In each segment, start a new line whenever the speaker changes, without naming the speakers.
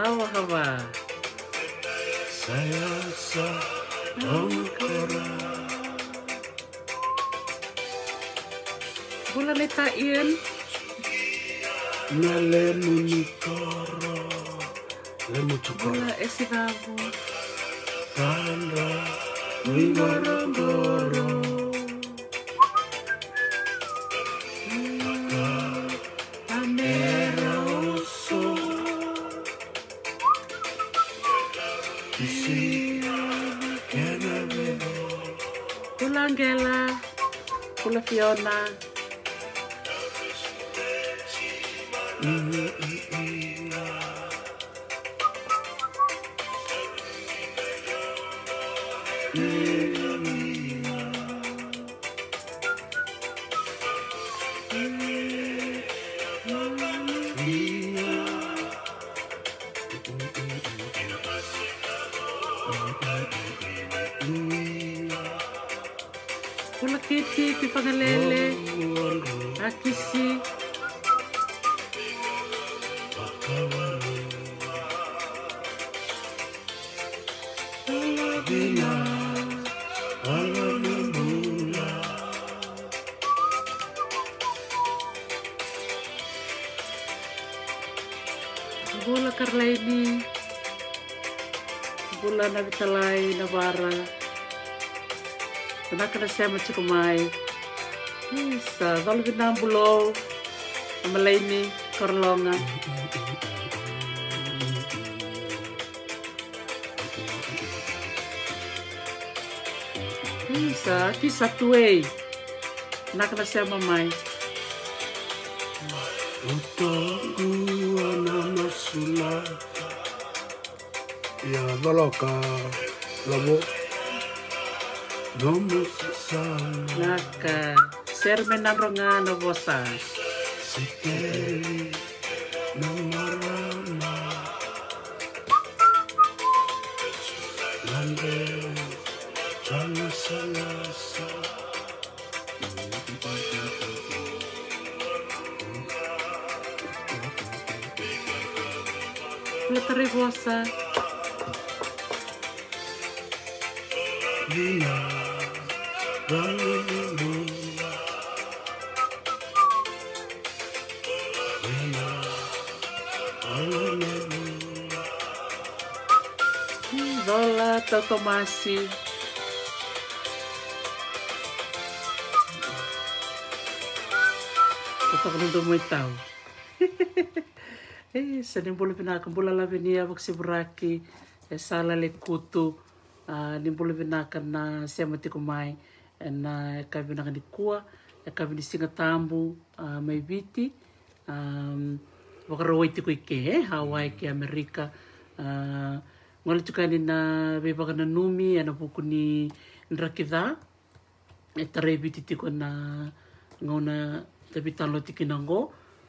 Apa kabar? Saya seorang
Bola letain
Nalemu nikoro Lemu cukoro Bola
esirabu
Tanda
Jonah sema tsiko mai kita valu vina bulo amalaini korlonga sa kisa tuei nakana sema mai
nama
anamasula
ya valoka labo
Naka. Sir, may narongan na bosa. Sige. kasih. Kapag nito mo itaw. eh, sa nimpulo pinakampula labi niya wag si Buraki. Eh, sala lekuto. boleh nimpulo pinakan na siya mai Na kabi na kanikua. Kabi ni singatambu. Uh, may biti. Um, wakaraway tiko ke Hawaii ke Amerika. Ah, Ngole tukane na wewaka na numi ana puku ni nrakitha. E tarai viti tiko na ngona tapi talo tiki na ngo.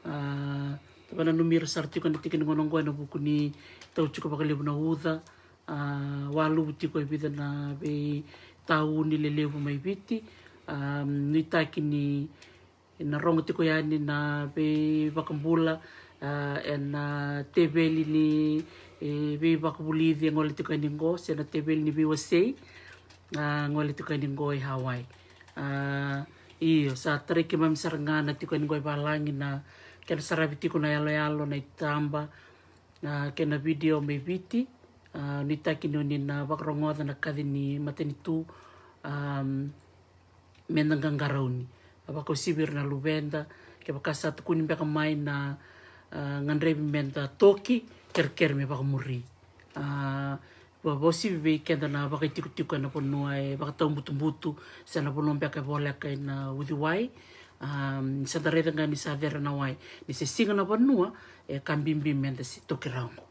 Uh, tapana numi rasar tiko na tikina na ngona ngo ana puku ni tau chuka vakalevu na udha. Uh, walu tiko e bida na be tau ni lelevu mai viti Um, nui taki ni na rongo tiko yani na be wakambula uh, e na tebeli ni e eh, be bakubulidhi ngoli tuka ningo sena tebel ni biwa sei uh, ah, ngoli tuka ningo e Hawaii. Uh, iyo sa tariki mam sarangana tuka ningo e balangi na kena sarabiti kuna yalo yalo na itamba uh, ah, kena video me viti uh, ni takino ni na bakrongoda na kadhi ni matenitu um, menangangarauni. Abako sibir na lubenda ke bakasa tukuni mbeka mai na uh, ngandrebi menta toki. kerkerme baka muri ah, wa bosi be kenda na baka tikutiku na pono ai baka tau mbutu mbutu sana pono mbe ka bola ka na wudi wai um ah, sa dare nga ni sa vera na wai ni se singa na pono e kambimbi menda si tokirango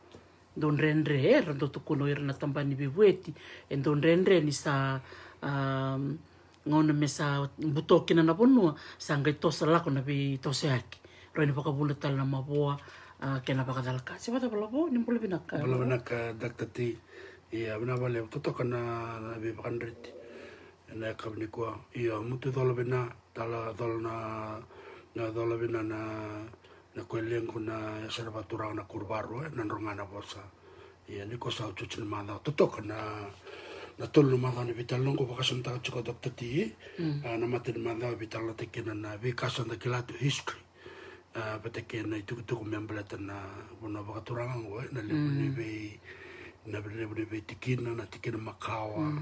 don rendre e rando to kuno ir na tambani be weti e don rendre ni sa um ngona mesa mbuto kina na pono sa ngai tosa lako na be tosa yake rani baka bula tal na maboa kena pakadalaka si wata pala po nim pula pinaka pala
pinaka daktati iya bina bale toto kana na bi pakandrit na kabni kwa iya mutu dolo bina dala dolo na na dolo bina na na kueleng kuna serbatura na kurbaru na rongana bosa iya ni kosa ucucin mana toto kana na tolu mada na vital longo baka santa chuka daktati na matin mada vital la tekena na vikasa na kilatu history pateke na itukutuku membala tana wana wakaturanga ngwe na lebunebe na lebunebe tikin na tikina makawa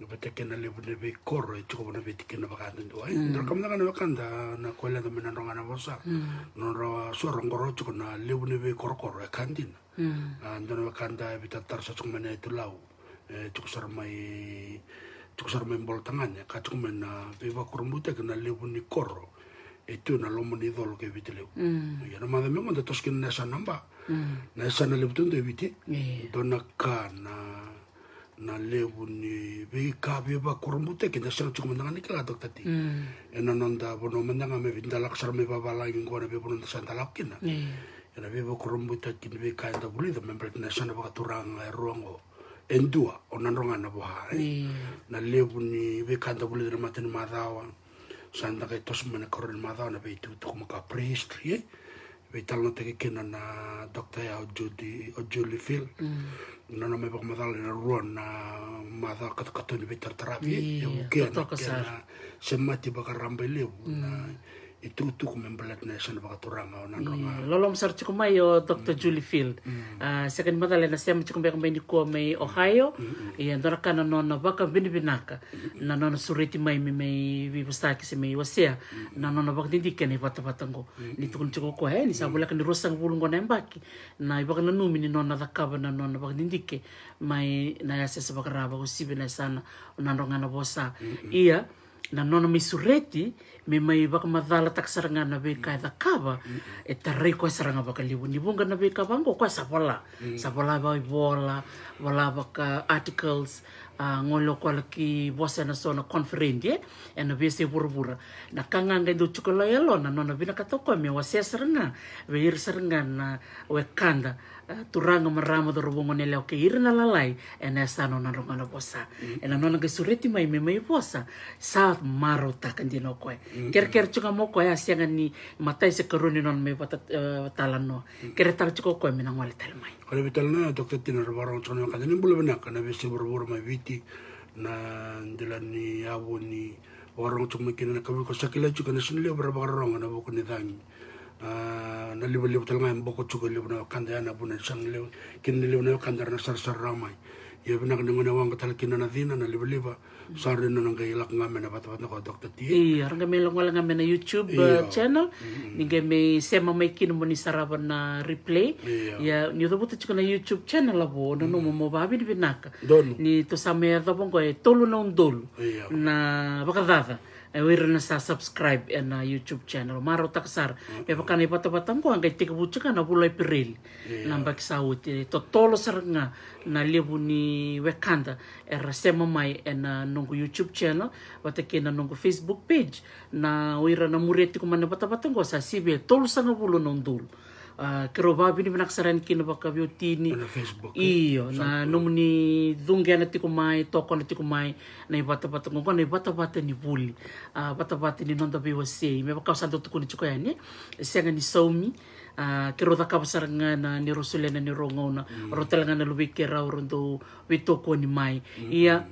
na pateke na lebunebe koro ituku wana be tikina bakanda ngwe ndra kamna kana wakanda na kwela na mena ndonga na bosa nora soro ngoro ituku na lebunebe koro koro e kandina ndra wakanda bita tarsa tuk mena itu lau ituku sara mai ituku sara mai mbol tanganya katuk mena be wakurumbutek na koro e tu na lomo ni dolo ke biti leu ya na mada mengo da toski na esa namba na esa na lebu tundu biti dona ka na na lebu ni bi ka bi ba kurumbu te ke na sera chukum na ni kala dokta ti
ena
nonda bono mandanga me vinda laksar me ba bala ngin gona be bono santa lakina ya na bi ba kurumbu te kin bi ka nda buli da member na sana ba turanga ruango endua onan ronga na boha na lebu ni bi nda buli da matani madawa sanda kai tos mana koron mada na bei tu tok maka prehistory e bei tal na tege kina na doctor ya jodi o joli fil mm. na na me bak mada na ruan na mada kat katoni bei tar terapi e o na se mati baka rambe na itu tuh
belat nation baka turama oh, iya, ona ronga lolom sar cukup mai oh, Dr. Julie Field uh, second mata lena sem cukup baka mai ko Ohio iya ndora kana nona baka bini binaka na nona sureti mai mi may vi pustaki se mai wasia na nona baka dindi kene pata ko sabula kan rosang bulung ngona embaki na ibaka na numi ni nona dakaba na nona baka dindi ke mai na ya sesa baka ko na sana ona na bosa iya na nona misureti me mai madala tak saranga na beka da kaba e tarai ko saranga baka libu ni bunga na beka bango bola sa bola ba bola wala baka articles uh, ngolo ko ki bosa na sona conference e e na se burbura na kanga do chukola yelo na nono bina katoko me se saranga ve ir saranga na we kanda Eh, turanga marama do robongo nele o ke irna lalai e na sa no na ronga posa mm-hmm. e na nona ke sureti mai me mai posa sa maro ta kan di no koe ker ker chuka mo koe asianga ni matai se karuni non me pata eh, talano mm-hmm. ker tar chuka koe me na ngale tal mai ole vital na to ke tinar baro chono ka ni bulu bena kana be se borbor mai viti na
ndelani abu ni warong chuka me kina ka ko sakila chuka na sunle barbaro ronga na boku ni dangi na liwaliw talaga ang boko tsuko liw na kanda na bunan sang kin liw na kanda na sar sar ramai ya benak dengan awang ketal kin na dina na liw sar na nang gailak ngamen na batat na kodok dokter
ti iya orang kami long wala ngamen na youtube channel mm. ni may sema mai kin mo ni na replay eh, ya ni to buta na youtube channel abo na no mo babi ni benak ni to samea da bongo e tolu na undolu na bakadada awareness eh, sa subscribe and eh, na YouTube channel maro taksar mm -hmm. e pakana ipatapatan ko ka tikabutsaka na bulay piril yeah. nambak sawit e totolo saranga na lebu ni wekanda e rase mai e na nongo YouTube channel watake na nongo Facebook page na oira na mureti ko man ipatapatan ko sa sibe tolo sanga bulo nondul Ah, kerova kirobabi ni minaksaran kina baka bio tini eh? iyo na numuni dungia na tiku mai toko na tiku mai na ibata bata ngongo na ibata bata ni buli uh, ah, bata bata ni nonda biwa sei me baka usanto tuku ni chuko yani senga ni saumi uh, ah, kiro daka na ngana ni rosulena ni rongona na mm. rotelanga na kera witoko ni mai mm. iya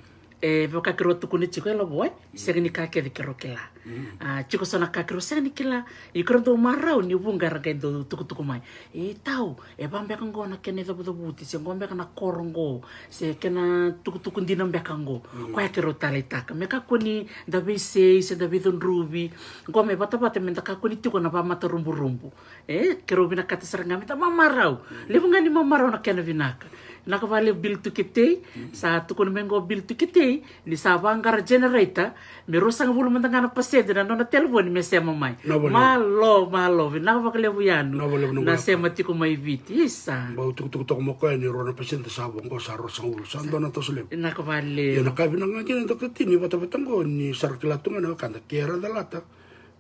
e veo kakiro tuku ni chiko elo boy mm. segini kake vi kero kila mm. a ah, chiko sona kakiro segini kila i kero do marau ni bunga raka do tuku tuku mai e tau e eh, ba mbeka ngo na kene do do buti se ngo mbeka na korongo se kena tuku tuku ndina mbeka ngo mm. kwa kero tale taka meka koni da be se se da be don rubi ngo me bata bata menda ka koni tiko na ba mata rumbu rumbu e kero bina kata saranga meta mamarau le bunga ni mamarau na kene vinaka naka vale bil tukitei mm-hmm. sa tukun mengo bil tukitei ni sa bangar generator mi rosa ngul mantanga na pasede na nona telefone me mai malo malo na va kale buyanu na sema mai viti sa ba tuk tuk tok mo
ni rona pasede sa vongo sa rosa ngul sa ndona to sule vale ya na ka bina ngaki na dokati ni bata batango ni sarkilatunga na kanda kiera dalata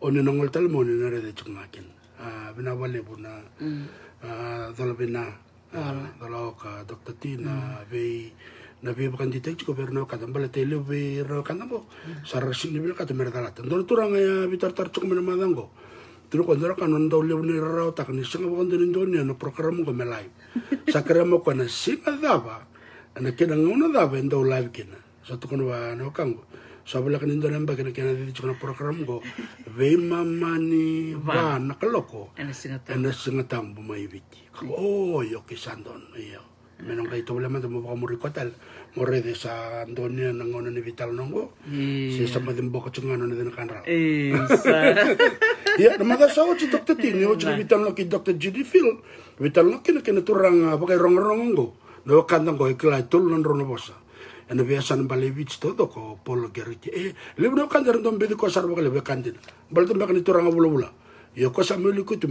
oni nongol telmoni ah, na rede mm. chumakin ah bina vale buna a Dalaoka, Dr. Tina, vei hmm. na vei bakan ditek jiko ver nao katam bala tele vei rao katam bo hmm. sar sini bila katam mer dalatan dor turang ya bitar tar cuk mena madango tiro kon dora kanon dau lebu ni rao tak ni singa bakan dini doni ano program ko melai sakara mo kona singa daba ana kena ngona daba endau live kena satu kono wa no kango sabula kan indo namba kena kena di chuna program go vei mamani va nakaloko ana singa tambu mai viki Oh, yo ki sandon. Iyo. Menong kay to laman mo pa muri kotal. Morir de esa andonia nang ono ni Vital nongo. Mm. Si sa madin boko chungano ni den kanra. Ya, me sa o chitok doctor ni o chini Vital no que doctor Judy Phil. Vital no kina kina turang pakai rong-rong ngo. No kantang ko ikla tul non rono bosa. Ano biasa San Balevich todo con Paul Gerrit. Eh, libre kan dari tombe ko sarwa ka libre kan din. Balto ba tu rang bula-bula. Yo ko me muliko Tu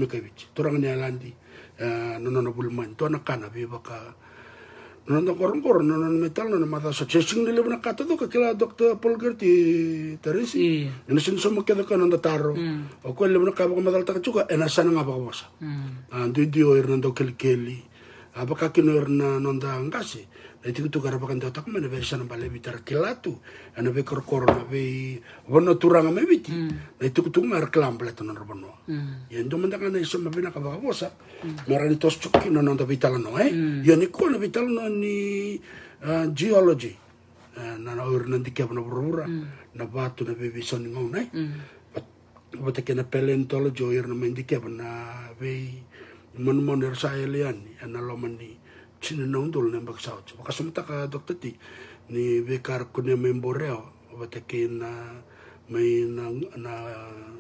Turang ni Alandi. Eh, nononabulman to nakana biba ka nonon da koron koron nonon metal nonon mata so chasing nila na kata do kakila Dr. Polgar ti Teresi mm. nasin so makeda ka nonon taro o ko lebna ka madal ta chuka ena sana nga baka wasa mm. andi ah, di oir kelkeli abaka ah, kinoir na nonon da ngasi Anu anu hmm. Nah itu tu kara pakan tau taku mana be sana bale bitar kilatu ana be kor kor na be wono turanga hmm. me biti na tuh tu mar klam pala tono robono ya itu manda kana iso ma kaba kabosa, hmm. mara ni tos cuki no no bitala no eh ya ni ko na bitala no ni eh, geology eh, na na ur nanti kia na burura na batu na be biso ni ngau nai eh? bata kena paleontology ur na mendike na be manu-manu er sa elian ana ya, lomani chinanondol na bagsaw. Wakasumta ka doktor ti ni Vicar ko ni Memboreo ke na may na, na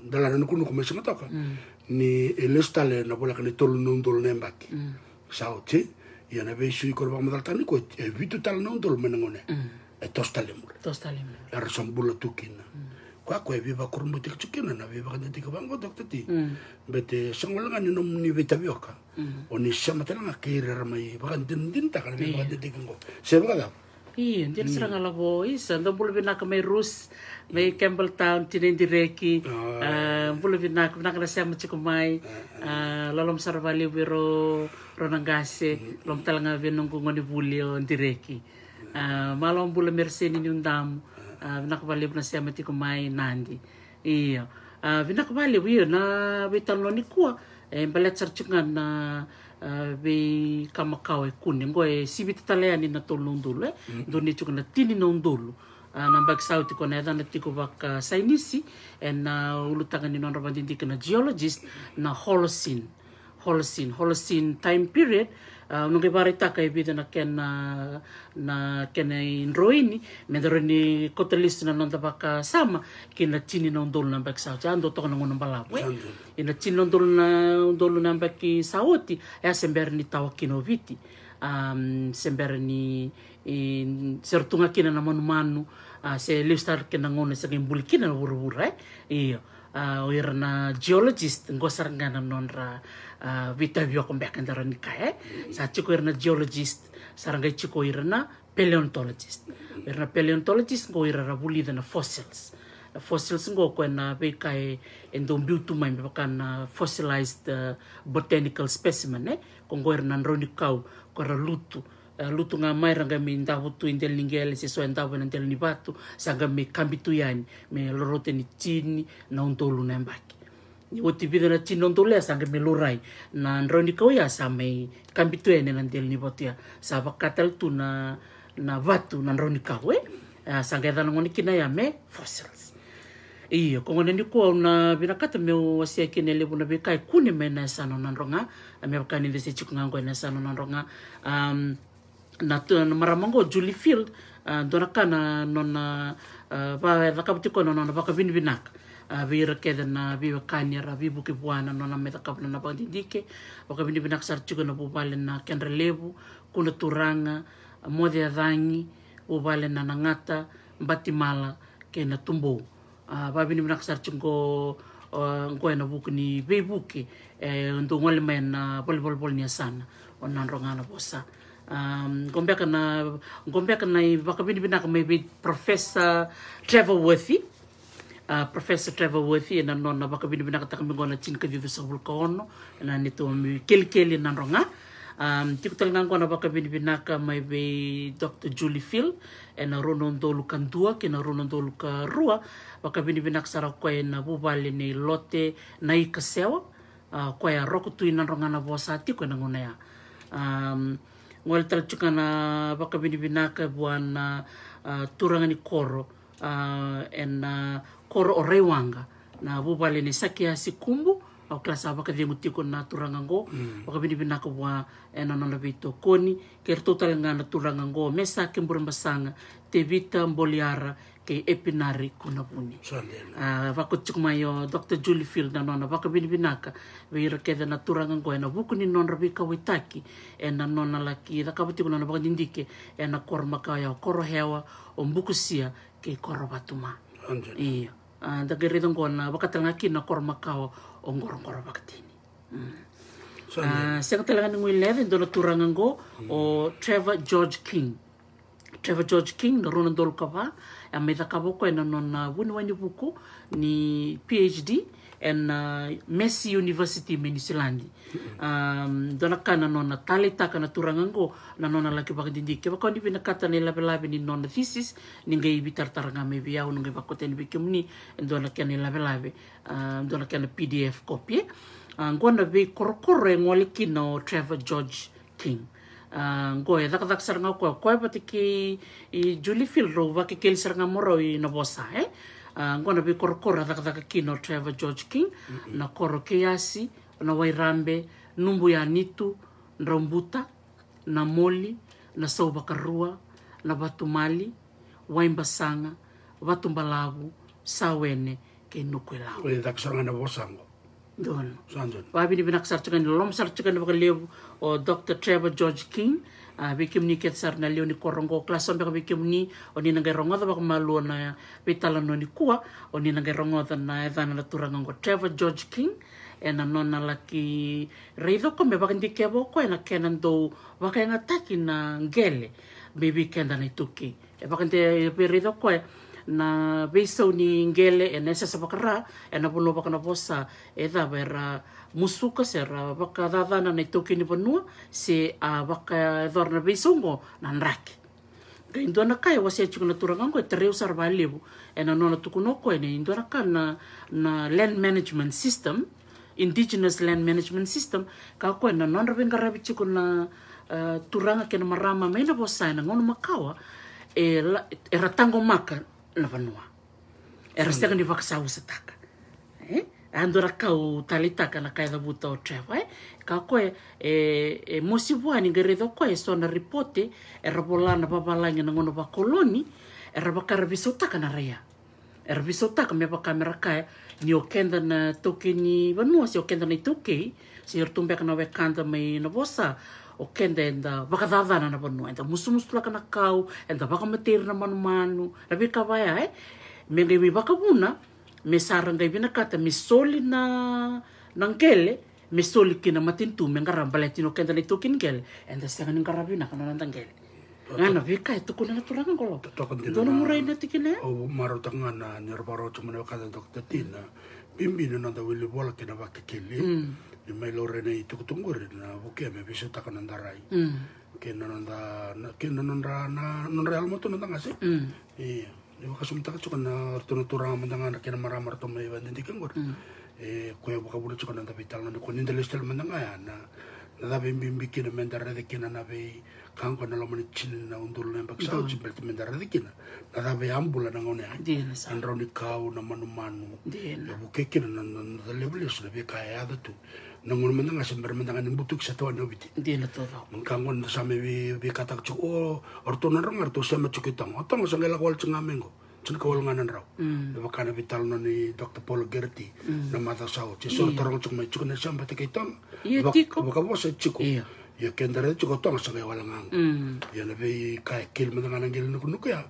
dala na kuno kumay sa ka. Mm. Ni elestale eh, na wala ka ni tolnondol na baki. Mm. Sao ti yan na beisu ikor ba madaltan ko e eh, evito eh, tal nondol menangone. Mm. E tostalem. Tostalem. La resambula tukina. Mm. kwakwe biba kurumbu tik chukina na biba kanya bango dokta ti mm. bete sangwala nga nom ni beta bioka mm. oni shama tala nga kere ramai bakan din ndin ta kana biba kanya iya. ngo kada
Iya, jadi mm. serang ala bo isa ndo bulu bina kama rus mai kembal Town tinen ndi reki ah. ah, bulu bina ka bina ka sia lalom ah, sarvali biro ronangase lom talanga binong kungoni bulio ndi reki malom bulu merseni nyundamu uh, ah, vinakubali vinasema tiko may nandi iyo uh, ah, vinakubali vio na vitaloni kua e eh, mbala tsartsinga na uh, vi kamakao e kune ngo e sivi tataleani na tolu ndulu e ndoni tiko na tini na ndulu Uh, na bag sauti ko na na tiko bak uh, sainisi and na uh, ulutangan ni non rabandindik na geologist na holocene holocene holocene time period uh, nung kibarita kaibigan na ken na na ken ay roini medro ni kotelis na nanda baka sama kina chini na undol na bak sa jan do to na ngon balap we ina chini na undol na undol na bak ki sauti ya sember ni tawa kinoviti um sember ni in sertunga kina na manumanu uh, se lifstar kina ngon sa gimbul kina na wurwura eh iyo uh, oir na geologist ngosar ngana nonra uh, ah, vitaviok ni kae sa chiko irna geologist sarangai chiko irna paleontologist irna paleontologist ngoi ira bulida na fossils fossils fossils kwe na ah, be kae endombiu tuma imbe fossilized ah, botanical specimen ne, eh? kongo irna nroni kau kora lutu lutu nga mai ranga mi nda tu indel ningele se so nda hutu indel ni batu sanga mi kambitu yani me lorote ni tini na untolu na mbaki otipi dana cinon tole sange melurai na roni kau ya samai kambi tu ene nanti ni botia saba katal tu na na watu na kau eh ah, sange dana ngoni kina ya me fossils iyo kongoni ni kuau na bina kata me wasia kine lebu na bekai kune me na sano na ronga ah, me bakani dese cikunga ngoi ya na sano na ronga um, na tu na maramango Julie Field uh, ah, dona kana nona uh, ba nona ba ka abi rakeda na abi wakani abi buki buana nona na meta kapna na pangdindike wakabi ni binaksar chuka na pupale na kenrelebu kuna turanga modi adangi ya pupale na nangata batimala ke tumbu tumbo abi ah, ah, ya ni binaksar chungo ngoe na buki ni buki untuk ngole main na pol pol pol ni asana onan rongana posa um, gombea kana gombea kana wakabi ya Trevor Worthy Ah, professor trevor worthy ena nona waka bini bina kataka mingona chin ka vivi sa vulka ono ena nito mi kelikeli na ronga um, ah, tiku ngona waka bini bina kama mai be dr julie phil ena Ronon dolu ka dua kena Ronon dolu ka rua waka bini bina kasara kwa ena bubali nei lote na ika sewa uh, kwa ya roko tui na ronga na vosa tiku ena ngona ya um, ngol na waka bini bina ka buana uh, koro uh, uh, koro o rewanga na bo bale ne saki a ya sikumbu au klasa waka vengu tiko na turanga ngo mm. waka bini bina ko wa ena eh, na labi to koni ke total nga na turanga ngo mesa ke mbur masanga te vita mboliara ke epinari kuna puni uh, ah, wako tiko mayo Dr. Julie Field na nona waka bini binaka weira ke na turanga ngo ena buku ni non rabi ka witaki ena nona laki da ka butiko na waka dindike ena korma ka ya koro hewa o mbuku sia ke koro batuma iya da qai raica qo na vakatale ga kina na koro makawa o qoroqoro vakatini sega tale ga ni guilece e dua na turaga qo o trever george king trever george king na rua na dolukava ea mai cakava o koya na nona vuniwani vuku ni phd en uh, Messi University me New Zealand um, dona kana nona tale kana turangango na nona laki pakatindi ke bakondi bina kata ni lape lape ni nona thesis ni ngai taranga me bi au ngai bakote ni dona kana lape lape um, dona kana PDF copy uh, ngona be korokoro e ngole kino Trevor George King uh, go e daka daka saranga ko ko e patiki i Julie Filro ro ba saranga moro i na eh uh, ngona be korokora dhakadhaka kino trevor george king mm -hmm. na koro keasi na wairambe numbu ya nitu ndraumbuta na moli na saubakarua na vatumali waimbasanga vatumbalavu sawene ke nukuelau dakasarangana vosango dono vavini vinakasaritsukani lolomasaritsukani vakalevu o dr trevor george king a ah, bikim ni ketsar na leo ni korongo klason beka bikim ni o ni nangai rongoda baka malua na pitalano ni kua o ni nangai rongoda na edana na turangango Trevor George King e na nona laki reidoko me baka ndike boko e na kenan dou waka nga taki na ngele bibi kenda ni tuki e baka ndike reidoko e na beisau ni ngele e nesa sabakara e na bulo baka na bosa e da musuka se ra waka dadana nei toki ni panua se a waka dhorna e beisongo na nraki. Ka induana kai wa se chukuna turangango e tereu sarvailevu e, e na nona tukunoko e ne induana ka na, na land management system indigenous land management system ka koe na nona vengaravi chukuna uh, turanga kena marama maina vosaina e ngono makawa e, la, e ratango maka na vanua. E ni sataka. Eh? andora kau talitaka na kaitha buta o Trevor eh? kakoe e, e mosivuani ngeretho koe sona ripote e rabolana babalangi na ngono bakoloni e rabakara bisautaka na rea e rabisautaka me bakamera kae ni o na touke ni vanua si o na itoukei si ertumbeka na wekanda mai na vosa o enda vakacacana na vanua enda musumusutulaka na kau enda vakamateri na manumanu na vikavaea eh? megeivi vakavuna mesaranga ivinakata misoli na nankele mesoli kina matintume ngara balaitino kenda le gel, enda sanga ngara vinakana gel. ngana vika itu e kuna na tulanga ngolo dono murai na tikine
o maro tanga na nyar baro tuma na kada dokter tina bimbi na nanda wili bola kina ba kekele mm. ni mai lore na itu kutungore na buke me bisa takana ndarai kena nanda mm. kena nanda na nanda almo tu nanda ngase mm. iya kasumta ka na tunuturang man nga kina maramar to may wanda di kangor hmm. eh kuya baka bulu tsukan na tapital na kunin dalis tal man nga ya na na dabe bimbi kina men dara kina na be kang ko na lo man chin na undur na baksa o chin men dara de kina na dabe ambula na ngone andro ni kau na manu manu ya buke kina na na dalis na be kaya da tu nangun menang asam bermentangan yang butuh kesatuan no biti. Di leto tau. Mengkangon sami bi bi katak cuk o oh, orto narang orto sama cukitang otong nggak elak wal cengameng ko. Cen kawal nganan rau. Lepa hmm. kana vital noni dokter Paul Gerti hmm. na mata sao. Cesor iya. torong cuk mai cuk sampai tekitang. Iya tiko. Baka bos cuk. Iya. Ya kendara cuk otong sang Iya walangang. Hmm. Ya nabi kayak kil mentangan angin nuku nuku ya.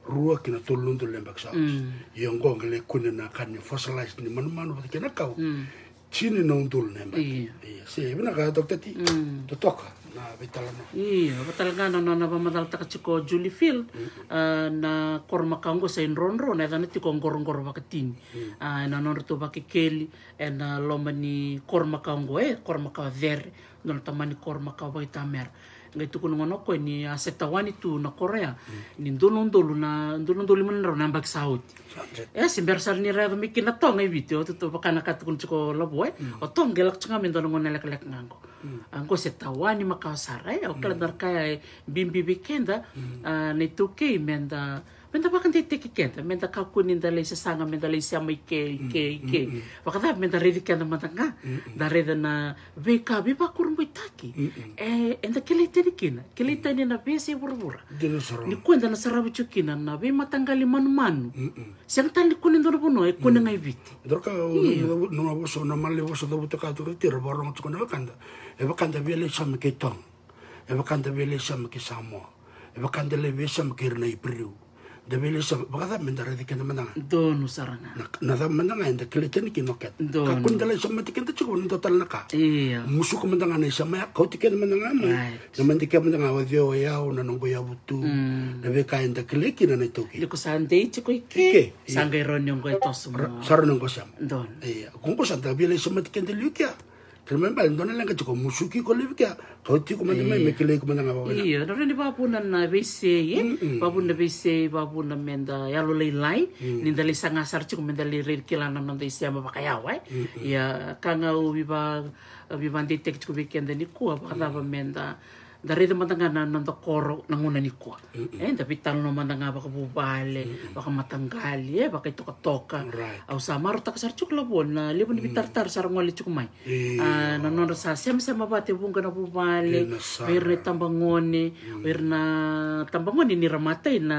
rua kina tulun tulen lembak saus. Yang ya, kau ngele kunya ni fossilized ni manu manu kena kau chini nongdul nemba. Iya. iya. Si ibi mm. na kaya dokta ti, dotoka
na vitala na. Iya, vitala nga na na pamadala taka chiko Julie Phil mm. ah, na korma kango sa inronro na dana ti konggorongor wakatin. Na nonrito wakikeli na loma ni korma kango eh, korma ka ver, nontamani korma ka mer nga itu ngono ko ni asetawan itu na Korea ni ndulun dulu na ndulun dulu man ro nambak saut eh simbersar ni rado mikin na tong video to to bakana kat kun chuko lobo eh hmm. o tong gelak chunga min dono ngona lek lek ngango hmm. angko setawani ni makau sarai eh? o kala hmm. dar kaya eh, bimbi bikenda ah, ni tuke menda Minta pakan kan titik kenta, Minta kaku ninda lei se sanga, ke, ke, mm, ke. Wakata menta redi kenta matanga, da reda na veka be bakur mboi taki. Eh, enta kele teni kina, kele teni na be se burubura. Ni kuenda na sarabi cukina na be matanga li manu manu. Siang tani kuni ndono bono, e kuni ngai viti. Dorka, iya.
nunga boso, na mali boso, da buta kato ke tira, barong tukuna wakanda. E eh, wakanda we lei sama ke tong. E eh, wakanda we lei sama ke E eh, wakanda dabele sa bakaza mendara de kenda mandanga do no sarana na da mandanga enda keleten ki noket ka kun dala sa mati kenda chuko no total naka iya musu ko mandanga ne sa ma ya, ka tikenda mandanga ma na mandi ke mandanga wa dio ya una no ya butu hmm. na be ka enda keleki na ne toki liko sande chuko ki iya. sangai ron ngo to sumo sarono ngo sam don iya kun ko sa dabele sa mati remember ntona lenga jiko musuki ko lebika thoti ko mande mai mekile ko mande ngaba wena
iya rene ba puna na bese eh? mm, mm. ba puna bese ba puna menda ya lo lai mm. ninda le sanga sar jiko menda le re kilana nonda isia ya kanga u biba biba ndete jiko bekenda ni ko ba kata ba menda dari tengah matangana nanta koro nanguna ni Eh, tapi talo no matanga baka bubale, mm -hmm. baka matanggali, eh, toka. Right. Au samar maru taka sar na libo ni bitar tar sar ngoli chuk mai. Iya. Ah, na non sa sem sem abate bunga na bubale, wir na tambangone, mm. wir na tambangone ni ramatai na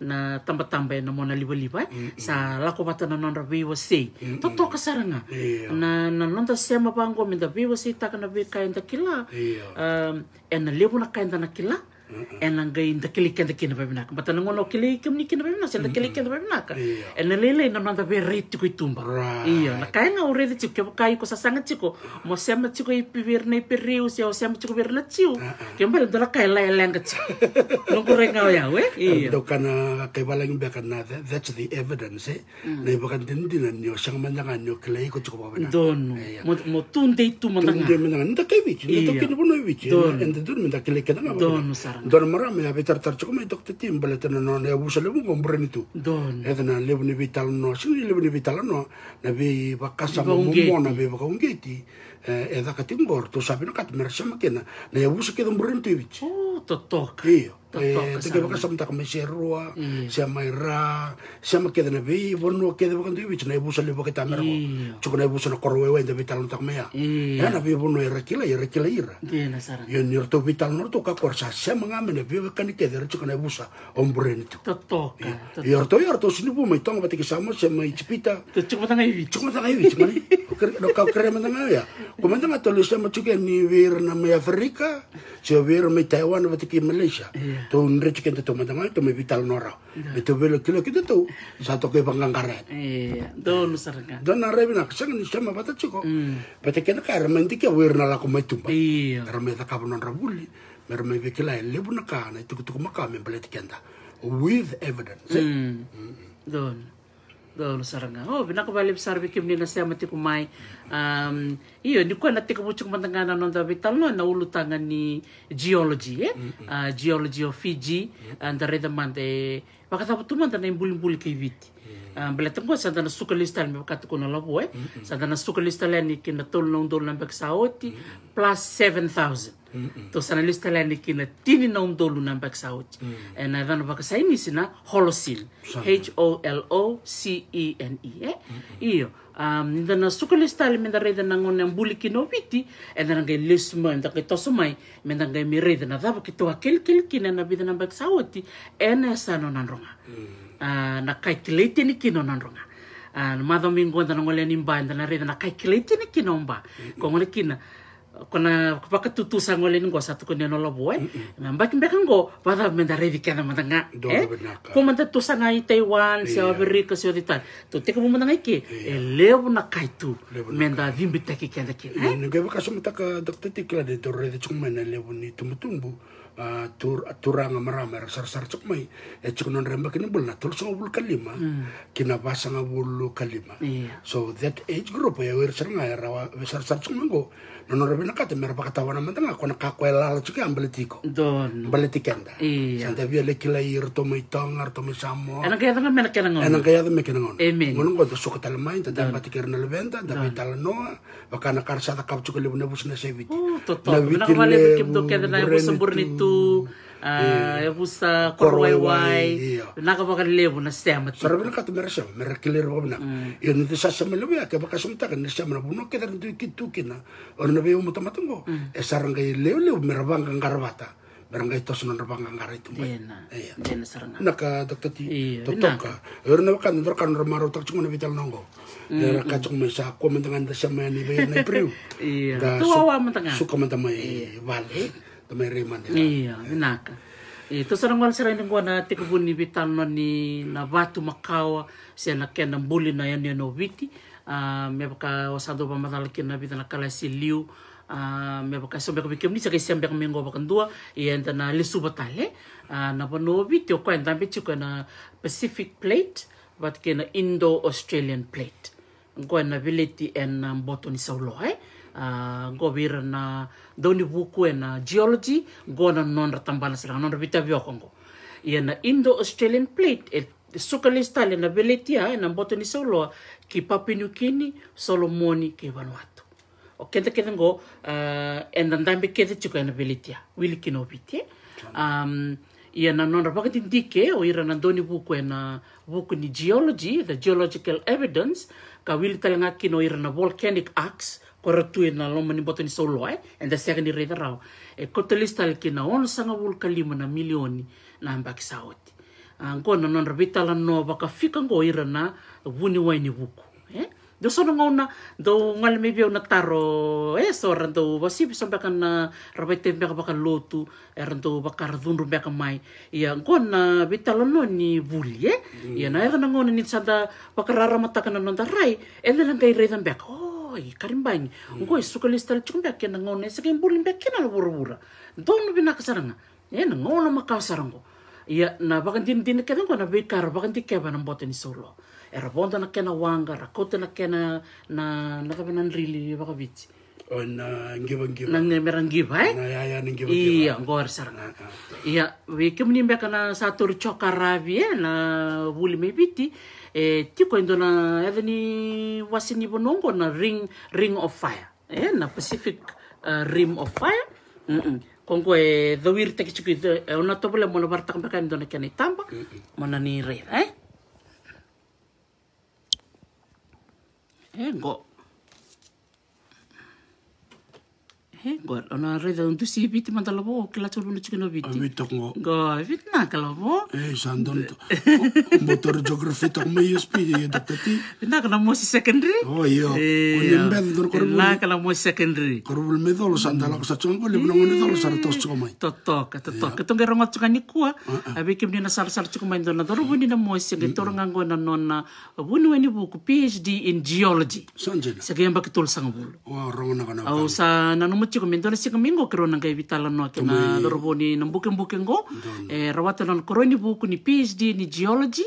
na tamba tamba na mona libo liba eh. Sa lako bata na non wasi. Toto ka saranga. Iya. Na na non ta sem abango minda bi wasi takkan na kain takila.
Iya.
ena levo na kainda na kila ena ngai nda kili kenda kina ngono kiliken ni kina pemina sel senda iya. kili kenda ena lele na manda be rei tiku itumba iya na kai nga ore di tiku kai ko sasanga tiku mo sema tiku i pivir nei periu sia o sema tiku vir na tiu ke mbel da kai lai tiku
nungu rei nga oya we eh? iya do kana kai ngi be kana that's the evidence eh? mm. na i bakan din din ni o sang mandanga ni o klei ko tiku pemina dono eh, ya. mo tunde itu mandanga tunde mandanga nda kai wiki nda iya. nda nda Don maram ya bitar tar cukup itu teti mbale tena no ne abu salemu gombren itu. Don. Eta na lebu ni vital no sini lebu ni vital no na bi bakasa mumo na bi baka ungeti. Eta katinggor tu sapi no kat mersa makena na abu sakit gombren tu ibit. Oh totok. Iyo. Eh, tege vaka samta kame sherua, mm. sia mai ra, sia ma kede nevi, vono kede vaka ndivi, tsina ibusa le vaka tamera, vital na takmea, ya mm. na vi vono ira kila, ira kila vital na rto ka korsa, sia ma ngame ne vi vaka
toto, ya
rto ya rto sini vuma, sama, sia ma itsipita, tsuka vata ngai vi, tsuka vata ngai vi, tsuka ni, kau kere ya, komenta ma tolu afrika, sia taiwan vati malaysia, tondre chicken to matanga to me vital nora me ya. to velo kilo kito to sa to ke bangang karet eh, ya,
don sarga don
nara rebina sang ni sama bata chiko mm. bata kena karma ndi ke nala la ko me tumba karma iya. ta ka rabuli mer me be kila
lebu na kana to to makame with evidence mm. Mm, don gawal saranga oh binako balib sarbi kim nina siya mati kumai. um iyo ni ko nati kumuchuk matangana non dabi talno na tangan ni geology eh uh, mm, mm. ah, geology of Fiji mm. and the rhythm and the wakatapo tumanda na imbulimbuli kay viti ah, Belatang ko, santa na sukalistal, may pagkat ko na labo eh. Santa na sukalistal yan, ikinatol na undol plus 7,000. tosanalesy talany akina tiny naomida olona ambaka saoty na avana baka sa imi sina holosil h o l o c e n e e iyo na suka lesy taly meda redana agone ambulikina oviti edana eh, gai lesu mai da gai toso mai na gai miredana akil kil kina na vidana ambaka saoty ena asano nandroga na kaikilei teny kina nandroga madamingo na ngole nimba dana redana kaikilei teny kina omba kogole kina kona kupaka tutu leni ngo satu kone nolo boe, e mamba kimbe kan ngo pada menda revi kana mandanga e eh? ko manda tusa nga i taiwan se beri iya. ka se oditan to te manda mandanga ki eh? e levo na tu, menda vimbi te ki ki e
ka sumta ka dokter tikla kla de torre de chung mana levo ni tumutumbu ah, tur turanga sar sar cuk mai e eh, cuk non remba kini bul na so bul kalima mm. kina basanga bulu kalima iya. so that age group ya wer sar nga rawa sar sar mango nono rebe naka te merba kata wana mata nga kona kakwe lala chuki ambele tiko ambele tikenda iya. santa via le kila ir to mo tong ar to mo samo enang
kaya tanga mena kena ngono enang
kaya tanga mena kena ngono ngono ngono to soko tala main tata mati kira na leventa tata tala noa waka na kar sata kap chuki lebu na bus na seviti oh, na viti
le mureni e busa korwaiwai baka lebu na sema sarabina katu mera sham mera
kilero wabna hmm. iyo nite shasha melebu ya kebaka shumtaka na sham na ke kedar ntu gitu, ikituki na orna beyo mutamatungo hmm. e eh, sarangai leo leo mera banga ngarabata barangay tos non rabang ang aray tumay. Iya. iya. iya Naka doktor ti iya, doktor ka. Yun na wakan doktor eh, kan romaro kan, tak cuma nabital nongo. Yara hmm, eh, ka cuma sa ko mentangan da siya may ni bay na priu.
Iya. Tuwa wa mentangan. Suka mentamay balik. iai tausa na ah, ah, golaserani qo ah, na tekivuni veitalnoni na vatu makau se na kena buli na anoano oviti me vaka osa dau vamacala ki na vica na kalasi liu me vakasobeka vei kemuni sekai sebeka mei qo vakadua ia eda na lesuva tale na vanua viti o koya e dabe jiko ena pacific plate vatke na indo australian plate qo ena veleti ena botoni saulo e uh, go vira na doni buku e na geology go na non ratambana sila vita rabita biokongo ia na Indo-Australian plate e sukalista le na veletia e na ni sauloa ki Papua Solomoni ki Vanuatu. O kenta kenta ngo uh, enda ndambi kete chiko e na veletia, wili kino vite. Um, ia na non pakati ndike o ira na doni buku e na buku ni geology, the geological evidence, ka wili talanga kino ira na volcanic acts, ko ratu na loma ni boto ni solo ai eh? and the second rate e ko te lista sanga wul kalima na milioni na ambaki saoti ango ah, na non rabita la no baka fika ngo ira na wuni wai ni eh? do sono ngau na do ngal me bio na taro e so rando bisa baka na rabete baka baka lotu e rando baka rdunru mai ia ngo na bitalo no ni buli e ia na era ngona ni baka rara mata kana non da rai e le langai redan baka oi karimbanyi ngo isuka listala chikumbe akena ya ngone sika imbuli mbe akena la burubura ndono bina kasaranga ena ngona makasarango ia na bakandin din keda ngo na bekar bakandi keba na mbote ni solo era ya, bonda na kena wanga rakote na kena na na kabena nrili bakabitsi oh, na ngiba ngiba na ngemera ngiba eh na ya ya ngiba ngiba iya ngor saranga ah, ah. iya we kemni mbe kana sator chokarabi eh? na wuli mebiti e eh, tiako indona avy ny wasinivanao na ring ring of fire e eh, na pacific uh, rim of fire mm -mm. kongo e dhawiri takitsiko e ona tobole mona bartakambeka indona kiana itamba mona ni rera e eh? e ngo he gor ona reda untu si biti manta labo o kila tolu nucu kino biti abi ah, tok ngo go bit na kalabo eh sandon to oh, motor geografi tok me usp ya daktati iya, na kala mo si secondary oh iyo onya iya. mbel dor kor na kala mo secondary kor bul me dolo sandala ko sa chongo le bino ngone dolo sar tos choko mai to to ka to to iya. ka tong rongo chuka ni kuwa ah, ah. abi kim ni na sar sar choko mai dona dor bu ni na mo si ya, ke tor ngango na nona bunu weni buku phd in geology sanjena sa ke mbak tul sang bul wa rongo na kana au sa na no chiko mendona sika mingo kero nanga evitalanua kena dorobo ni nambukembuke ngo eh, rawata non koroi buku ni PhD ni geology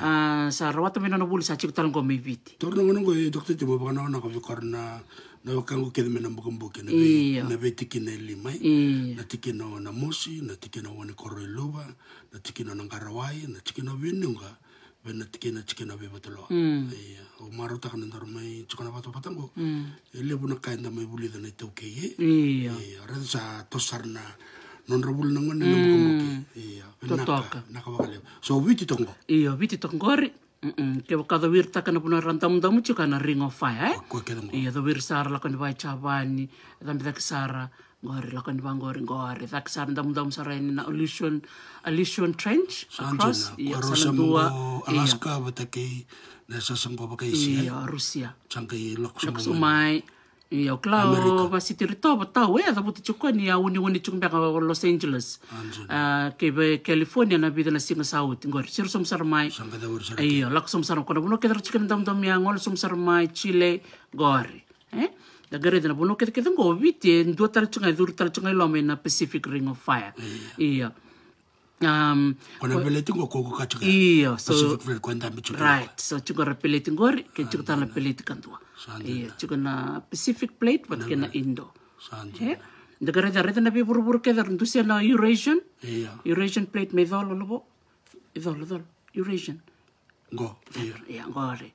uh, sa rawata mena nabuli sa chiko talango meviti torna
ngono ngo dokter tibo bakana ona kavi karna na wakangu kede mena mbukumbuke na yeah. na vetiki na limai na tiki na wana mosi na tiki na wana koroi luba na tiki na nangarawai na tiki na winunga ve na tike na chike na ve o maro ta kana ndar mai chika na go patango ele buna kai nda mai buli dana tau ke ye ia ra sa to sarna non ra buli nangone na mo
mo ke ia na ka na ka bakale so witi tongo ia witi tongori ke wa kada wir ta kana buna rantam ndamu chika na ring of fire Eh? ia do wir sara la kana vai chavani da mbida sara ngori lakan di ngore ngori tak sam dam dam ini na alusion alusion Trench across iya dua Alaska bataki na sasang ko bakay siya iya, iya eh. Rusia cangkai laksumay laksumay iya klao pasi tirito batau ya eh, tapi tu cukup ni uni ya, uni cukup beka Los Angeles kebe ah, California na bida na singa saut ngore sir som sarmai iya laksum saram kono ke kita cukup dam dam yang ngol som sarmai Chile ngori eh da gare da bono ke kete ngo wite dua tara tsungai duru tara tsungai lome na uh, Pacific Ring of Fire mm. iya um kona peleti ngo koko ka tsungai iya so Pacific Ring kwenda mbi right so tsungai ra tingo ngori ke tsungai tana peleti kantua iya tsungai na Pacific Plate wat ke na Indo sanje da gare da reta na bi buru buru kete se na Eurasian iya Eurasian Plate me dholo lobo dholo dholo Eurasian ngo iya ngo re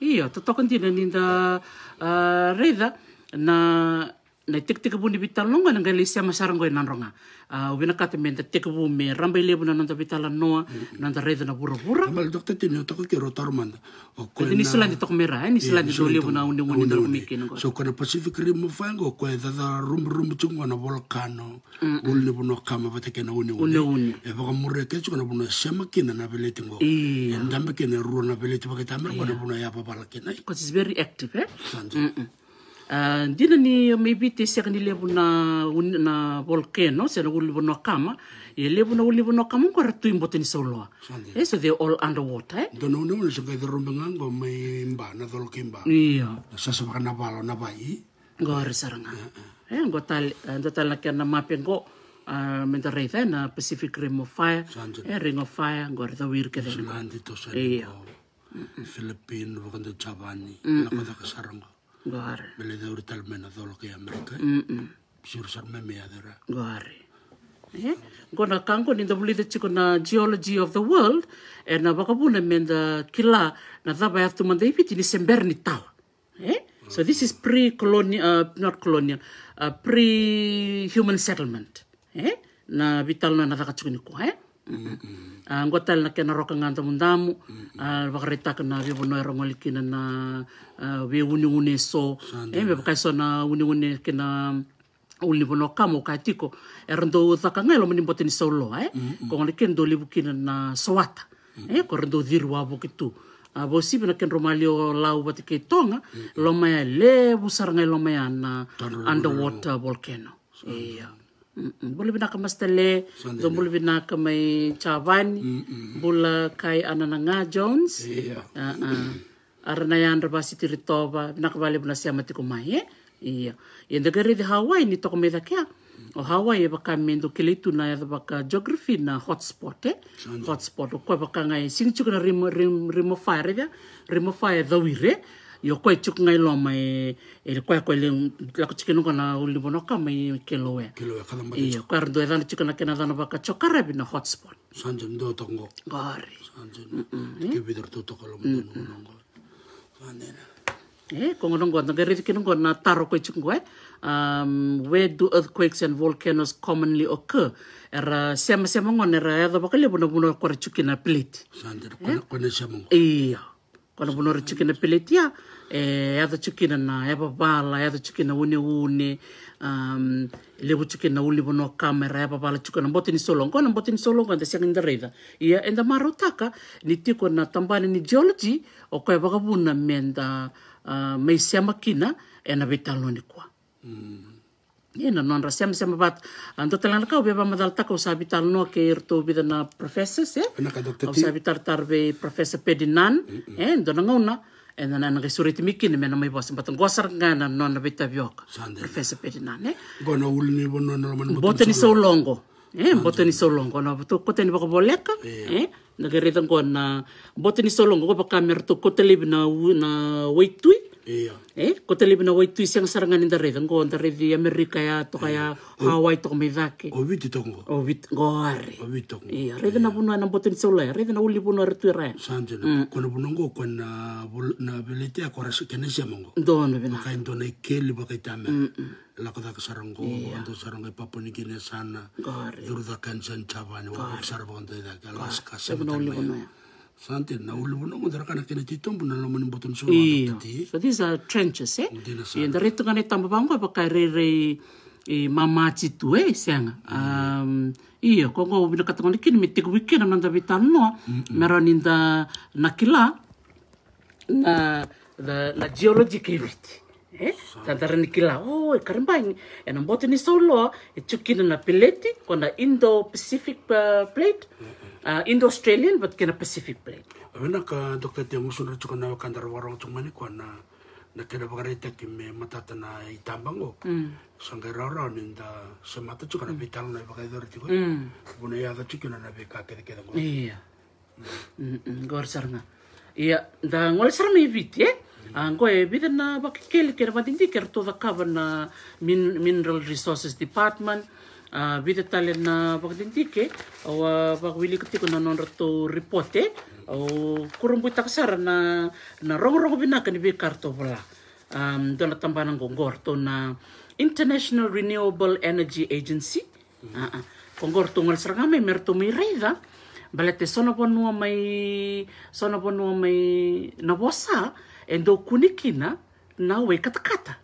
ia tatoka andina ninda ah, reiva na na tektek bu ni bitalonga na ngali sia masarango na ronga a ah, wena ka temen te tek bu me rambe lebu na nanta bitala noa nanta reda na bura bura mal dokta te no toko ke rotar manda o ko ni silandi tok mera eh? ni iya, silandi do lebu na unde unde do miki no
so ko na pacific rim fango ko e da rum rum chungo na volcano ul lebu no kama bata ke na unde unde e ba mure ke chungo iya. e iya. na bu no sema ke na belete ngo e ndambe ke na ru na belete ba ke tamer ko na bu no ya ba bala ke na ko is
very active eh Ah, dina ni maybe te sera ni lebu na na volcano sera ulu lebu kama ye lebu na ulu lebu no kama ngora tu imbote ni sauloa eh so they all underwater eh dono no no sebagai rombongan go mai mba na dol kimba iya sa sa kana balo na bai ngora saranga eh, eh. eh ngo tal eh, ngo tal na kana mape ngo ah, mentre reve na Pacific Rim of Fire e Ring of Fire ngora da wir ke de iya
Filipino wakanda Javani mm, na mm. kada kasaranga Gware. Bele da uri tal mena tholo ke Amerika. Pisur sar me mea dera. Gware.
Yeah. Gona kango ni the bulita chiko na geology of the world e na wakabuna men the kila na thaba ya tu mandai piti ni sember ni tau. Eh? So this is pre-colonial, uh, not colonial, uh, pre-human settlement. Eh? Na vital na na thaka chiko ni kuha. Eh? a gua tel na kena roka nganta mundamu a ah, bakareta kana be bono era ngoli kina na ah, we uni uni so eh, be ka so na uni uni kina uli bono kamo ka tiko era eh, ndo ngai ngelo mani boteni solo eh, mm, mm. ko ngoli do libu kina na soata mm. eh, ko ndo diru abo kitu a ah, bo sibe na ken romalio o lau bati ke tonga lomaya le busar ngai lomaya na underwater volcano iya bula bina ka masdale do bula bina mai chavani bula kai anananga jones uh-uh. arana yan raba sitiri toba bina ka buna siama tiko mai e eh? iya yan daga redi hawaii ni toko meda kia o hawaii baka mendo kele tuna ya baka geography na hotspot eh? e hotspot ko baka ngai sing na rimo rimo fire ya rimo fire dawire yo koe tuku ngai loa mai e le koe koe le lako nunga na uli ka mai ke loe. Ke loe kada mbari tuku. Ia, koe arandu e dhana tuku na kena dhana baka chokara bina hotspot. Sanjim do ngo. Gari. Sanjim. Tiki eh? bidar tu
toko lo mdo nungo.
Sanjina. Eh, kongo nungo atna gari tiki nungo na taro koe tuku ngoe. Eh? Um, where do earthquakes and volcanoes commonly occur? Era sema sema ngon era edha ya baka le buna buna kore tuki na plate. Sanjina, kone sema ngo. Iya. Kona bunoro chikina peletia, e, eh, yatho chikina na epapala, yatho chikina une une, um, lewu chikina uli bono kamera, epapala chikina mboti ni solongo, na mboti ni solongo, anda siang inda reitha. Ia, enda marotaka, ni tiko na tambani ni geology, o koe wakabuna menda, uh, meisia kina ena vitaloni kwa. Mm. ina non rasiam sem bat anto telan ka be madal tak usa bital no ke irto na ya. professor se usa bitar tarbe professor pedinan eh dona ngona and then ang risurit mikin men may boss batang gosar ngana non eh, na bitabiok professor pedinan eh
bona no
man botani so longo eh botani so longo na to koten ba ko boleka eh nagaritan ko na botani so longo ba kamer to kotelib na na waitui iya eh kota te lebina itu siang ang sarangan inda revi ngo Amerika ya toka ya Hawaii toka mevake oh witi tongo o witi ngore o witi tongo iya revi na bunu ana boten sola ya revi na uli bunu retu ra sanje na kono bunu ngo ko e e na na belete akora se
kenese mongo ndono bina ka ndona ikeli baka itame lakata kau sarango ando sarango kau papo ni kine sana yurda kansan chabane wa sarbo ndo ida ka laska se mena Sante na ulu muna mo dara kana kina tito muna lo mani boton so Iya.
So these are trenches eh. Iya dari itu kan tamba bangko pakai rere e mama citu eh siang. Um, iya kongo bina kata kani kini mitik wikin nanda bitan noa meron inda nakila na the la geologic unit. Eh, tantara nikila, oh, karambang, enam botan ni solo, e eh, chukina na pileti, kona Indo-Pacific eh, plate, uh, Indo-Australian but kina Pacific Plate. Awena ka dokter tiang usun rucu kana kantar warong cumani kuana
na kena bakare teki me matata na itambang ok. Mm. Sangkai rara ninda semata cuka na bital mm. na bakai dori cuka. Buna ya ta cuka na be kake de keda mo. Iya.
Mm, Gor sarna. Iya, da ngol sarna ibit ye. Angko e bida na bakikele kera badindi kera toda kava na Mineral Resources Department. na vitataliana vakadintiky ao vawilikatiko nanondra to report e o koromboitaka sara na na binaka ni ve kartovla um, dona tambana gogor to na international renewable energy agency mm. uh -uh. gogor to ngal saranga me mer to mi reiva bala te sona mai sona vanua mai na vosa endo kunikina na we katakata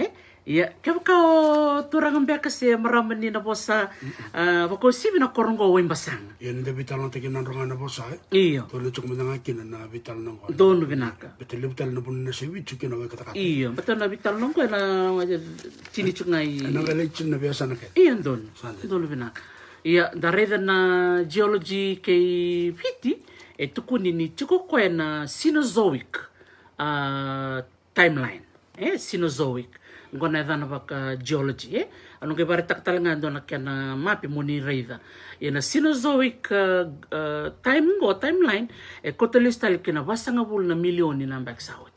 eh? Iya, ke kau turangan beka se maraman ni na bosa eh, wa ko si iya, na korong go wen basang ia ni vital nanti tekin
na ronga na Iya. ia to le chuk menanga na vital na ko do no binaka betel vital na bun na
se wi chuk na ka ka ia betel na vital na ko na chini chuk ngai na ngale na biasa na ke ia don do no binaka Iya, dareda dana geologi ke fiti itu e tukuni ni chuko ko na eh, timeline eh cenozoic gona dana baka geology eh anu ke bare taktal nga dona kana mapi moni reida ena Cenozoic uh, uh, time go timeline e kotelistal kina wasanga bul na milioni na back south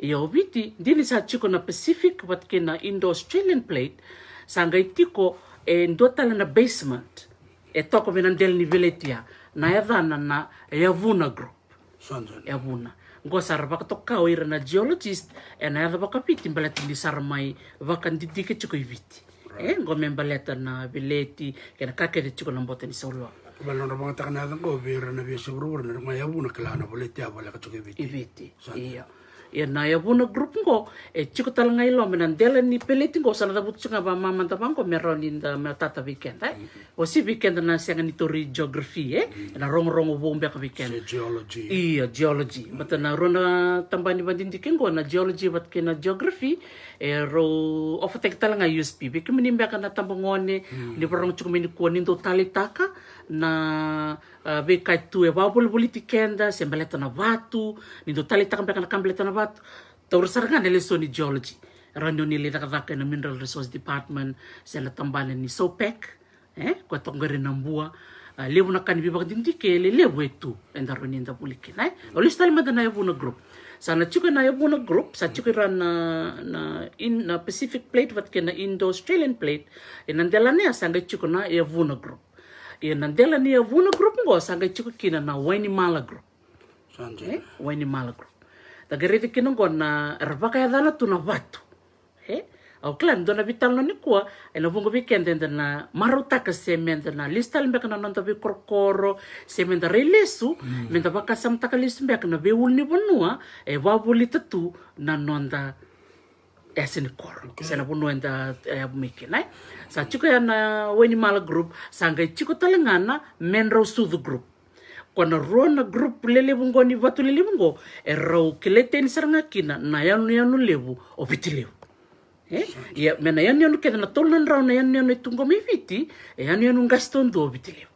ia obiti dili sa chiko na Pacific wat kina Indo-Australian plate sanga itiko e ndotala na basement e toko vinandel ni viletia na edana na yavuna group Sanzani. e Gosar sar kau to geologist ena have baka piti balati di sar mai vakan di dike chuko ibiti eh go baleta na bileti kena kake di chuko nambote ni solo Balo na mga takanagan ko, bira na biya siguro, na mga yabu na kailangan na ulit, yabu iya ya na ia vuna grup go e chiko tala ngai lo menan dele ni peleti go sana tabu tsunga ba mama tapang ko meron in da me tata weekend ai o si weekend na senga ni tori geography e na rong rong wo mbe ka weekend geology Iya geology mm-hmm. mata na rona tambani bandin diken go na geology bat ke na geography e ro ofa tek tala ngai usp be kemini mbe ka na tambongone mm-hmm. ni rong chukmini ko tali taka na uh, ve kai tu e waboliboli tikenda sembele tana vatu ni do tali takambekana kambele tana vatu taurisaragana le soni geology rando ni le dakadaka e na mineral resource department sela tambana ni sopec eh ko tongore na mbua uh, eh, lebu na kani bibak dindike le lebu etu enda roni enda bulike nai olis tali madana na group e sana chuka na ebu na group sa chuka e na na in na pacific plate vat ke na indo australian plate enandela ne asanga chuka na ebu na group Eh, dela eh, eh, ni na waini ఏంటంటే నీ ఊన గ్రూప్ ఇంకో సంగ చిక్కుకిన నా వైని మాల గ్రూప్ వైని మాల గ్రూప్ దగ్గర దిక్కిన కొన్న ఎర్రపకాయదాల తునవ్వద్దు ఏ ಅವಕ್ಲ ಅಂದೊನ ಬಿತ್ತಲ್ನೊನಿ ಕೋ na ಬುಂಗು ಬಿಕೆಂದೆಂದನ ಮರುತಕ ಸೆಮೆಂದನ ಲಿಸ್ತಲ್ ಬೇಕನ ನಂತ ಬಿ ಕೊರ್ಕೋರು ಸೆಮೆಂದ ರಿಲೇಸು ಮೆಂದ ಬಕ ಸಂತಕ ಲಿಸ್ಟ್ ಬೇಕನ ಬಿ ಉಳ್ನಿ ಬನ್ನುವ ಎ ಬಾಬುಲಿ ತತ್ತು ನನ್ನೊಂದ esin kor okay. sana bunu enda ya eh, miki nai sa chiko ya na weni mala group sanga chiko talangana menro sudu group kona ruana group lele bungo ni watu lele bungo e eh, rau kelete ni saranga kina na yanu yanu lebu opiti lebu eh ya mena yanu yanu keda na tolnan rau na yanu yanu e tungo me viti e yanu yanu ngaston do opiti lebu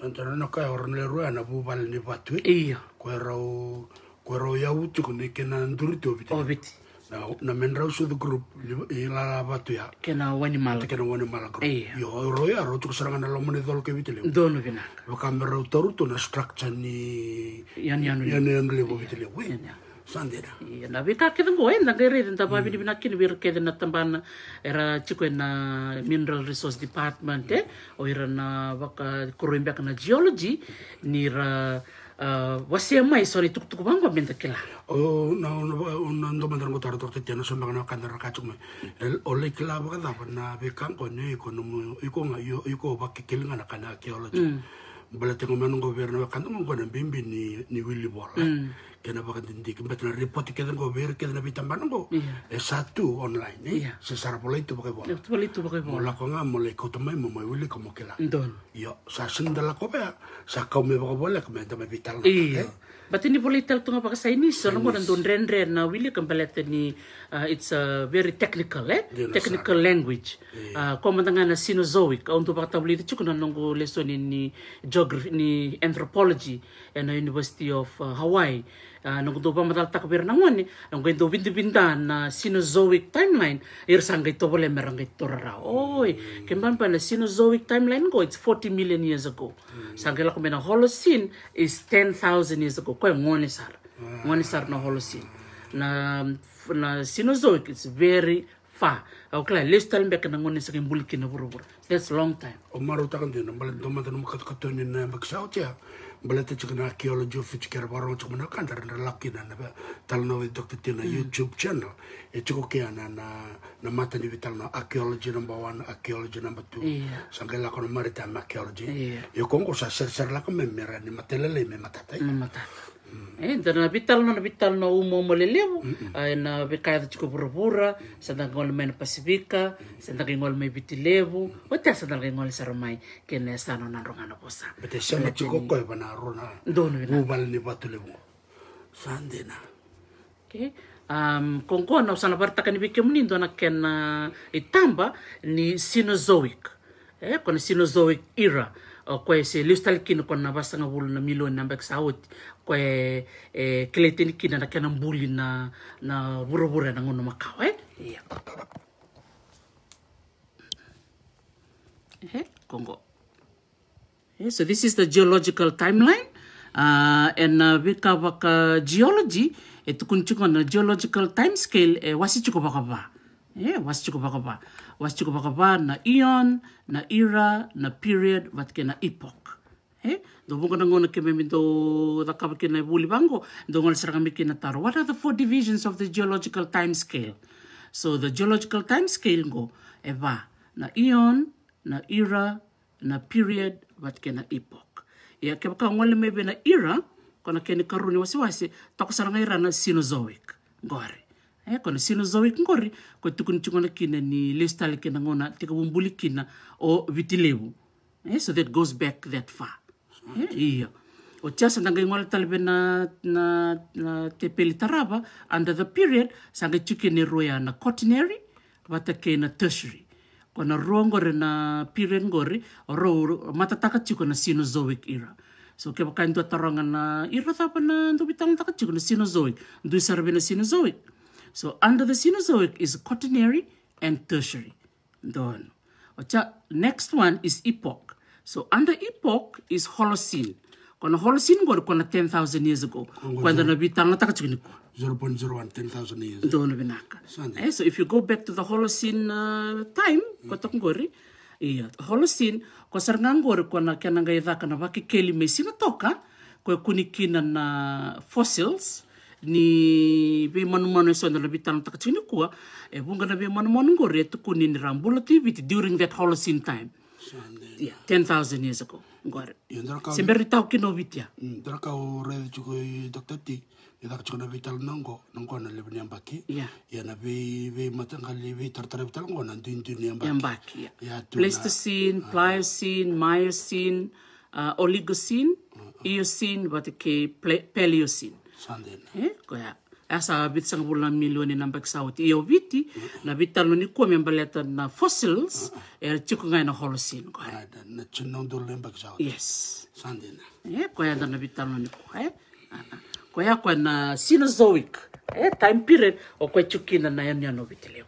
santana na kai horon le ruana bu bal ni watu e? iya ko rau ko rau ya wutu ko ne kena nduri to opiti opiti na, na men grup the group i la ya kena wani mala kena wani mal group e. yo roi ro ya, tuku saranga na lomone dol ke vitile donu vina waka me rau taru tu
na structure ni yan yan yan yan levo vitile we eh. sandera ya na vita ke ngo en eh, na gere den tapa bini hmm. bina kini bir ke den tamban era chiku na mineral resource department e o era na waka kurumbek na geology ni ra Uh, wasia ya, mai sorry tuk tuk bang benda kila
oh na
na
ndo mandar ko tarot ke tiana sumba na kan ra kachuk me el ole kila ba ka na be kan ko ne ko no iko nga yo iko ba ke kila na kana ke ole bala tengo manu governo kan ngo na bimbi ni ni willi bor hmm kena pakantinti kebetulan report kita nggak biar kita nabi tampan nggak eh iya. satu online eh iya. sesar pola itu pakai bola ya, pola itu pakai bola mulai kau nggak mulai kau temai mau mau willy kau mau don yo sa sendal kau ya sa kau mau pakai
bola kau minta mau vital iya eh? But ini boleh tel tunga pakai Chinese, so namun dan ren ren na willy kembali ni uh, it's a very technical eh technical language. Iya. Uh, kau mentangan na Cenozoic untuk pakai tabel itu cukup nunggu lesson ini geography ni anthropology and University of uh, Hawaii. uh, nung dopa matalta kapir eh. na ngwan, nung kayo na sinozoic timeline, irsang kayo topo le merang torara. Oy, mm. kempan pa na sinozoic timeline ko, it's 40 million years ago. Mm. Sang kayo kumena Holocene is 10,000 years ago. Kaya ngwan sar, ah. Ngwan sar na Holocene. Na, na sinozoic it's very fa au kla lestal mbek na ngone sakin bulkin na burubur that's long time o maru takan dina balad do madan makat katoni na baksaut ya
balete chikna archaeology of baro chuk chikna kan dar laki na ba tal no dr tina hmm. youtube channel e eh, chuk ke ana na na mata ni vital no archaeology number 1 archaeology number 2 sangai la kono maritime archaeology yo kongo sa ser ser la ko memera ni
matelele me matata matata e eh, da na vital no na no umo mo lelevo ai eh, na vekaya tsiko burubura sa na pasifika sa na ngol me vitilevo o te sa na ngol sa romai ke sa no na rongana posa bete sa na tsiko ko ba na rona dono ni batulevo sandena um kongo na usana bartaka ni bikem ni ndona ken itamba ni sinozoic e eh, kona sinozoic era koe se leustalkina kona vasagavulu na milioni na baek saoti e e teni kina na kena mbuli na na burubura na ngono makao eh yeah. eh Congo yeah, so this is the geological timeline uh, and uh, cover waka geology e tukun chiko na geological time scale e wasi chiko waka ba eh wasi chiko waka ba eh, wasi chiko ba na eon na era na period wat kena na epoch Eh? e dovunga ngona ke memi do da kapa ke na bulibango do ngol sera kami ke na taro what are the four divisions of the geological time scale so the geological time scale go eva na eon na era na period wat ke na epoch ia ke ka ngol mebe na era kona ke ni karuni wasiwasi takosara ngaira na cenozoic ngore e eh, kono cenozoic ngori ko tukuni tingona kina ni lifestyle kina ngona tika bumbuli kina o vitilevu eh? so that goes back that far Ia. O tiasa na ngai ngol talbe na, na, na te peli taraba, under the period, sa ngai tuke ne roya na quaternary, wata ke na tertiary. Ko na roa ngore na period ngore, o roa matataka tuko na sinozoic era. So ke bakain tua taronga na ira thapa na ndu bitang taka tuko na sinozoic ndu sarabe na sinozoic So under the sinozoic is quaternary and tertiary. Don. Ocha, next one is epoch. So under epoch is Holocene. Kona Holocene go kona 10,000 years ago. Kwanda no bitanga taka chini ko. 0.01 10,000 years. Ndo binaka. Eh, so if you go back to the Holocene uh, time, mm. kota ngori. Iya, Holocene ko sarngangori na kena ngai dhaka na waki keli mesina toka ko kunikina na fossils ni be manu-manu so na labi taka takatsin kua e eh, bunga na be manu-manu ngori eto kunin rambula tibiti during that Holocene time. 10,000 years ago. Got it. Semberi tau kino
bitia. Mm, Draka o re chuko i Dr. T. Ida ka vital nango, nango na lebe ni ambaki. Ya. Ya na be be matanga lebe tartare vital ngo na dun dun ni ambaki.
Yeah. Pleistocene, ah. Pliocene, Miocene, uh, Oligocene, uh, uh. Eocene, but ke Paleocene. Sandene. Eh? Ko asa vitsangavolona milioni nambakisaoty Iyo vity na vitaloni koa na fossils er ery tsikognaina na koayes e koa andana vitaloni koa e koa ia koa na na sinozoic eh, eh. eh, time period o koa tsikokina na anianao vity leo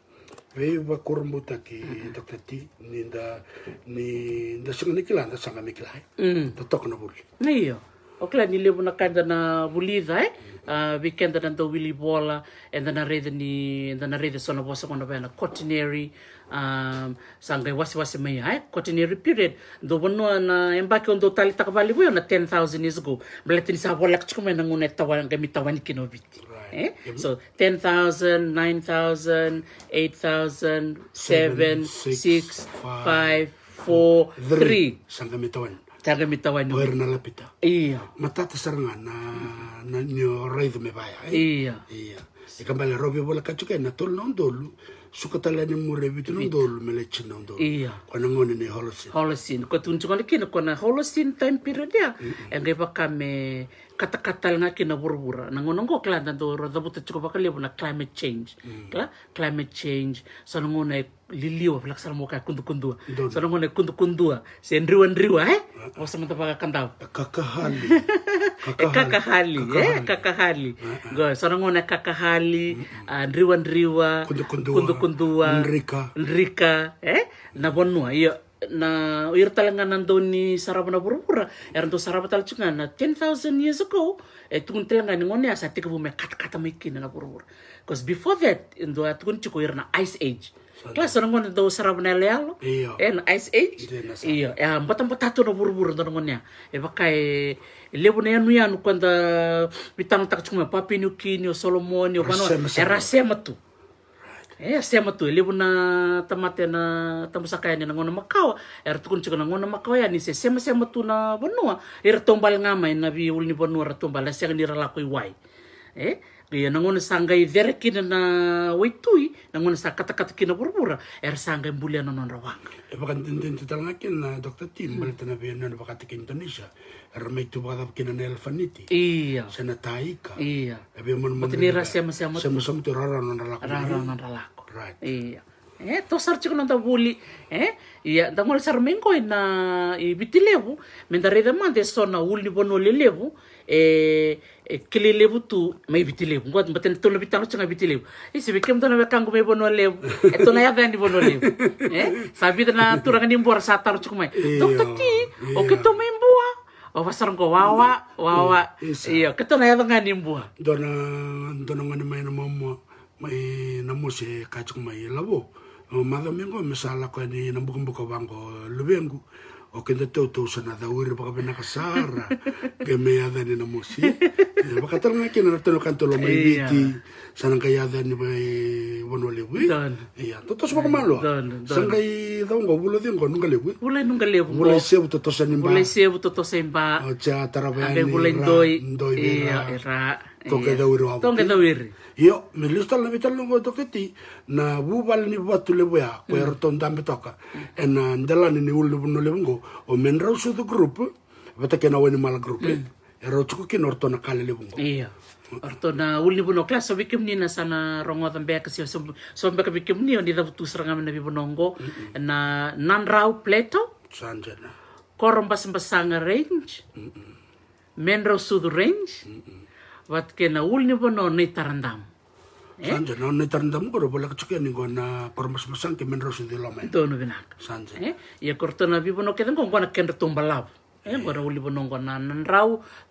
veiva korombotaky docta ty
ninda ni nda sagnamikila nda sagnamikila e eh. da mm. tokana voly Niyo.
okla ni le na kanda na buliza eh ah, weekend na to Willy Bola and na arede ni and na arede sona bosa kona bana quaternary um sangai wasi wasi mai eh period do bono na embaki ondo tali takabali bo na 10000 years ago. mleti ni sa bola kchukuma na ngone tawa ngami tawani kino biti eh so 10000 9000 8000 7 6 5 4
3 Taka mitawan no. Puer na lapita. Iya. Matata sarangana na nyo raid me baya. Iya. Iya. E kambala robe bola kachuka e, na tol non dolu. Sukatala ni mure bitu non dolu mele china non dolu.
Iya. Kona ngone ni holosin. Holosin. Kwa tunchukana kina kona holosin time period ya. Mm -mm. Engeba kame nga kina burbura ngono ngo klanda na doro da buta chuko bakali bona climate change kla climate change so ngono na lilio flak salmo ka kundu kundu so ngono na kundu kundu se ndriwa ndriwa he o sama ta baka kanda kakahali kakahali eh kakahali go so ngono na kakahali ah, ndriwa ndriwa kundu kundu kundu ndrika ndrika eh na bonua iyo na irta nga nandoon ni Sarapa na er eran to Sarapa talchunga na 10,000 years ago e eh, tungun tila nga ningon niya sa tika bume katkata may kina na because before that ndo atukun chiko ir na Ice Age Kelas orang ngono do sarap eh, na leal. Iya. En ice age. Iya. Ya mbotam tato na buru ndo do ngonya. E bakai lebo ne nu kwanda bitang tak cuma papi nu kini o Solomon o bano. Era sematu. Eh, e sema tu e levu na tamata ena tabusaka yani ena gouna makawa era tukuna jiko na gouna makaua yani se semasema tu na vanua ira taubale ga mai na vei ulunivanua ra taubale a sega nira lako i wai e ia eh, na gouna eh, sa qai cere kina na waitui na gona sa katakata kina vuravura era sa qai bule na nodra wakae
aadeitale gakna na dor tiammaleta na veianana vakatki era
maiuiie to sara siko noda vuli e ia da gone sara mai qoi na i vitilevu meda raica mada e so na ulini vanua leilevu e eh, Eh, kili lebu tu mai bitilebu lebu ngot mbaten to lebi tano changa lebu isi bikem to nabe kanggo me bono lebu e, to na yaga ni bono lebu eh sabi na turanga ni mbora sa tano chukumai tok tok ti o ke mai mbua o wasar ngo wawa wawa iyo ke to na yaga ngani mbua dona dona ngani mai na momo
mai na muse mai labo madam mengo misala ko ni na bukumbuko bango lubengu o kenda tautau sana da dauiri baka na kasara ke me yada ni namusi baka tar na kina ratano kanto lo mai biti sana ka yada ni mai wono lewi iya to tos baka malo sana kai dau ngo bulo di ngo nunga lewi bulo nunga lewi bulo sebu to tosa ni ba bulo
sebu to tosa ni o cha tarabani ndoi ndoi toke
to ke dauiri to
ke dauiri Yo, mi lista
la vita lungo to kiti na bubal ni batu le buya ko er ton dam betoka en na ndela ni ni ulu no le bungo o men ro su do group bata ke eh. mm. na woni mal group er
ro chuko ki nor kale le bungo iya Orto na uli bunu klas so bikim ni na sana rongo tambe ka si so so mbe ka bikim ni oni da tu seranga na bi bonongo na nan rau pleto sanjana korom bas basanga range men ro su range wat ke na uli buno ni tarandam
Sanje eh? non ni tarndam goro bola kachuki ni gona pormas masang ke menro sin dilome. Itu no binak. Sanje.
Eh ya kortona bibo no kedang gona kender tumbalab. Eh, eh. gona uli bono gona nan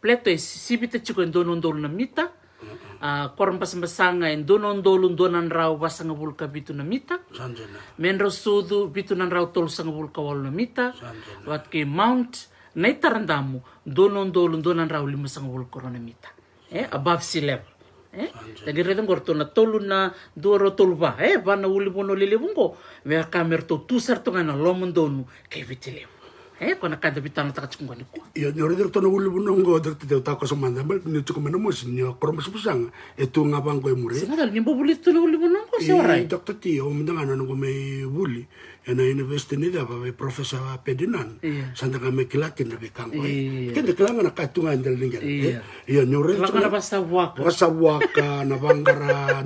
pleto eh, sibite chiko ndono ndol na mita. Uh, ah, koran pasang-pasanga en donon dolun donan rau basanga bulka bitu na mita Sanjana. menro sudu bitu nan rau tol sanga bulka wal na mita Sanjana. wat ke mount nai tarandamu donon dolun donan rau lima sanga bulka mita eh above sea level Eh? tagir retam gor tona tolu na dua ro tolu ba e eh, ba na uli bono lele bungo me a kamer to tusar tonga na lomon donu kai vitele e eh, kona kada bitana taka tsungo ni ko
yo yo redir tona uli bono ngo der te ta ko soma na bal ni tsuko mena mo sin yo koro mo supusang e tu nga bango e mure singa
dal ni bo tona wuli bono ngo se orai
doktor ti o na ngo me wuli. E ena university ni da vai professor pedinan yeah. santa kame kilakin nabi kangko yeah. ke de kelanga na katunga ndel ningel yeah. Iya. ya nyore kelanga na basa waka basa waka na bangara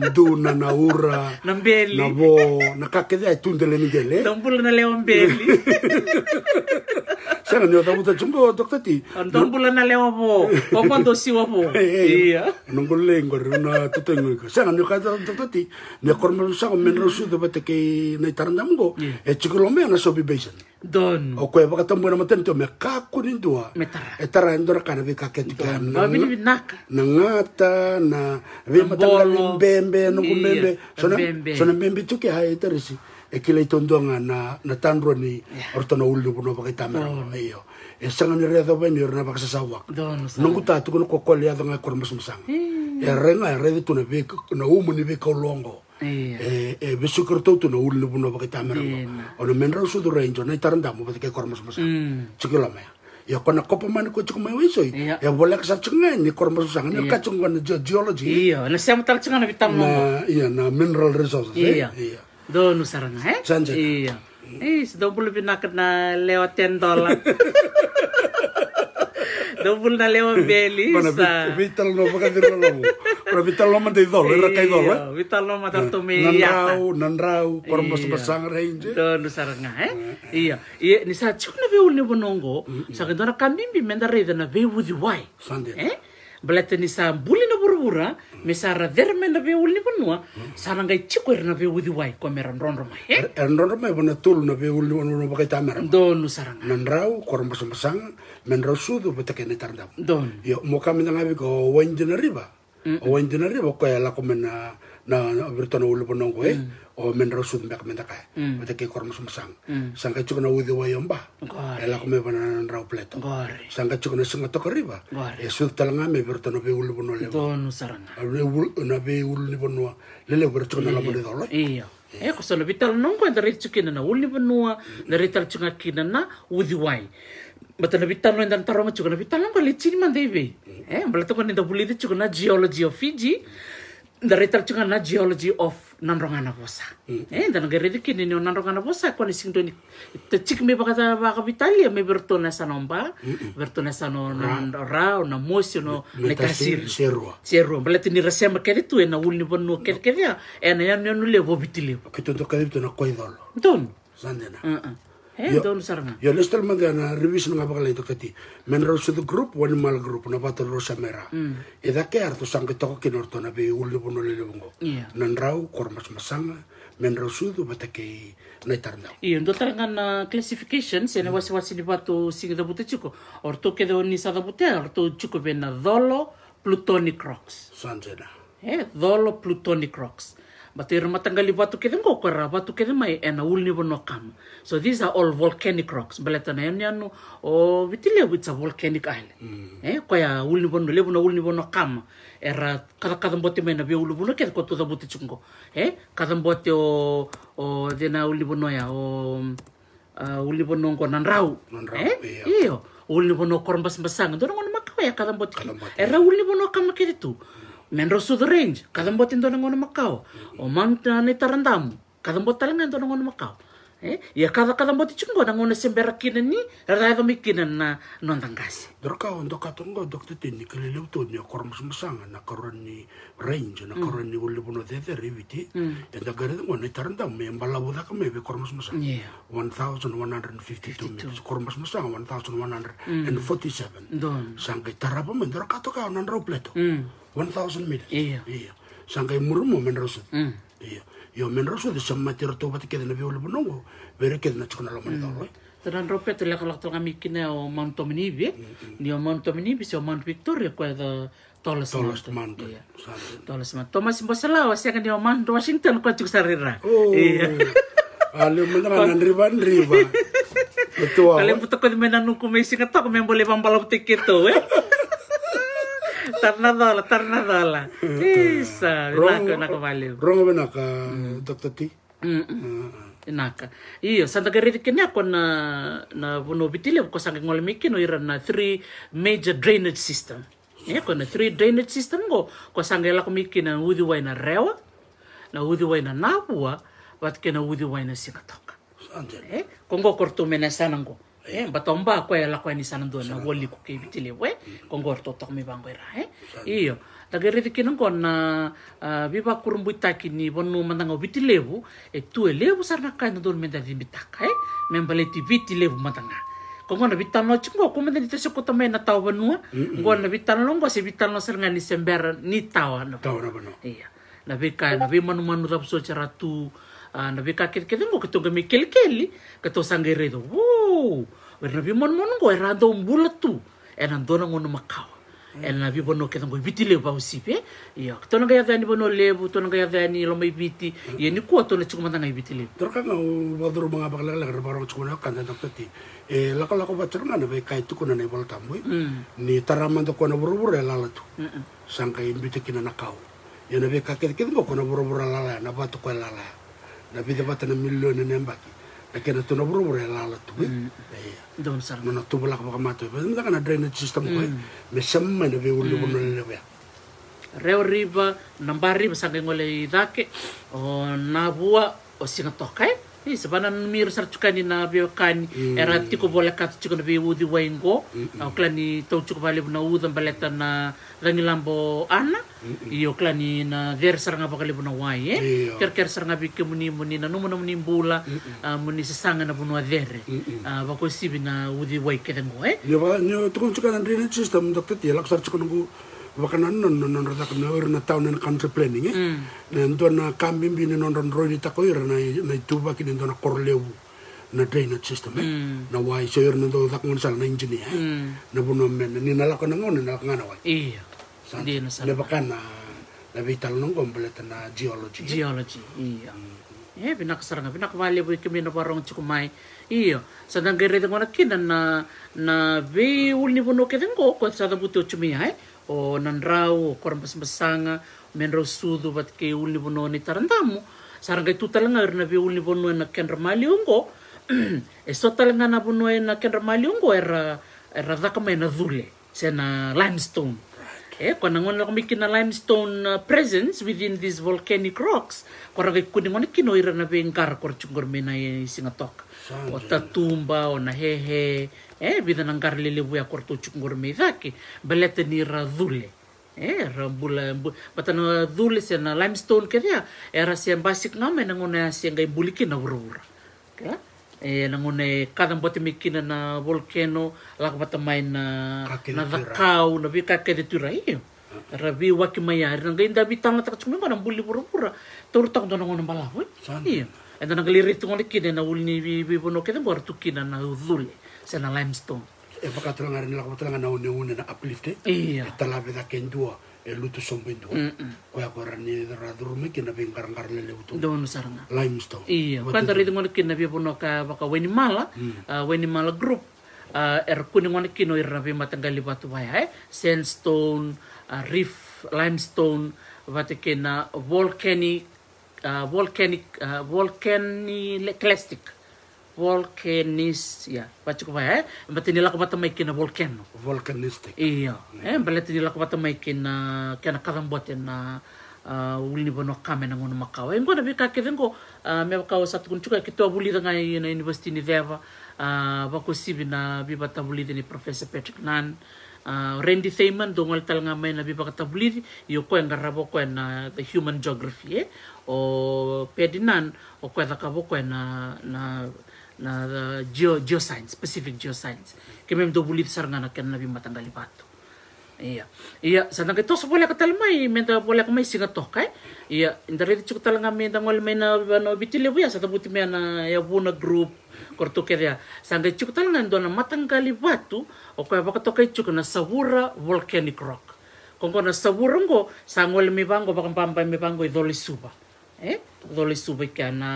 ura na mbeli na bo na kakede ai tundele ningel eh
tumpul na leo
Saya sana nyo tabuta jumbo dokta ti tumpul na leo bo kopo ndosi wa bo iya, iya. iya. nongole ngor na tutengo sana nyo kata dokta ti ne kormo sa ko menrosu de bateke na tarandamgo e chikilo me na sobi basin don o kwe baka tambo na maten to me ka kunin dua me tara e tara ndo na kana be ka ket ka na na ngata na be matanga limbembe no kumbembe sona sona mbembe tuki ha iya. e e kila i na na tanro ni Orto na ulli puno baka tamera iyo. e sanga ni redo ben yor na baka Don. no kuta tu kuno kokole ya nga e renga e redo tu na be na umu ni e e be sikirtou tuna ullibu no baki oh ona menrau sudu range ona itaranda mo baki kormas masa hmm. cikilo mea ya. ya kona kopa mani ko cikuma wisoi iya. ya boleh kesal cengen ni kormas masa ngani ka cengwa na iya
na siam tal cengen bi tamu iya na iya, nah, mineral
resources eh. iya iya
do nusaranga he eh. sanje iya Eh, sudah boleh binakan na lewat ten dolar. Dopo volna leva
bellissima. Ma vital no baka dirlo lo. Ora vital no mante idol, era kai idol.
Vital no mata to me ya. Nanrau, nanrau, por mas pasang range. To no saranga eh. Iya, iya ni sa chukna be ulne bonongo. Mm, sa kendora mm. kambi menda reda na be wudi wai. Sande. ¿Eh? balatani sa buli na burubura me sa ra verme na be eh? er, uli bonua sa na ngai chiko na be udi wai ko meran rondro ma he en rondro ma bona tul na be ulni bonua ba
kaita meran donu saranga nan rau men rau sudu bota kene tarda don yo mo kami na ngabi ko wan jena riba wan jena riba ko ya la ko mena na bertona uli bonua ko eh? mm o men ro sud mek men takai o mm. ke kor musum sang mm. sang ka na udi wa yomba e la kome bana nan rau pleto sang ka chukna sanga to kariba e sul talanga me berto no be ulu bono le tonu saranga a be ul na be ul ni bono le le
berto na la bono dolo iya e ko solo vital non ko dari chukina na ul ni bono dari tar chunga kina na udi wai Batana vital no endan taroma chukana vital no ko le chini mandebe e eh, balato ko ni da bulide chukana geology of Fiji dari tercengan na geology of nanrongana bosa hmm. eh dan ngere dikini ni nanrongana bosa ko ni singdo ni tecik me bakata ba kapitalia me bertona sanomba bertona sano ra na mosi no ne kasir serua serua belati ni resema kere tu ena ulni bonu kere kere ya ena yan ya no le bobitile kito to na don sandena Hey, eh, yo, ya- sarang.
Yo ya, lestal manga na uh, revis nga bakal ito kati. Men ro the group one mal group na pato samera. sa mera. Mm. Eda ke arto sang kito ko kinorto na be ulli bono le le bongo. Yeah. Nan rau kor mas masanga men ro su do bata ke na tar na.
Iyo ndo tar nga na uh, classification se na wasi wasi di pato sig da bute chuko. Orto ke do ni sa da bute orto chuko be na dolo plutonic rocks. Sanjena. Eh dolo plutonic rocks. But irmatanggali batu kete ngo kora batu kete mai ena ul bono kam. So these are all volcanic rocks. Baleta na yamni anu o vitile witsa volcanic island. Mm. Eh kwaya ul bono no lebo na ul nibo kam. Era kada kada mbote mai na be ul bono no kete koto da bote chungo. Eh kada mbote o o dena ul nibo ya o uh, bono nibo no ngo Nan rau, Eh? Iya. Iyo. Ul nibo no kormbas mbasang. Dono ngono makawa ya kada mbote. Era ul nibo bono kam kete tu. Mm menro kadang buat into ngono e makau o manta e e, ni tarandam buat talang into nangon makau eh ya kada kadambot chungo nangon sembera ni rada mikinan na non tangkas dorka ondo katongo dokter
tini keleleu tuh ni kormas masanga na ni range na ni ulibuno de de riviti and the garden one tarandam me two meters two meters, kormas thousand one hundred and forty seven sangkai tarapa mendorka to ka nanro pleto mm. 1000 meter iya iya sanga murumo menroso mm. iya yo menroso de sama tiro to bat kedena biolo bonongo bere kedena chukna lo mani dalo
Tanan rope to le kalak tonga mikine o Mount Tominibi, ni o Mount Tominibi se o Mount Victoria ko da tolas tolas man iya. tolas man Thomas Mbosela o se ni o Mount Washington kau chuk sarira. Oh. Iya. Ale mendra nan riban riba. Betul. Kalian betul kau di nuku mesi ketok memboleh pampalop tiket tuh, eh. Τερναδόλα, τερναδόλα. Ίσα, να κοβάλει. Ρόγο με να κα, τακτατή. Naka. Iyo, Santa Garita kenya ako na na no bitile ko sa ngol miki no ira na three major drainage system. Iya ko na three drainage system go ko sa ngela miki na udi wai na rewa, na udi wai na napua, wat ke na udi wai na singatoka. Eh, kongo kortu mena sanango eh batomba kwe ya kwe ni sana ndona woli ku ke bitile we kongor to tok mi bango ra eh iyo dagere dikino kona ah, biba kurumbu taki ni bonu e eh. mandanga bitilebu e tu elebu sarna kai ndo menda dibitaka eh membale tibitilebu mandanga kongo na bitan lo chingo ko menda ditese ko tome na taw banua ngo na bitan lo ngo se bitan lo sarna ni sember ni taw na taw na bano iya na be kai na be manu manu rap so charatu nabi kakit kita ngo keto kami kel keli ketong sangere itu wow wer nabi mon mon ngo era do tu ena ndona ngono makawa Enam nabi bono keto ngo biti leu bau sipe eh? ya keto nga ya vani bono lebu to nga ya vani lo mai biti iya ni ko to le chukuma nga biti leu.
dor ka ngo badro manga bakla la garba ro chukuna kan ta ti eh la nabi kai mm. tu kuna ne tamui ni taraman to kono buru buru la tu sangka imbiti kina nakau ya nabi kake kete ngo kono buru buru la la na batu ko na vida navidavata na milione baki nakena tona vuravura lala tuve mana tuvalaka vakamatove mataka na drainage system koe me samma na veulivunolelevea
reo riba na ba riva sagaigole i dake o oh, navua o oh, sigatoka tokai i sabana mi research kani na be kani mm. era tiko bola kat tiko be wudi wengo au klani tau tiko bale na udan baleta na rangilambo ana io klani na ver saranga bakale buna wai e ker ker saranga bi ke muni muni na numuna muni bula ah, muni sesanga na bunua dere ba ah, ko sibi wai ke dengo e
eh? io ba nyo tiko tiko na drene system dokter tielak sar tiko ngu wakana non non non rata kana ora na tau country planning eh mm. na ndo na kambing bini non non roi ta ko na na tuba ki ndo na korleu na drainage system eh mm. na wai so ira na ndo ta sal na engineer eh mm. na bono men ni na la kana ngon na la kana
wai iya na sal le bakana na vital nong complete na geology eh? geology iya eh binak saranga binak mali bu kimi na barong chukumai iya sadang gere de kinan na na be ulni bono ke dengo ko sadang butu chumi hai eh? o na drau o kora basabasaga me drau sucu vata kei ulunivanua na i taradamu sara qai tu tale ga ira na veiulunivanua ena kedra maliu qo e so tale ga na vanua ena kedra maliu qo era era caka mai ena cule se na limestone eh kona ngone la mikina limestone uh, presence within these volcanic rocks kora ke kuni ngone kino ira na bengkar kora chungor mena e singatok o tatumba o na hehe eh bida nangkar lele buya kora to chungor me dake ni ra dule eh ra bula batana dule se na limestone ke dia era eh, se basic nangon na ngone se bulikin buliki na urura okay? e nangone kada bote mikina na volcano lakapata mai na na zakau na vika kede iyo, ah. rabi waki mai ari nanga inda vi tanga taka tsumi mana buli pura pura toru tak dona ngona malawi iya enda nanga lirit ngona na ulni vi vi bono kede bor tukina na udule sana limestone e pakatulanga ni lakapata ngana une une na uplift iya
e, talabe da kendua e lutu sompedu ko ya rani radur me kina pe ngar ngar
lele utu do no sarna limestone iya kan dari ngon kina pe pono ka baka weni mala hmm. ah, weni mala group ah, er kuni ngon kino irna pe matanggali batu baya eh sandstone ah, reef limestone batikena volcanic volcanic volcanic clastic volcanis ya baca kau ya berarti nila kau mata na volcano volcanistic iya eh berarti nila kau mata maikin kena kadang ya na ah, ulini bono kame na ngono makawa eh, engo na bika ke vengo ah, me bakawa satu kun cuka kitua buli tanga na university ni veva ah, bako sibi na biba tabuli ni profesor Patrick Nan Randy Thayman dongol talanga May na biba iyo yo ko enga rabo ko na the human geography eh o pedinan o ko da kabo na na na geo, geoscience, Pacific geoscience. Kaya may dobulit sar nga nakan na bimatang dalipato. Iya. Iya, sa nang ito sa pula katal talma, menta pula ka may singa to kay. Iya, indarit chuk talaga menta ngol may na ano bitile buya sa tabuti may na yabu na ya, ya, group korto kerya. Sa nang chuk talaga ndo na matang kalibatu o kaya baka to kay chuk na sahura volcanic rock. Kung ko na sahura ngo sa ngol mi bango baka pampa mi bango idoli suba. Eh? dole le sube ke ana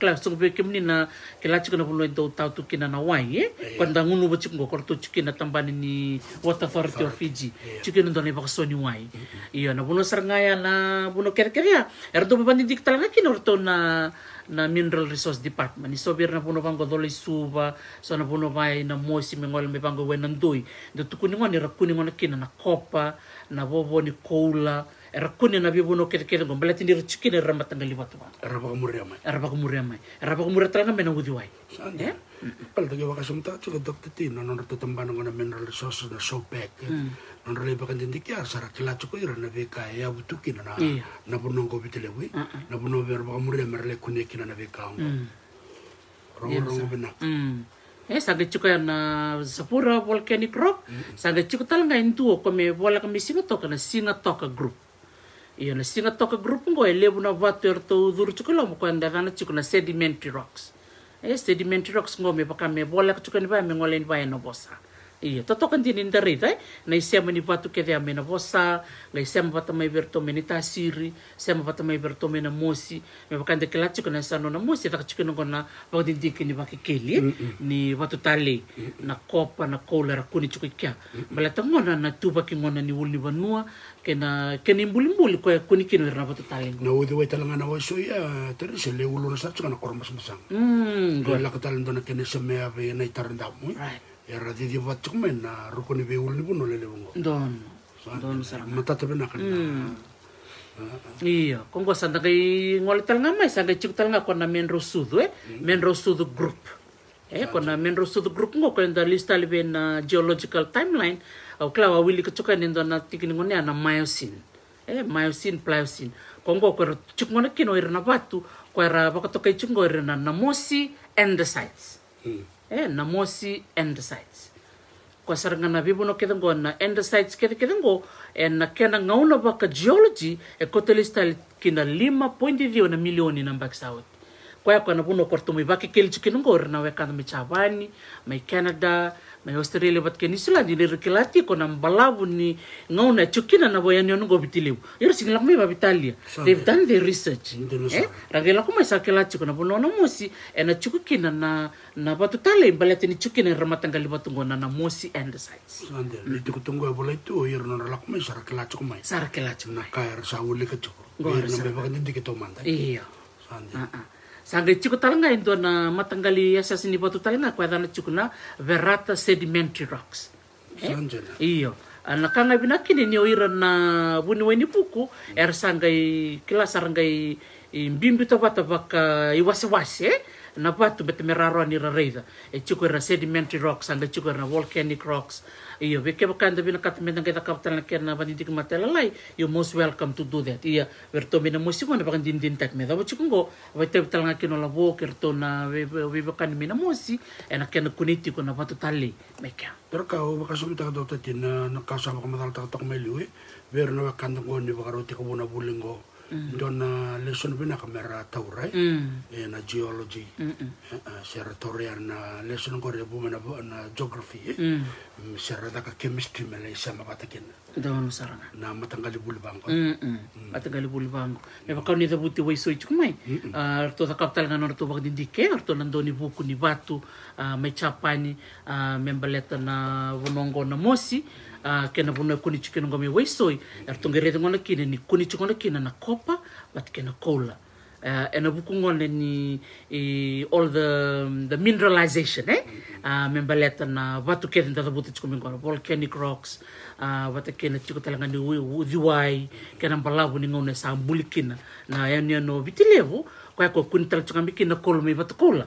kla so be ke mnina ke chikana bulu tau tu kina na wai e kwanda ngunu bo chikungo kor tu chikina tambani ni water authority of Fiji chikina do le bakso ni wai mm, mm, mm. iyo na buno sarngaya na buno kerkeria er do babani dik talaga kina orto na na mineral resource department isobir na puno bango dole suba so na puno vai na mosi mengol me bango wenandui ndo tukuni ngoni rakuni ngona kina na kopa na bobo ni koula rakuni na bibu no kete kete ngombele tindi chikini na ramba tanga liba tuba Raba kumuri amai ya Raba kumuri amai ya Raba kumuri tranga mena wudi wai sande pal tagi
waka sumta tsuka dokta ti na no rata tamba no mineral resources na so pek. Mm. no no liba kan tindi kia sara kila tsuko ira na veka ya butuki na na iya. na buno ngobi wui. Mm, mm. na buno be ramba kumuri amai ya rale kina na veka ngo rongo iya, rongo bina.
eh sanga chuka na sapura volcanic rock Sange chuka talanga intuo kome bola kami singa toka na singa toka group Iya, na singa toka grup ngo elevu na vatu er to udhuru chukula mukwenda dhana chukula sedimentary rocks Eh, sedimentary rocks ngo me paka me bola kuchukani ba me ngole ba bosa Iya, toto kan tinin dari tai na isia mani patu ke dia mena bosa la isia mapata mai berto meni tasiri isia mapata mai berto mena mosi me bakan de kela chuka na sano na mosi ta chuka kona ba din ni ba kekeli eh? ni watu na kopa na kola kuni kia bala tangona na tuba ki ngona ni wuli banua kena na ke mbuli kuni kino ra watu na wede wai talanga na waiso
ia ya, tere se le ulo na sa chuka kormas masang
mm, la ka
talendo na kene se na itarnda eh? right yara didi vatuk me na ruko ni veul ni puno lele bungo don
don sara matata bena kan mm. iya kongo sanda kai mai ngama isa kai chuktal nga kona menro sudu eh menro mm. sudu group eh kona menro sudu group ngo kona da lista libe na geological timeline au wa wili kachuka nindo na tikini ngone na miocene eh miocene pliocene kongo kora chuk ngone kino na batu kora bakatoka ichungo ir na mosi andesites hmm. eh, na mosi endocytes kwa saranga na bibu no kede ngo na endocytes kede kede ngo eh, na kena ngauna baka geology e eh, kotelista kina lima pointi dio na milioni na mbak saut kwa ya kwa na buno kortumibaki kilichu kinungori na wekana michavani mai Canada na Australia bat ke nisla di le rekelati ko nam balabu ni ngau na e chukina na boya ni go bitiliu yero singla me ba bitalia they've done the research eh ragela ko maisa kelati ko na bono e na mosi ena chukina na na batu tale e balati ni chukina ramatanga li batu ngona na mosi and the sides
sande ni tiku tungo bola itu yero na la ko maisa kelati ko mai sar kelati na yero sa wuli ka chukro ngora sa ba ke to manda iya
sande ah, ah. Sangre chiku talanga into na matangali yasas ni batu talanga kwa dana chiku na verata sedimentary rocks. Eh? Iyo. Na kanga bina kini ni oira na wuni weni puku er sangai kila sarangai mbimbi to bata baka iwase eh? wase na batu bete meraro ni reida. E chiku era sedimentary rocks sanga chiku era volcanic rocks iyo we keba kanda nakat kat mena ngeta kapital na kerna bani dik matela lai you most welcome to do that iya verto bina musi mo na din din tak meda bucu kungo we tebe tala ngaki labo kerto na we we bakan mina musi ena kena kuniti ko na batu tali meka pero ka o baka sumi taka dota tina na kasa ko madal taka tok
meliwe ver na wakanda ko ni bakaro buna bulingo dona uh, lesson bina kamera taurai e na geology eh, eh, sera tore na lesson go rebu mana na geography mm. mm, sera da ka chemistry mele sama batakin don
sarana na matangali bulbango matangali bulbango e baka ni da buti wai soi chumai ah, to da capital ga nor to bak din dike to nan doni buku ni batu ah, me chapani ah, membaleta na vonongo na mosi uh, kena vuna kuni chikena ngome waisoi er tongerete ngona kina ni kuni chikona kina na kopa but kena kola uh, ena buku ngone ni i, e, all the the mineralization eh uh, membaleta na watu kete ndata buta chiko mingora volcanic rocks uh, wata kena chiko talanga ni udiwai kena mbalavu ni ngone kina na yani vitilevu vitilevo kwa kwa kuni tala chukambikina kolme watu kola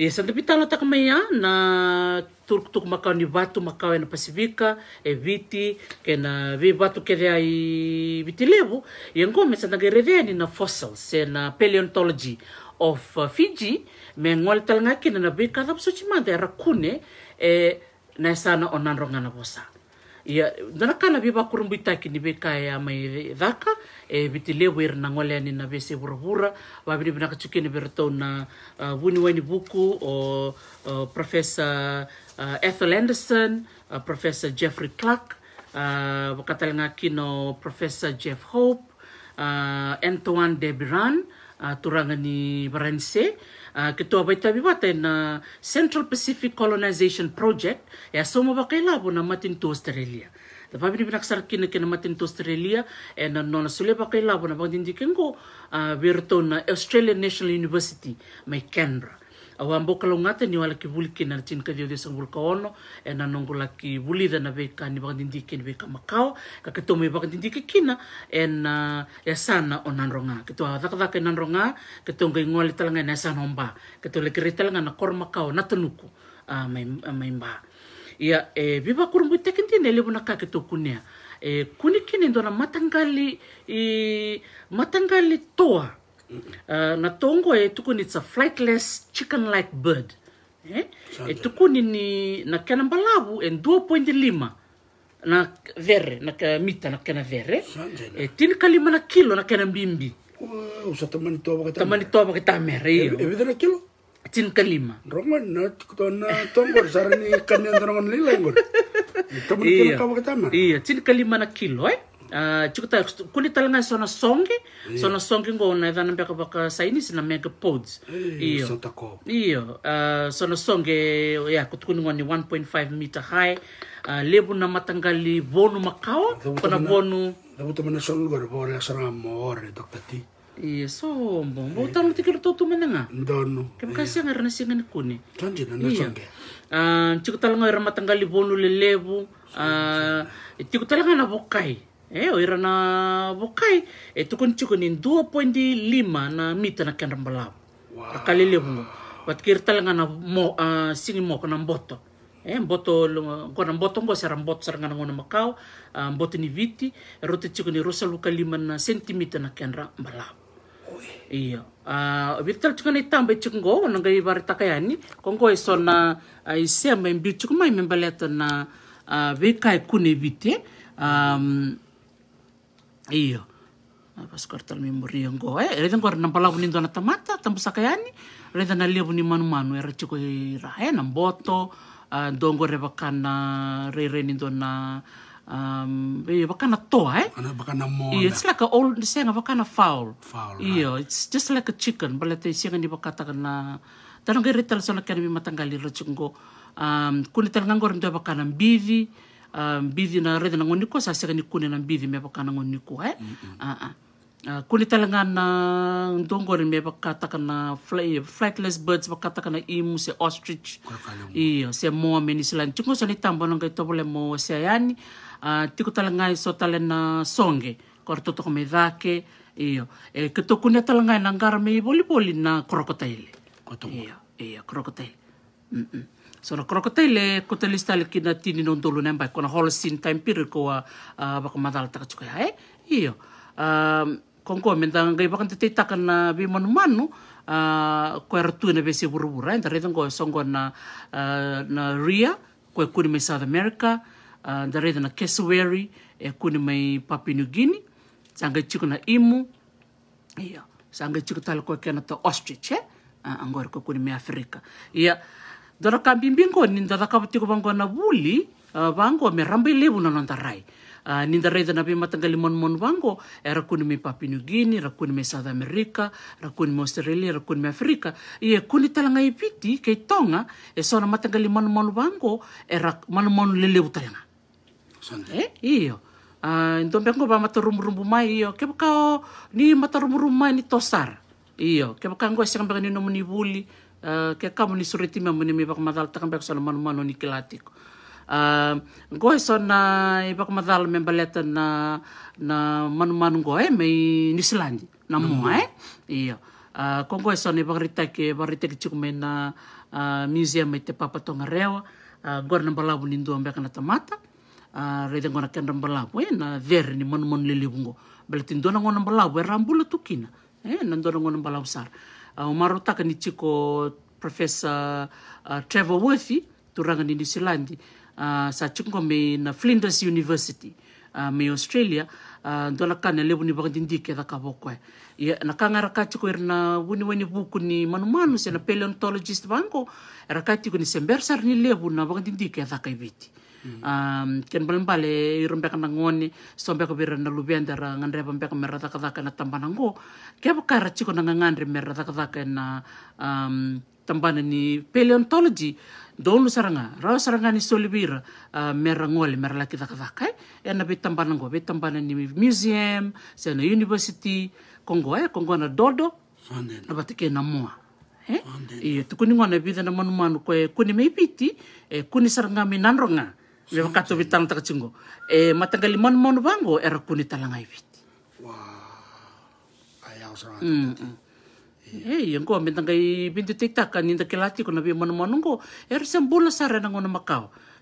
ia sa da vitalotaka mai a na turukutuku makau ni vatu makau ena pasifika e eh, viti kei eh, na veivatu kece a i vitilevu ia qo me se da qai raiceyani na fossil se na paleontology of eh, fiji me gole tale ga kina na veikacavasuji mada era kune e na yasana o nadrogana vosa ia dana nabi be ba kurumbu itaki ni be kaya mai dhaka e biti le wer na ngole ni na bese ba bina kachuke ni berto na uh, wani buku o professor uh, Ethel Anderson uh, professor Jeffrey Clark uh, wakatalenga kino professor Jeff Hope uh, Antoine Debran, uh, turanga ni Ah, ketua baita biwate na ah, Central Pacific Colonization Project ya somo bakela bo na matin to Australia ta pa bini binaksar kina kina matin to Australia eh, na nona sule bakela bo na bagdin dikengo uh, ah, Australian National University mai Canberra Awa mboka lo ngata ni wala ki wuli ki na tin ka vio sang wulka ono ena na nongo la ki wuli dana na ka ni baka dindi ki ni be ka makao ka ke tome baka dindi ki kina e ya sana o nanronga ke to awaka vaka nanronga ke to ngai ngole talanga na sana omba ke to leki rita langa na kor makao na tanuku a mai mai mba ia e viva bu tekinti ne lebu na ka ke to kunia e kuni kini dona matangali i matangali toa uh, na tongo e tukuni it's flightless chicken-like bird eh? e tukuni ni na kena mbalavu e 2.5 na vere na ka mita na kena vere e tin kalima na kilo na kena mbimbi usa tamani toba ka tamani toba ka tamere e, iyo e vidra kilo tin kalima rongon
na tikton na tongor sarani kanen rongon lilangor tamani toba ka tamere
iya tin kalima na kilo eh chikuta ah, kuli talanga iya. sona songe sona songe ngo unaivana mbeka paka saini sina mega pods iyo iyo ah, sona songe ya ngo ni 1.5 meter high uh, lebu na matangali bonu makawa kona vonu
davutamana sonu gore bore sona more dr t
Iya, sombong. Mau tahu nanti kalau tuh nga Dono. Kamu kasih yang karena sih nggak kuni. Tanjir, nana songke. Cukup talang orang matanggali bonu lelebu. Cukup talang na bukai eh, o na Bokai e eh, tukuncukuni dua poin di lima na mita na kendra balabu wow. rakalele hungo bat kir talanga na mo uh, singi mo kana boto eh boto konam boto bo sera boto sera ngana ngona makau uh, ah, boto ni viti rote cikuni rosa luka lima na sentimita na kendra balabu iya uh, vital chuka ni tamba chuka ngo nanga ibari takayani kongo iso na uh, ah, isema imbi chuka mai membaleta na uh, vekai kune vite um, mm, Iyo. Pas kartal memori yang go eh retan ko nan pala bunin tona tamata tampu sakayani retan na lia bunin manu manu era eh, chiko ira eh nan boto eh, dongo re bakana re re nin tona um iya, toa eh ana bakana mo iya, it's like a old senga bakana foul foul iyo it's just like a chicken balate senga ni bakata kana tanong retan sona kana mi matanggali ra chungo um kunitan ngangor ndo na bivi uh, bithi na redha na ngoni ko sasika ni kune na bithi me paka na ngoni ko he mm uh -uh. talanga na me pakataka na fly, flightless birds pakataka na imu se ostrich iyo se moa meni sila ntingo sani tambo nanga itobole mo se ayani uh, tiko talanga iso na songe karto toko medake dhake iyo e keto kuni talanga na ngara me boli boli na crocodile iyo iyo crocodile mm -mm sona krokotele kotele le kina tini non dolu nembai kona holocene time period ko a baka madala taka tsuka hae iyo kongko menta ngai bakan te taka na bi manu manu ko era tu na besi buru buru enta redan ko songo na na ria ko kuni mai south america eh, da redan na cassowary e kuni mai papua new guinea sangai chiku na imu iyo sangai chiku tala ko kena to ostrich eh, eh angor ko kuni mai africa iya dora kambimbingo nindara kapatiko bango na wuli uh, bango me rambai lebu na rai. Uh, ninda reza na pima tangali mon mon wango e eh, rakuni me Papua era rakuni me South America, rakuni me Australia, rakuni me Afrika. iya kuni talanga i piti kei tonga e sona matangali mon mon e mon mon lelewu Sonde. Eh, iyo. Uh, Ndombe ngo ba mata mai iyo. Kepa ni mata mai ni tosar. Iyo. Kepa kao ngo esenga mbaka ni Uh, ke kamu ni suriti ma muni mi bakmadal takan bek sona manu manu ni kilatiko. Uh, eh, goe sona i bakmadal me baleta na na manu manu goe me i Nisilandi na mhm. mua e Iya. Uh, ko goe sona i bakrita ke bakrita ke chiku na uh, museum me te papa rewa. Uh, eh, gore na balabu ni ndua mbeka na tamata. Uh, rede ngona kendra mbalabu eh na vere ni manu manu lelibungo. Beletin dona ngona mbalabu e rambula tukina. Eh, nandona ngona mbalabu sara. uh, marotaka ni tiko professor uh, Trevor Worthy turanga ni New Zealand uh, sa tiko me na Flinders University uh, me Australia uh, dola kana lebu ni bagandi ndike da kaboko ya na kanga rakati ko irna wuni wani buku ni manumanu se na paleontologist bango rakati ko ni sembersar ni lebu na bagandi ndike da kaibiti Mm-hmm. um, ken paling pale irum peka na ngoni so peka na lubian dara ngandre pam merata kata na tampana ngo kia peka rachi ko na ngandre merata kata na um, tampana ni paleontology donu saranga rao saranga ni solibira uh, mera ngoli mera laki daka daka be tampana ngo be ni museum se university kongo e kongo na dodo na batike na moa eh? iyo tukuni ngona bida na manu manu koe kuni meipiti eh, kuni saranga minanronga Wewa kato vitang tang taka chingo. E eh, matangkali man mon wango era kuni talangai viti. Wow. Ayaw sa Eh, yang ko mintang kay bintu tiktak kan ninda kelati ko na bi er sembula sara na ngona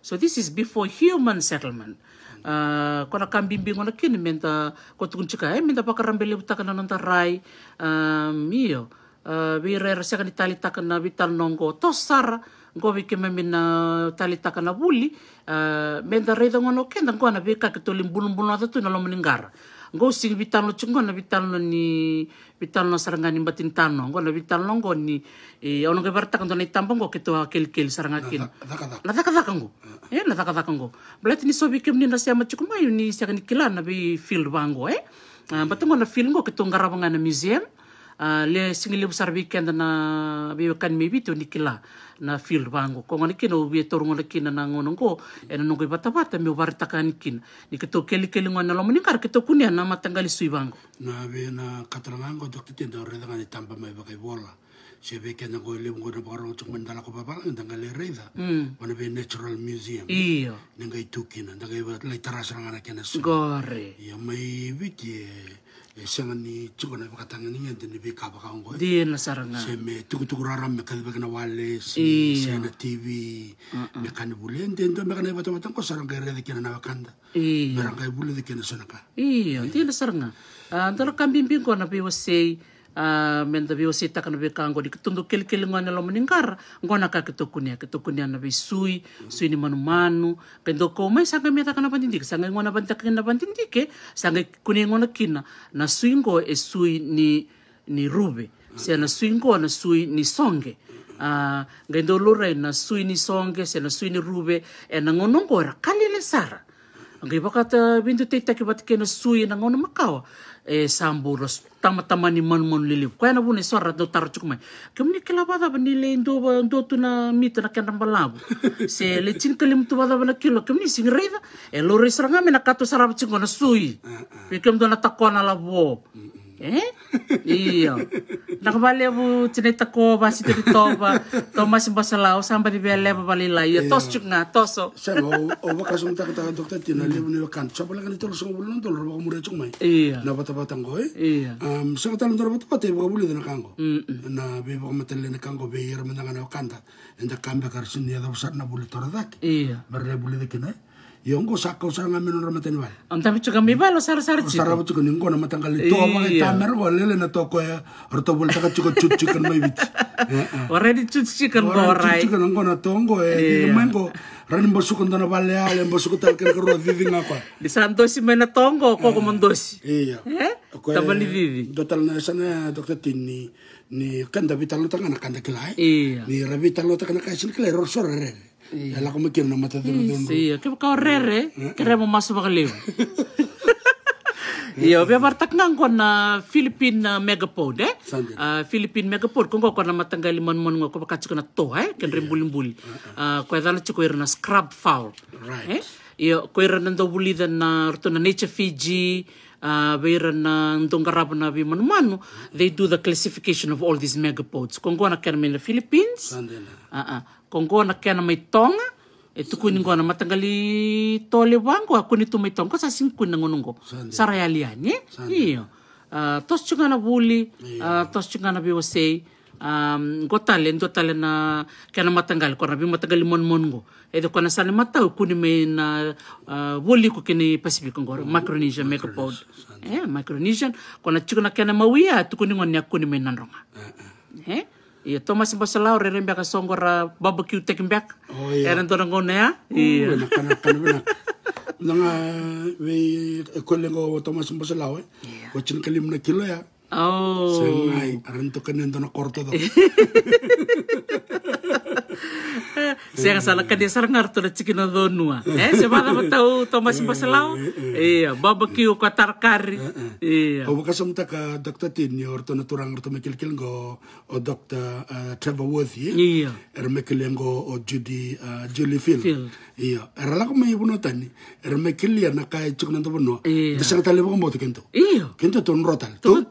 So this is before human settlement. Uh, kona kambimbing ona kini menta ko tukun eh menta pakarambele utakana nanta rai ah, mio iyo. Uh, ah, bi rera sa kan itali nongo tosara go ke mamina talitaka na vuli uh, eh, meda rei dangono kenda go na veka ke tolim bulun-bulun atatu na lomani ngara go sing vitalo chungo na vitalo ni vitalo sarangani batin tano go na vitalo go ni e ono ke barta kanto na itambo go keto kel kel sarangakin na daka daka go eh. eh na daka daka go blet ni sobi kem ni na siama chukuma ni siakan kilana bi field bango eh batongo na field ke keto ngarabanga na museum le singile busar weekend na bi kan mebi to nikila na field bango ko ngani kina ubi e tor ngani kina na ngono ko ena nungo ibata bata mi ubari takan kina ni keto keli keli ngana lomo ni kar keto kunia na matangali sui bango
na be na katrangango dokti tenda oreda ngani tampa mai bakai bola Shebe kena koe le mkona pakaro chuk mandala ko papala nga tanga le reitha. one be Natural Museum. Iyo. Nga i tukina, nga i lai tarasaranga na kena su. Gore. Ia ya, mai wiki e ya, sanga ni chukona pa katanga ni ngente ni be kapaka ngoe. Di na saranga. Ah. Se me tuku tuku rara me kadi bakana wale, si sena TV, me kani bule, ente ento me kani wata watang ko saranga i reitha kena na wakanda. Iyo.
Me bule de kena Iyo, di na saranga. Antara kambimbing ko na pe wasei, Ah, menda bi osi takana be kango di tundu kel kel ngana lo meningkar ngona ka ketokunia ketokunia na be sui sui ni manu manu pendo ko mai sanga me takana pantindik sanga ngona banta pantakana pantindike sanga kuni ngona kina na sui ngo e sui ni ni rube se na sui ngo na sui ni songe uh, ngendo lo re na sui ni songe se na sui ni rube e na ngono ngora kalile sara Ngai wakata bintu te taki bat kena sui na ngono makawa. E samburos tama-tama ni man lilip. Kaya na bune suara tau taro cukmai. Kamu ni kela bada bani le indo ba indo tu na mita na kena balabu. Se le cin kelim tu bada bana kilo. Kamu ni sing E lo kato sarap cingona sui. Ah, ah. Kamu na takwa na labo. Mm, mm. Eh? iya nak balik bu di toba iyo nakavalevu tsinaitakova sitiritova tomasi basalau samba diveleva valila iyo toso cukga toso sava
ovakasomtakataka dokta tina levu nevakantu sapalakani tolosogovulona tolora vakamure iya mai na vatavatago e um sangatalo tara vatavata i vakavulidana kango na ve vakamatalelena kango ve entah vakanta enta kambekar sini yada vasarna vuli toradaki mara le vulidakina yongko saka usara nga meno ra wal.
wala amta mi chuka mi balo sar sar chi sara chuka ningko na matanga li to ma iya. ta mer
go lele na toko ya or bol taka chuka chut
chuka chicken ibit. bit di chut chuka chicken go Chut chuka ningo
na tongo e ya. iya. mango ran suka ko ndana bale ale bosu suka tal ker ro vivi ngako. ko
di dosi mena tongo ko ko dosi. iya ya Tama bali vivi Dotal na sana
dokta tini. ni kanda vitalo tanga na kanda kilai Iya. ni rabita lo tanga na kaisin
kilai ror rere. Ela como quiero não mata de novo. Sí, que correr, eh. eh queremos eh. más uma galera. Ia be bartak nang ko na Philippine megapod eh. Uh, Philippine megapod kung ko na matanggal mon mon ko baka na to eh ken oh, rembulimbul. Ah ko dala chiko na scrub fowl. Right. Eh? Ia ko era nando bulidan na ruto na nature Fiji, wera ah, na ah, ndongarabo na vi manumanu, they do the classification of all these megapods. Kung na kermen na Philippines. Uh -uh. kongo ah, ah, na kena mai tonga e tuku ni ngona matangali tole wango aku ni tumai tonga sa sinku na ngonongo sara ya iyo uh, tos chunga na buli uh, tos chunga na biwasei um, go tale ndo na kena matangali kona bi matangali mon mon go e de kona sale mata ku ni me na uh, woli ku kini pacific ngor oh, micronesia make pod eh micronesia kona chikona kena mawia tuku ni ngoni aku ni me nanronga eh, eh. eh? Iya, Thomas masih bahasa lau rere mbak barbecue take mbak. Oh iya. Eran to ngone ya. Oh, iya. Benak kanak kanak benak. Nanga
we kollengo to masih bahasa lau. Iya. Wacin kelim na kilo ya.
Oh. Sengay, paranto ka nito na korto to. Saya nggak salah desar ngarto na chicken na donua. Eh, siapa mga magtao Thomas eh, Basalao. Eh, eh. Iya, barbecue ka tarkari. Iya. O bukan
samta ka Dr. Tinio, orto na turang orto mekilkil go o Dr. Trevor Worthy. Iya. Er mekilin go o Judy Julie Phil. Iya. Er mau ibu nonton. ni. Er mekilin na kaya chicken na dono. Iya. Bisa ka talibo ko mo kento. Iya. Kento ton rotal. tuh.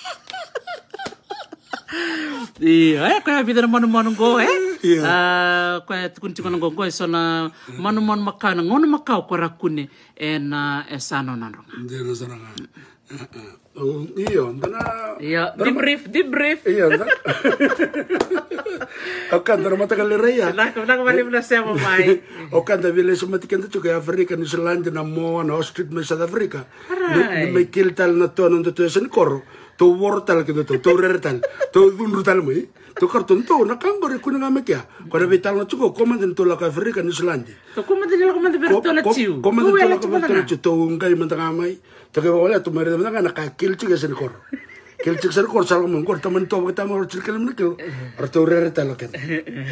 Iya, eh, kaya bidara manu-manu go, eh? Iya. Ah, kaya tukun-tukun go go, manu-manu makana, ngono makau kora kune, e na esano nanronga. Eh, eh. oh, Ndena sananga.
Iya, ndana...
Iyo, di brief,
di brief. Iya, ndana... Oka, ndana mataka lireya. Ndana mali mna sema mai. Oka, ndana vile sumatikenda tuka Afrika, New Zealand, na Moa, na Australia, South Africa. Right. Nime kiltal na tuana, ndana tuya sen koro to wortal ke to to rertal to dunrutal mo to karton to na gore kuna ngame kya kora vital no chuko koma den to la ka afrika ni slandi
to koma den la koma den berto la chiu koma den to la koma den chiu
to ngai mantanga mai to ke wala to mare den ngana ka kil chiu sen kor kel cik ser kor salong mengkor temen tua kita mau cik kelim nekel artu rere teloken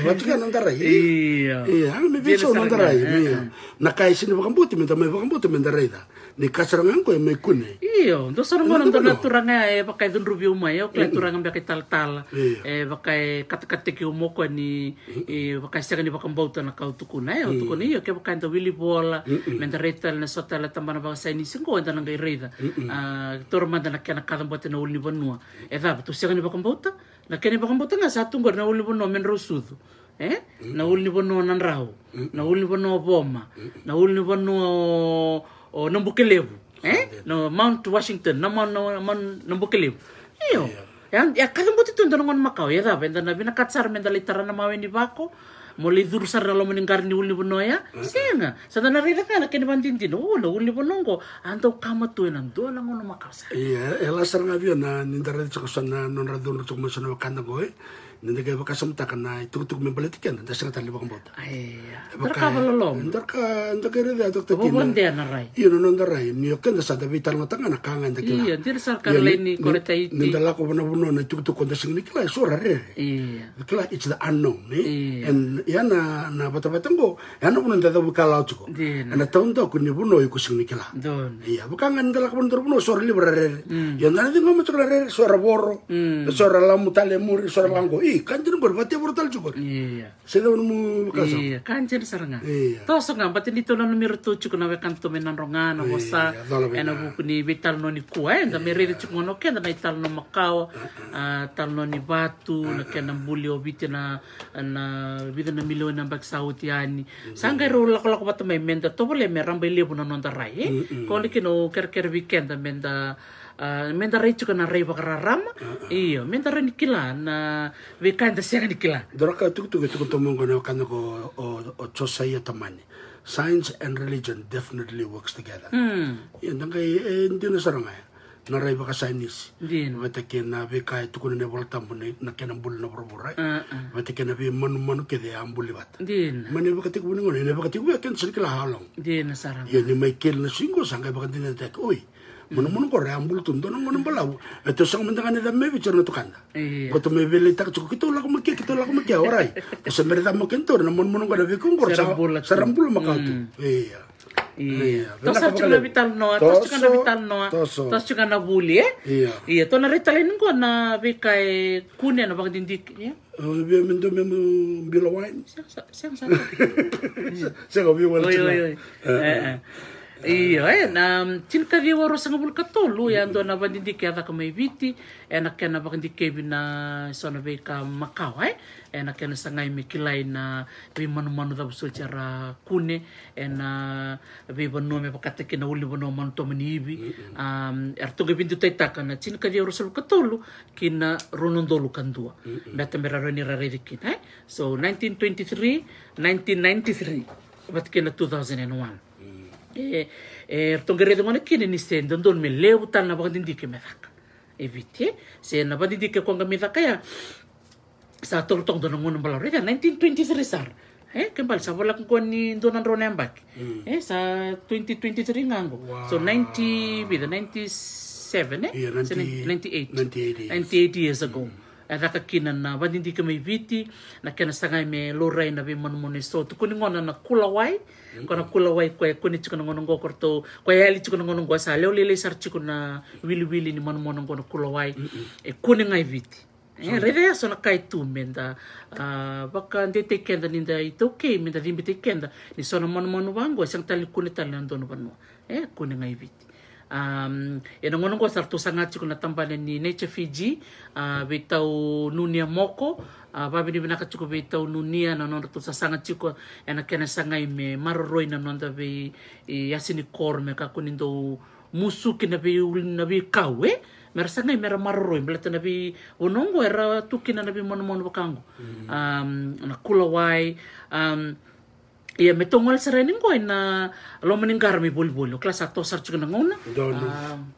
waktu kan antara kan iya iya mi bisa antara kan. iya nakai sini bukan putih minta mi bukan putih minta reda dikasarangan ko eh, may kune eh. iyo do sarangan do na
turanga e pakai dun rubio ma yo kle turanga be kai tal tal e pakai kat katik moko ni e pakai sega ni pakai bauta na kau tukuna e tukuna yo ke pakai do willy bola men retal na sota la tamba na basa eh, ah, ni singo da na ngai reda a turma na kana kada bote na ulni banua e da tu sega ni pakai bauta na kene pakai bauta na satu ngor na ulni banua men rosudu eh na ulni banua nan rau na ulni banua boma na ulni banua o oh, nambukelevu eh no Mount Washington no man na man iyo iya. yan ya kalimbuti tu ndono ngon makau ya dabe ndana bina katsar menda litara na maweni bako moli duru sarra lo meningar ni uli bono ya senga ya, sada na rida kana kene bandin din o oh, wuli bono ngo anto kama tu enan do na
makau sa iya ela sarna bio na nindara tsokosan na non radon goe nende baka sumta kana itugtug men politikan nda serta le bakambot
ai Iya.
balolom terka ndaka rede atok dia. pina bonde na Iya iyo non nda rai ni oken da sada vital na tanga na kanga nda kila iyo
dir sarka le ni koreta iti nda la
ko bona bono na sura re iya kila it's the unknown ni eh? iya. and ya na na bata bata ya na bono nda da buka lau tuko na taun da ko ni bono iku sing ni kila iya buka ngan nda la ko bono bono sura Iya re mm. ya na ndi ngoma tukla re sura boro mm. sura lamu muri sura lango ini kanjir berbati portal cukur iya sehingga mu kasam iya
kanjir saranga iya toso nga batin dito na mir to cukur nawe kan tomenan rongan na wasa ena buku ni betal no ni kua eh nga merere cukur no kenda na ital no makao tal no batu nake kenda mbuli obite na na bida na milio na bag sauti ani sanga ro lakolako batamai menda to bole meramba ile puna nonta rai eh kolik no kerker weekend menda Uh, ah, menta rei chuka na rei wakararama ram, ah, ah. iyo menta rei nikila na vekain ta seka nikila
doraka tukutuke tukutomongo na wakana ko o, o chosai ya tamani science and religion definitely works together
mm.
ya ndanga e ndina saranga na rei waka science vata ke na vekai tukuna ne wala tambu ne na kena mbuli na borobora vata ke na ve manu manu ke de ambuli vata mani waka tiku wani ngone ne waka tiku waka kena sirikila halong ya ni mai kele na singo sanga waka dina tek oi mono mono ko ambul tundo nunggu mono balau eto sang mentangan da me bicar no tukanda kanda to me tak cukup kita la ko makia kita la ko makia orai ko se merita mo kentor no mono mono ko da be kongkor sa serambul
makatu iya Iya. Tos sa chuka na vital noa, tos chuka na vital noa, tos chuka na buli eh. Iya. Iya, to na ritalin ko na bikai kunya na bagdindik ya.
Biar minta memu bilawain. Siang siang siang. Siang kau bilawain.
Oi Iya, um, tinka viwa rosa ngabul katolu ya ndo na bandi di kia ka mai viti, ena kia na bandi kebi na sona vei ka makau ena eh? kia e na sangai e me kilai na vi manu manu da busul cara kune, ena vi banu me pakata kia na uli banu manu to mani ibi, um, er tunga bintu taitaka na tinka viwa rosa ngabul katolu kina ronondolu kandua, meta mera rani rare dikin ai, eh? so 1923, 1993, bat kina 2001. te er tongere de ngone kine ni sen don don me lewu tal na me evite sen na bakandi ndike konga me ya sa tol tong don ngone mbala re 1923 sar eh kembali sa wala kon ni donan ro nembak eh sa 2023 ngango wow. so 90 with 97 eh yeah, ninety 98 98 years, 98 years ago avaka kinana na, maivity nakena sagnay me loraina ave manamona so tokony ngonana kulawai mm. kona kulawai kue kone na ngonongo kore to kua yali tsikona ngonongo sa leo lelei sara tsikona wiliwili ni manamona ngona kulawai e kone ngai vity eh, revea sona kaitu meda vaka ah, de tekeda nida i taukei meda vimbi tekeda ni sona manamanu vango e saga talikone tale adona vanua e eh, kone ngai vity um, e nangoana koa saratosaga tsiko na tambale ni nature fiji uh, vei tau nunia moko uh, vavinivinaka tsiko vei tau nunia na nonda tosasaga tsiko e na kenesagai me maroroi na nonda vei i asini kor me kakuni dou musuki na vei uli na vei kau e eh? mera sangai mera maroroi mela tana bi wonongo era tukina na bi monomono wakango um, mm-hmm. na kula wai um, ia me tongo le sarene ina lo meningkar mi bulbul kla sa to sar ngona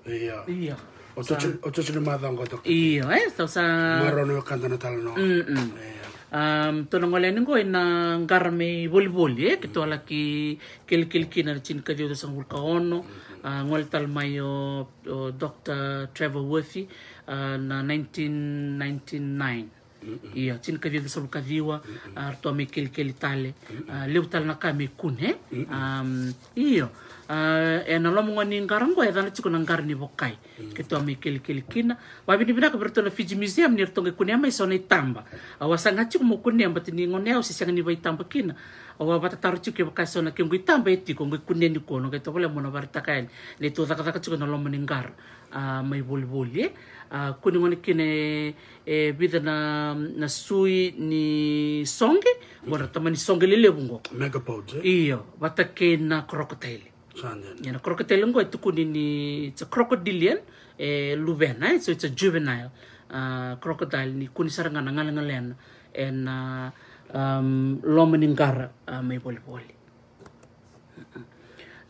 Iya. Iya. ia o to
o to Iya. ma dango to
ia e so sa marono kanda na tal no um to ngo le ngo ina ngar me bulbul e eh. ke to ki kel kel ki na chin ka dio sang ulka ono ah, ngol tal mayo dr trevor worthy ah, na 1999 ia jinikaciu ce savukaciwa a rato a mai kelikeli talea levu tale na ka me kune am ioa ena loma goni qara go e cana tiko na qara ni vokai keto a mai kelikeli kina wavinavinaka ve ratou na fiji museum ni rato qai kunea mai sau nai taba au asaga tiko mo kunea bata ni gone au se sega ni vai taba kina owa bata taru tsuki baka so na ngui tamba eti ko ngui kuneni kono ke tokole mona varitakaen le to zaka tsuki na lomani ngara uh, mai volivoli uh, kuni ngone kine e bida na, na sui ni songe bona tamani songe lelevungo iyo vatake na crocodile yana crocodile ngo kuni ni it's a crocodilian e luvena so it's a juvenile uh, crocodile ni kuni sarangana ngalangalena and uh, um, loma ni ngara uh, may boliboli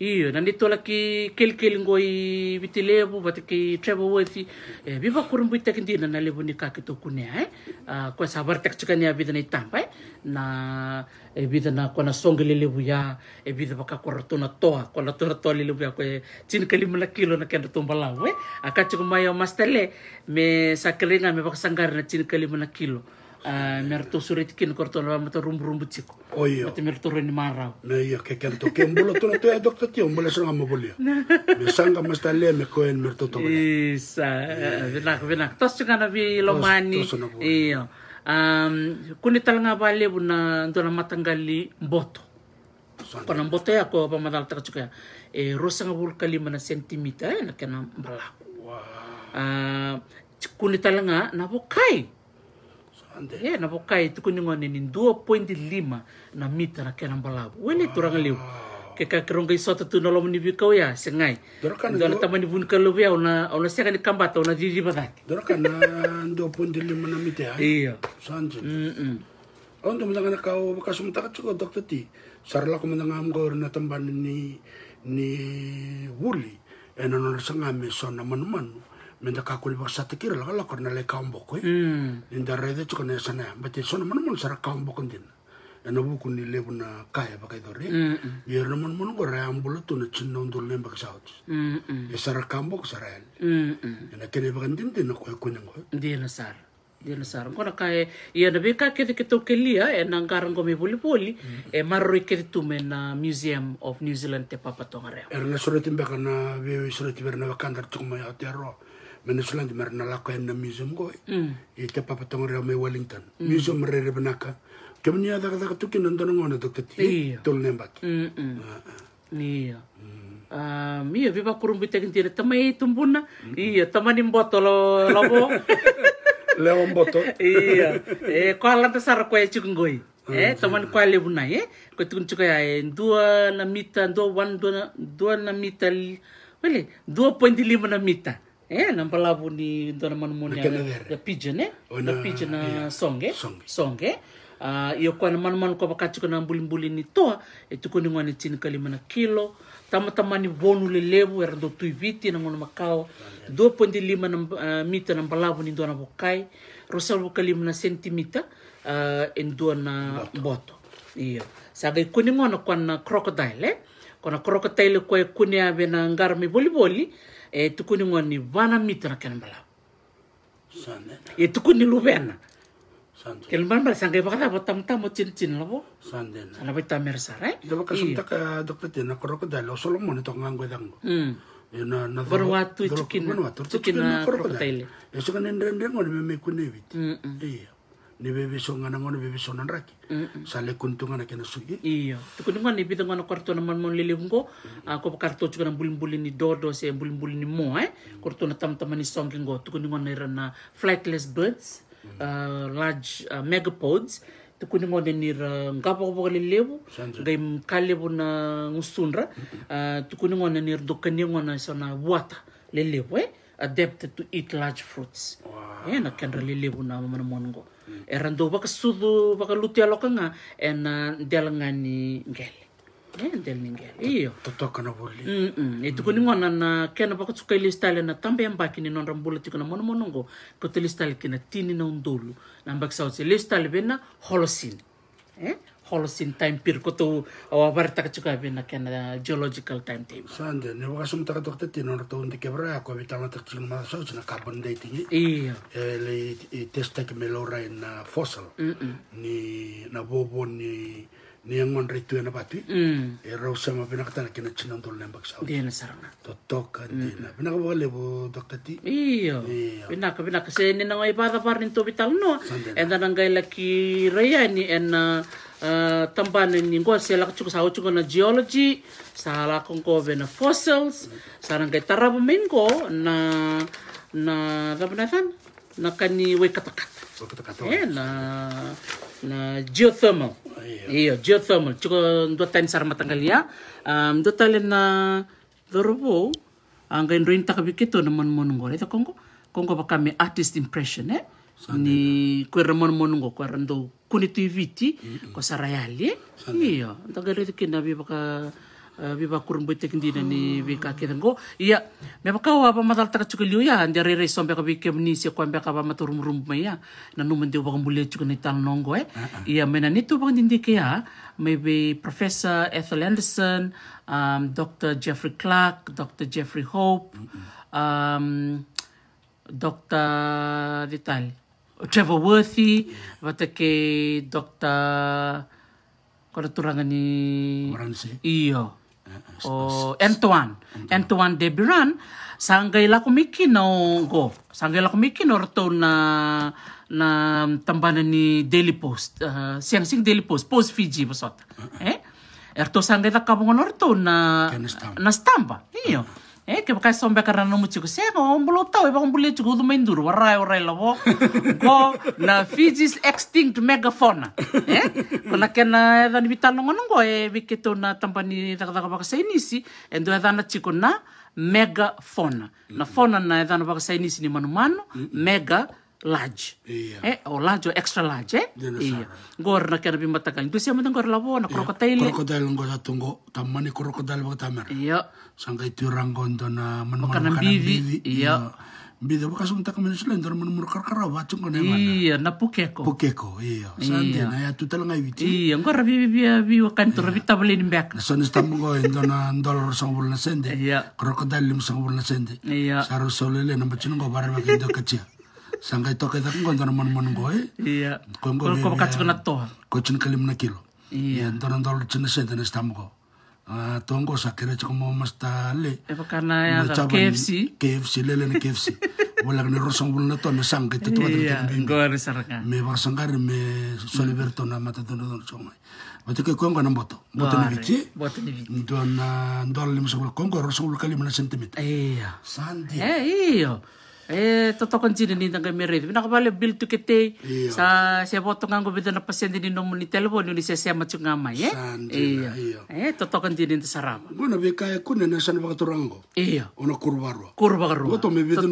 iyo nandito laki kelikeli ngoi vitilevu ki trebo worthy eh, vivakurumbuitakidina na levu ni hai eh? uh, kwa sabar takchikanea vida na itamba eh? na e eh, vida na songi li lelevu ya e eh, baka kwa kora na toa kwa na toa lelevu ya kwe tini na kilo na kenda tombalawe eh? akachiko maya mastele me sakelenga me sangari na tini na kilo Eh, merto surit kin korto la rumbu rumbu ciko oh iya mata merto ren marau na iya ke kento ken
bolo tona to edok to tio bolo sanga mo bolio me sanga masta le me koen merto to
isa vinak eh, vinak tos kana bi lomani iya um kuni talanga bale buna ndona matanggali mboto pana mboto ya ko pamadal taka cuka ya. e eh, rosa ngabul kali mana sentimita na kena balak. wow. uh, kuni talanga na bokai ye eh, na vokai tukunyungone ni 2.5 na mita na kena mbalabu wene wow. turanga liu ke ka keronga isota tu nolomo ni bikau ya sengai dona tama ni bun kalu ya ona ona sega ni kambata ona didi badati
dona kana 2.5 na mita ya iya sanje mm -mm. Ondo mendanga kau bekas mutaka cukup dokter ti. Sarla ko mendanga amgo na tamban ni ni wuli. Enon sanga meso na manu manu menda kakuli bak satikira laka la korna le kaumboko e eh? hmm. inda rede chuka ne sana ya bate sona mana mana sara kaumboko ndina ena buku ni lebu na kaya baka idore hmm. ya biar na mana mana gora ambula tu na chinna undul ne baka sautis
e hmm, ya
sara sara ya ena kene baka ndin dina koe kunya ngoe dina sara
dina sara ngora kaya iya e na beka kete kito kelia ena ngara ngome boli boli e marroi kete tume na Museum of New Zealand te papatonga er erna suratim baka na wewe suratim erna wakandar chukma ya te
mana Zealand lakwa nalaka na museum goi hmm. i te papa tong reo me Wellington museum re re benaka Kem mani ada kada tuki nandana ngona dokta ti tol nembat.
Hmm, hmm. Ah, ah. iya um, iya viva kurumbu tekin tira tamai tumbuna iya tamani mboto lo eh, lobo
leo mboto iya
e kwa lanta sara kwa eh teman tamani kwa na e kwa tukun chuka ya dua na mita dua wan dua na mita wale dua point lima na mita e eh, nampalabuni dona manamoni ya pigeon la eh? oh, pigeon eh, songe songe ah, iyo kuana manamanu kova katuku con bulibulin'i toa e tuku ni guani tini kalima kilo tamatamani vonu lelevu e ra dou viti in un macao 2.5 na uh, mita non balavuni di donna vokai ro salvu kalima in donna botto e dua na boto iyo i kuni gona crocodile con kona crocodile kua e kuni ave na gara e tukuni ngoni bana mitra ken bala sande e tukuni lubena sande ken ban bala sangai bakata botam tamo cin cin lobo sande ana bita mersare daba kasumta iya. ka
dokter na koroko dalo solo moni e to ngangwe dango ina hmm. e na berwatu cikin berwatu cikin na koroko dalo esok ngoni memekune bit iya ni bebe songa
na ngone bebe sonan raki mm -mm. sale na kena sugi iya to kuntungan ni bitang ngone kartu na manmon lele ngo ah, ko kartu chuka na bulin-bulin ni dodo se bulin-bulin ni mo eh kartu na tam-tam ni song ngo to kuntungan na rana flightless birds uh, large uh, megapods tukuni ngo de nira ngapa ko bokale lebu gai kale na ngusundra uh, tukuni ngo na nir na wata lelebu eh adapted to eat large fruits wow. yeah, na kendra lelebu na mamana mongo Eh, mm, mm. e randou vakasucu vakalutialokaga ena dialagani gele delningele iyo totokana voli e tiko ni ngwana na kena va ku tsuka ile style na tambe mbaki ni nonra mbula tiko na mona monongo ko tele style kina tini na undulu na mbaki sa utse le style bena holosini eh holes in time pirkutu awabarta kachukabi na kana geological time time sande ne wakasum taka dokta tinor to undi kebra ako bitama tak ching
ma so chna carbon dating i le testa ke melora in uh, fossil ni na bobo ni niangon yang tuena tuh hmm. e rau sama pina katana kina chinan tol lembak sau dena sarana totok toka dena hmm. pina ka wale bo dokati
iyo pina ka pina ka se ni nangai pada par ni to no Entah nang nangai laki raya ni en eh, tambana ni ngo se la chuka sau chuka na geology sa la kongo vena fossils sa nangai taraba mengo na na rabanathan na kani we Eh, na na geothermal Iya, iya, geothermal. Cuko do tain sar matangkalia. Um, do talen na dorobo. Ang gain rin ta kabikito gitu, na mon nung gore. Ito kongo, kongo baka me artist impression eh. Ni kuera mo mo rando kuera ndo kunito iviti. Ko sarayali. Iya, tagal ito kinabi baka Eh, biba kurun boi tekin dina ni bika kitan go iya me baka wa pa matal taka chuka liu ya ndia re re som beka bika mni si kwa matur murum me ya na nu mendio baka mbule chuka ni tan nongo e eh. ah, ah. iya mena ni tu baka dindi ke ya maybe professor Ethel Anderson um, Dr. Jeffrey Clark Dr. Jeffrey Hope um, Dr. Ditali Trevor Worthy, bateke ke Dr. Kora turangan ni... Iyo. Oh, Antoine. Antoine de Biran, sanggay la kumiki no go. Sanggay la kumiki no rato na na tambanan ni Daily Post. Uh, siyang sing Daily Post, Post Fiji basot. Uh-huh. Eh? Erto sanggay la kabungan rato na na stamba. Iyo. Uh -huh. Eh, kevaka e sobekara e eh, e na nomu jiko sega o balau tau e vakabuli jiko ucumaiduru varae o railavo qo na pfijis extinct megaphona e ko na kena eca ni vitale na gona qo e veiketou na tabani cakacaka vakasainisi e du ecana jiko na megafona na fona na ecana vakasainisi ni manumanu mega large iya. eh o oh, large o oh, extra large eh iya, iya. gor na kena bimba takan itu siapa tengkor lawo na crocodile crocodile ngor satu ngor tamani
crocodile bak tamer iya sangka itu orang kondo na menemukan bibi iya
Bida ba kasong taka man sila, ndar man murkar kara wacong kone mana. Iya, na pukeko. Pukeko, iya. Saan naya ay atu ngai witi. Iya, ngor iya, bibi rabi bibi wakan to, rabi iya. tabelin back. Nasan istambo
ko, ndo na dollar sang wala sende. Iya. Krokodil lim sang wala sende. Iya. Sarusolele solele, nambacin ko, barang makindo kecil sangai to kai takon kontona man man boy iya kon kong ko kong tsuna kong ko kong kalim kong kilo iya ntoron kong chin kong kong. kong ko ah ton kong sakere chiko mo mas tali.
e karena kana ya KFC
KFC lele ne KFC wala ne rosong bul na to na sang gitu, iya, ke tutu watan ke bingo ne me ba sangar me soliver to na mata to don choma watu ke kongo na boto boto ni biki boto na biki don na ndol lim kong kongo rosong bul kalim na sentimet Eya, sandi, eh iyo
eh totokan totokontina ni taga Bina pina kapale bil tu kete iya. sa se potongan nganggo beda na pasyente ni nomo ni telepon ni se se macu ngama ye eh? iya, iya. e eh, totokontina ni sarama
bona be kaya kuna na ya, san baka turango iya ona kurbarwa
kurbarwa to
me beden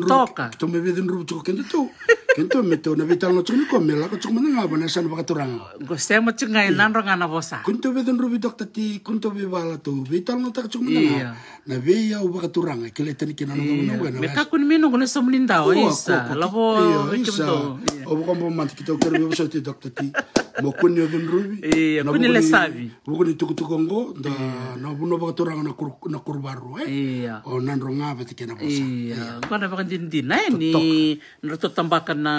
ru to me tu kende tu kento me to na vital no ni ko me la ko ngaba na san baka turango
go se macu ngai nan ro ngana bosa kunto bidin ru bitok tati kunto be bala to
vital no tak na na be ya u baka turanga eh, kile tani kina no ngana me ka
kun somlin 다오 있어. 라고 있어.
오보고 만 기타고 그러면 소티 독터티. 뭐 군역은 루비. 예, 군이 레사비. 우군이 투구투건고 다 나부노 바토랑 나 쿠르 나 쿠르바로 예. 어 난롱아 베티케나 보사. 예.
Kada ba din din na ni natotambakan na,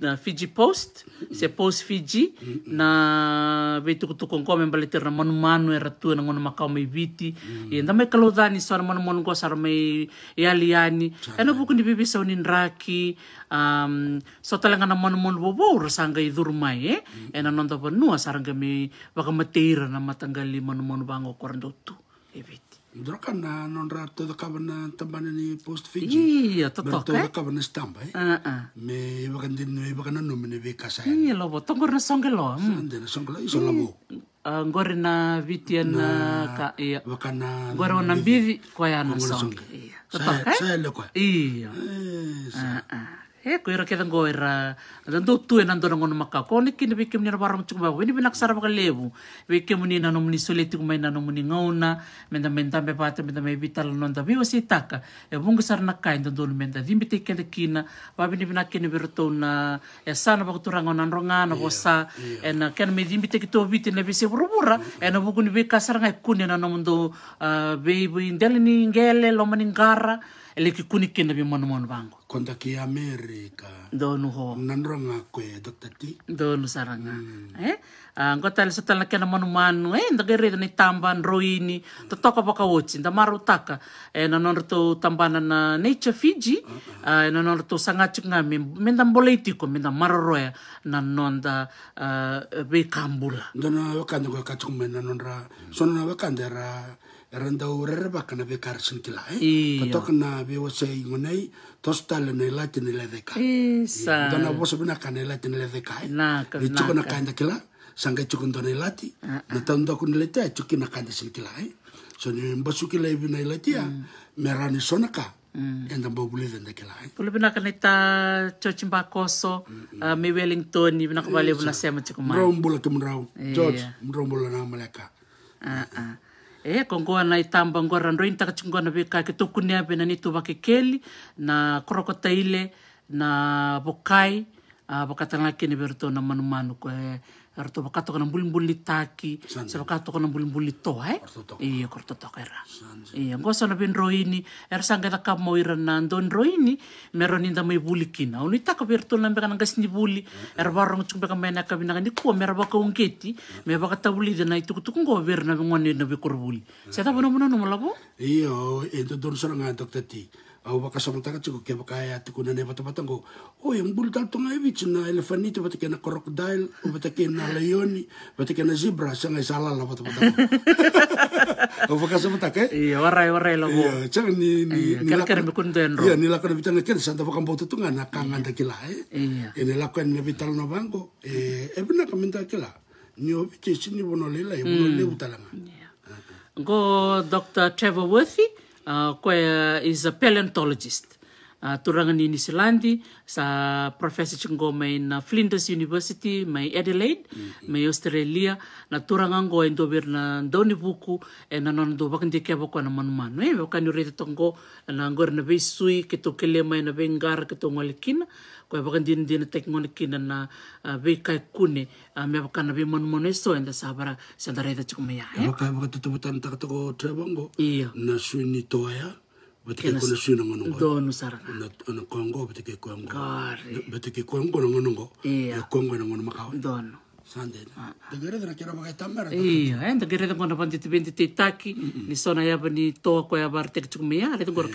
na Fiji Post, se Post Fiji na betukutukong ko na manumanu era tu na ngono makao may biti. Mm. E, na may kalodani sa manumanu ko sa may yaliani. Ano po kundi bibi so nin raki um, so talaga na manamon wawor sangay durmay eh mm-hmm. ena non tapo pa nua sarang kami baka matira na matanggali mon bango korandotu
ebit Draka na non ra toda kaba na tambana ni post Fiji. Iya, totok eh. Toda kaba na stamba eh. Uh-uh. Me iba kan din, iba kan na nume ni vika Iya, lobo. Tongkor
na songgelo. Mm. Sande
na songgelo, iso labo.
Mm. uh, ah, ngore na viti na ka iya wakana ngore wana mbivi kwa yana songe iya
sasa ile
tota, eh? iya eh, ah, ah. ko ira kedang go ira dan do tu enan don ngon makka ko ni kin bikim ni barang chung ba weni binak sarap ka lebu bikim ni nanom ni soleti ko mai nanom ni ngauna äh, menda menda be pata menda me vital non da vivo si taka e bunga sar na kain dan don menda dimbi te kede kina ba bini binak kin berto na e sana ba kutura ngon ronga na bosa e na ken me dimbi te kito viti ne bise burubura e na buku ni be kasar ngai kunya nanom do be bu indelni ngele lo maningara ele ki kuni kina bi monu monu bango konta ki amerika donu ho nanro nga kwe doktati donu saranga mm. eh ah, ngo tale so tala kena monu manu eh ndage re ni tamban roini mm. to toka baka wochi nda maru taka eh, nanonro to tambana na nature fiji uh eh, nanonro to sanga nga mi menda mboleti ko menda maroroya na nonda uh, be kambula ndono wakanda ko kachume nanonra mm. sonna wakanda ra
renda daurer ba kana be karsin kila e eh? pato kana be wose ngonai to tale ne la tene le deka isa dona wose bina kana la tene le deka eh na kana chukuna chukona kanda kila sanga chukon dona lati ah, ah. na tanda kun le ta chukina sin kila e so ni mbasu kila ibina lati ah, mm. merani sonaka mm. enda bo bule denda kila
e eh? bule bina kana ta chochim ba koso me mm, wellington ibina bale eh, bula sema chukuma rombula
tumrau george rombula na malaka
a ah e eh, ko goa na i kongoana itamba ngora ndro intakachingona beka kitokune abe na nituba kekeli na korokota ile na bokai uh, ah, bokatanga kene berto na manumanu ko eh, Arto bakato ka ng bulbul ni Taki. Sa bakato ka ng bulbul eh. ni Toha. Iya, kortotok era. Iya, ang kosa na Roini. Er sang ka nakamoiran na doon Roini. Meron ninda may bulikin. Ano ita ka pirto lang baka nanggas ni buli. Er barong tsung baka may nakabinakan ni kuwa. Meron baka kong keti. May baka tabuli din na itukutukong ko. Ver na bingwan ni nabikur buli. Sa tapo na muna numalabo? Iyo, ito doon sa nga, Dr. T. au waka sa mutaka tiko kia
ea tiko na nepa tapata ngo o oh, yang bulu tal tonga evi na elefanito pata kena crocodile o kena leoni pata kena zebra sa ngai sala la vata pata
au waka sa e iya warai warai la iya chang ni ni la kala bikun ten ro iya ni lakon bitan
ngai santa waka mboto tunga na kangan nda iya. kila e iya la lakon na bitan no bango e e bina nda kila ni obi te sini bono lela e ya, bono hmm. le utalanga iya.
Go Dr. Trevor Worthy, uh, is a paleontologist. turanga ah, turangan New Zealand sa profesor chingo main na Flinders University main Adelaide main mm-hmm. Australia na turangan go endo bir na doni buku e na non do bakndi ke bako na manu manu e bako ni rete tongo na ngor na be sui ke kele main na be ngar ke to kin ko e ndi na tek ah, ngon ah, na be kai kune me bako na be manu manu e so e sabara sa ndare ta chukme ya e bako bako to to tan ta ko iya na
suini ni toya
bateke kola su na ngono ngo
kongo bateke kongo bateke kongo na ngono iya. ya, kongo ngono makawa do no
tegere na ah, ah. kira bagai iya en eh, tegere ya ya iya. na ngono pandi te taki ni ya bani to ko ya bar tek tuk mea le ngor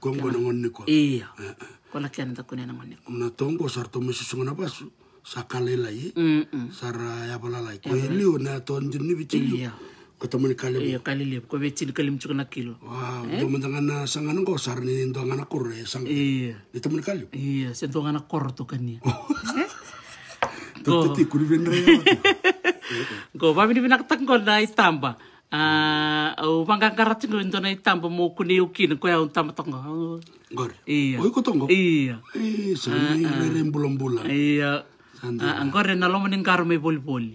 kongo ngono ko iya eh, eh. kola kian ta kunen na ngono sarto mesi sungana basu sara
ya bala lai ko leu na ton katamani kalebo iya, iya. eh? eh,
anu ya kalebo ko Kau di kalim tsukana kilo
wow do mandanga na sangana ko sarni ndo ngana kurre sang
iya di tamani kalebo iya se ndo ngana korto kan oh. eh? ya. tati kuri benre go ba bi binak tak na itamba ah o oh, manga karat ngo ndo na itamba mo kuni ukin ko ya untamba tongo oh. gore iya oi ko tongo iya ah, ah. iya sani rembulon bulan iya angore na loma ning karo boli boliboli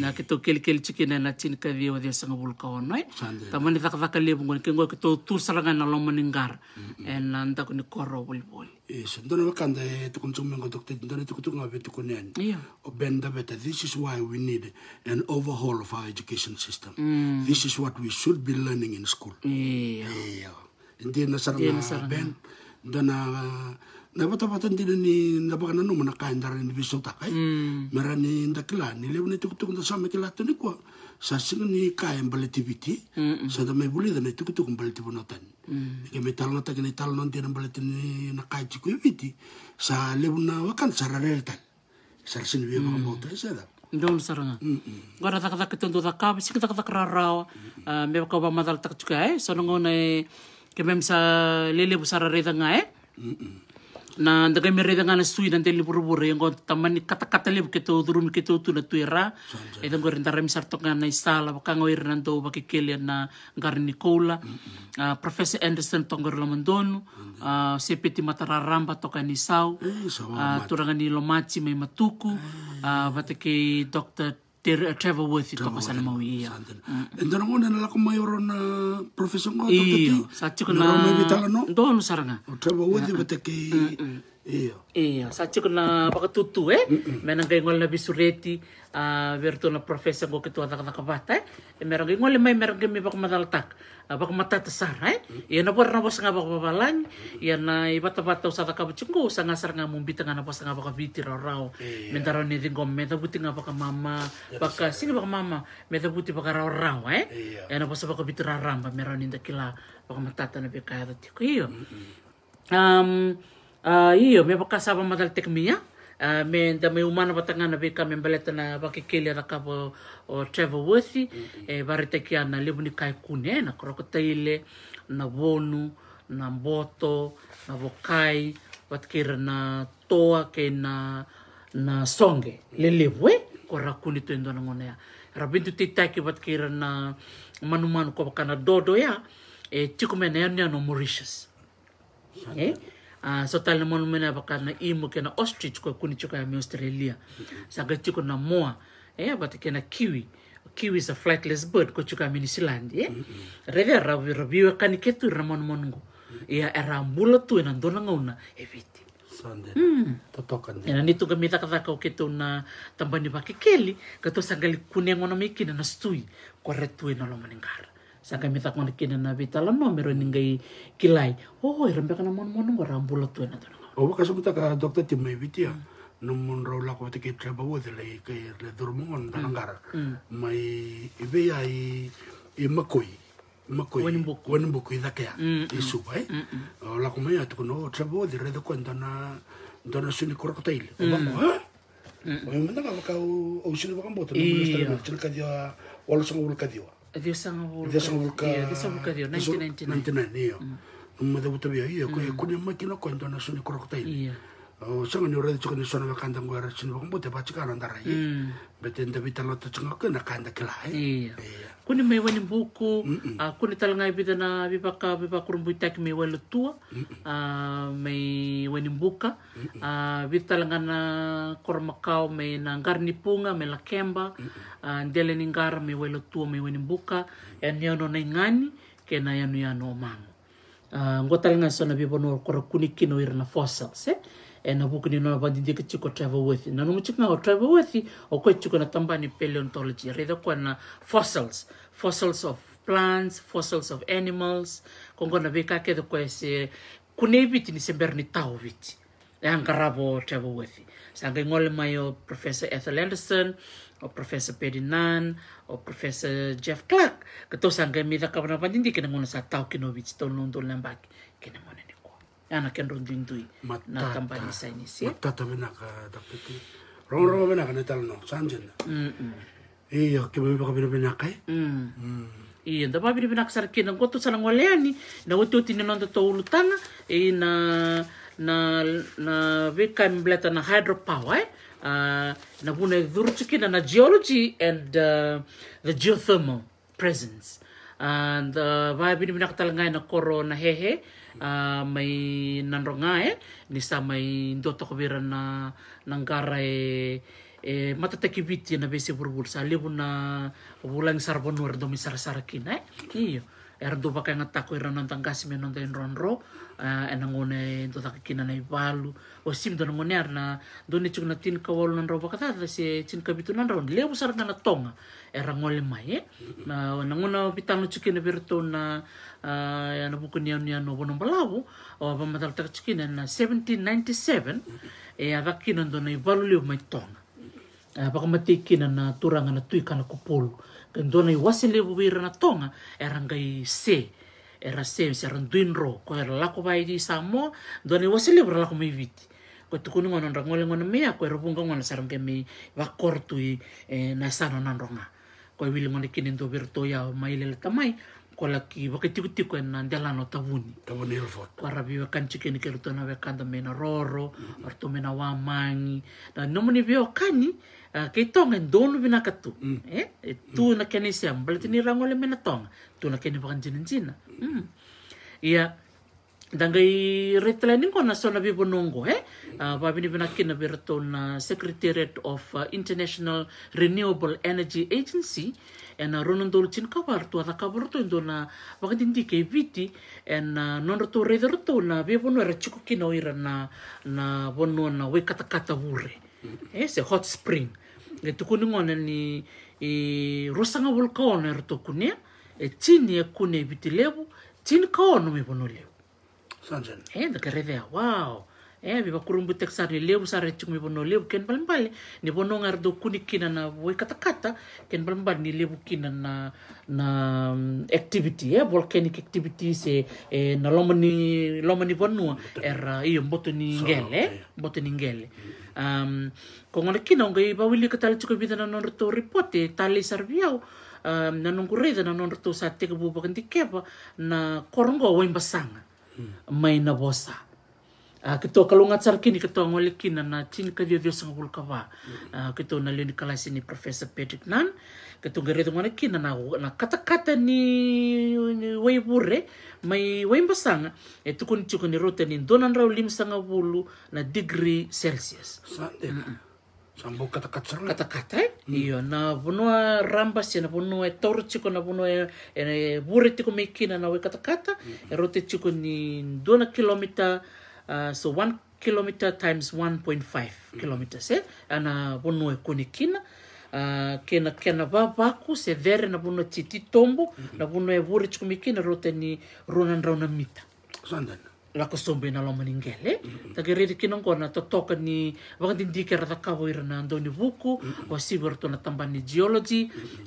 na kito kel kelikeli chiki na tsini kavia wathia sanga vulkaonoi tama ni vakavakalevu ngoni ke ngoi ke to tursalaga na loma ning kara ena eh, ntako ni koro boliboli Yes, and then we can the to consume and to take the to go to Kunen. Yeah.
Bend the better. This is why we need an overhaul of our education system. Mm. This is what we should be learning in school. Yeah. Yeah. And then the Ben, then bata ndi ni numa na eh? hmm. kai ndara hmm. ni biso takai mera ni kila ni lebu ni tuku nda sama kila tuni kwa sa sing ni kain ti sa nda mai buli nda ni tukutuk balativo notan ke me nata ta ni talna ndi na mbali tini na kai ibi viti sa lebu na wakan sa rarel tan sa ni vi ma mo
ta sa da nda saranga ngora tak tak tuntu tak ka sik tak tak rarao me ka ba madal tak chuka e sonongo kai mem sa lele busara reda ngai na daga mi reda ngana sui dan teli buru buru yang gon mani kata kata leb keto turun keto tu na tuera e dan gon rentara mi sarto ngana istala baka ngoir nan do baki kele na ngar nikola ah, professor anderson tongor lamandonu ah, sepeti matara ramba toka ni sau eh, ah, turangani lomaci mai matuku batake dokter Ter Trevor Worth ka pasal mau iya. Mm. Endo na ngone na lakom mayoro na profesor ko to tiki. Sa tiko na. Noro me no. Ndo no saranga. O Trevor Worth ba teki. Iya. Iya, sa tiko na pakatutu eh. Menang kay ngol na bisureti a ah, verto na profesor ko kitu atak atak bata. E eh? merang ngol mai merang me pak madaltak. apa mata tesarai eh? ya na pura na po sanga baka babalan ya na iba bata usata sata butungko sa ngasar nga mumpi tengah na po sanga baka eh? iya. ya, biti rarau mentaro ni ring kom meta buti nga baka mama baka sini baka mama meta buti baka rarau eh ya na po baka biti rau ba meron ninda kila baka matata na beka tiko iyo um iyo me baka sa madal madal tekmiya Ah, me da me umana watanga na beka me mbaleta na wake kele na kapo o Trevor Worthy mm -hmm. e barite ki ana lebu ni kai kune na kroko taile na wonu na mboto na wokai watkira na toa ke na na songe le lebu e ko rakuni to ndona ngonea rabintu ti taiki watkira na manu manu ko kana dodo ya e tikume na yanu no Mauritius eh okay. uh, so tala monu mena baka na imu kena ostrich kwa kuni chuka ya mi Australia sanga chuko na moa eh but kena kiwi kiwi is a flightless bird kwa chuka ya mi New Zealand eh mm -hmm. rawi rawi wa kani ketu ramon ngu. ia era mula tu ina ndona ngauna eviti Sande. Mm. Totoka Ena ni tuga mita kata kau ketu na tambani bakikeli kato sangali kune ngona mikina na stui kwa retu na lomani ngara. saka mi tak mana kina na vita la mero ningai kilai oh beka eh, na mon mon ngora ambulo tu na tu
o oh, ka subuta ka dokter tim mai vitia ya. no mon ro la ko
te ke treba wo de
le ke le durmon da hmm. ngara hmm. mai ibe ya i i makoi makoi wani bukui wani kea hmm, i suba e o oh, la ko mai atu ya, no treba wo de re de kwenda na ndona suni korokta ile o ba eh? o oh, manda ka ka o sini ba ka mbota Kau mo sta ka dia wala sanga wala ka dia vyo sangavuruka vyo sangavuruka vyo sangavuruka vyo 1999 iyo mm. mada utabi ya iyo kwa mm. kuna makina kwa ndona suni kura kutaini yeah. ushang nyora di chukani shona kanda nguwara shinwa kumbu deba chika anandara ye
bete ndabi tala to chunga kuna kanda kila ye kuni mewa ni mbuku kuni tala ngai bida na bibaka bibaka rumbu itaki mewa lutua mewa ni mbuka bida tala ngana kora makao me na ngara nipunga me la kemba ndele ni ngara mewa lutua mewa ni mbuka ya niano na ingani kena yanu yanu omango ngotala ngai sona bibono kora kuni kino irna fossils eh na buku ni nona bandi dika chiko travel with na no chiko na travel with o ko chiko na tambani paleontology reda ko na fossils fossils of plants fossils of animals kongo na beka ke ko ese kunebiti ni semberni tawiti angarabo travel with sanga ngole mayo professor Ethel Anderson o professor Perry Nunn o professor Jeff Clark keto sanga mi da kabana pandindi na ngona sa tau kinovich to londo lambaki kena anakenrondroindoi na campagne sainisy matata menaka dakpety rongrogno menaka natalanao zany zany
ia kemamivaka vinavinaka
e ia da mavinavinaka sarakena koa tosanagno aleany na oe teotinanao da atao olo tagna e na na na ve kaimbleta na hydropower power, na vuna e na geology and the geothermal presence and uh, vavinivinaka talagaina koro na hehe uh, may nanrongae eh. nisa may doto kubira na nanggaray e eh, eh, matatakibiti na besi burbur sa libo na bulang sarbonur domi sarsarakin eh iyo erdo ba kaya nga iran ranon tangkas mi non tayin ronro ah, enangone to takikina na ibalu o sim do nangone arna do ni chung natin kawal nan roba kata si chin kabitu nan ron lewo sar na tonga erangole mai na nangona pitano chukin birto na Eh, yana buku nian nian no bono balabu o ba matal tak 1797 e avaki non do nei balu liu mai tonga eh, pa kamati kina na turanga na tui kana kupulu kan do liu wira na tonga erangai se era se se nduin ro ko era lako bai di samo do nei liu bra lako mai viti ko tukuni ngono rangole ngono mea ko era bunga ngono sarangke mei vakortui i eh, na sano nan ronga ko wili ngono kinin do virtoya mai lele tamai kolaki wakitikuti ko na ndela no tawuni tawuni ilfot ya kwa rabi wakan chicken ke ruto na wakan da mena roro mm -hmm. mena wamangi. mangi na nomuni bio kani uh, ke tonga ndonu bina katu mm. eh e, tu mm. na kene sem blatini mm. rangole mena tonga tu na kene jinin jina mm. ia dangai retlening ko na sona bi bonongo he uh, babini mm. ah, bina kina bi na secretariat of uh, international renewable energy agency ena rana dolu jinikava ratou a cakava ratou e dua na vakadidike e viti ena nodratou raica ratou na veivanua era jiko kina o ira na na vanua na waikatakata vure e eh, se hot spring e eh, tukuni gone eh, ni i rusagavolu ka ono eratou kunea e jini e kunea e viti levu jinikaono me vanua levu e dakeraicea waw e eh, be ba kurumbu tek sari lebu sari cung mi bono lebu ken paling ni bono ngar do kuni kina na woi kata kata ken paling paling ni lebu kina na na mm, activity e volcanic activity se e na lomani lomani bono era iyo mboto ni ngele iya. mboto ni ngele um ko kina ngai ba wili katala cukup bidana non to report e tali sarbiau um, na nung kureda non to sa tek bu na korngo wain basanga hmm. mai na bosa Uh, ah, kito kalungat sarkini kito ngolikin na chin ka vyo sang vulkava uh, ah, kito na lini kalasi ni Professor Patrick Nan kito ngari tungan kin na na katakata ni, ni waibure may waimbasang e eh, tukun tukun ni rote ni donan raw lim sanga na degree Celsius sa eh, Sambo kata-kata sarang. Eh? Kata-kata eh? Mm. Iyo, na bunua rambas ya, na bunua e toro na bunua e, e bure tiko mekina na we kata-kata. Mm. E rote dona ni Euh, so o kilomitar times pn5 kilomitase na vnuae kuankinakenakena vavaku se ere na vnua ititob na vnua e vurukumai kina nadraunmbalomanekinaona totoni vakadidiki era cakava ira na daunivuku oasi ratou na tabannijeoloj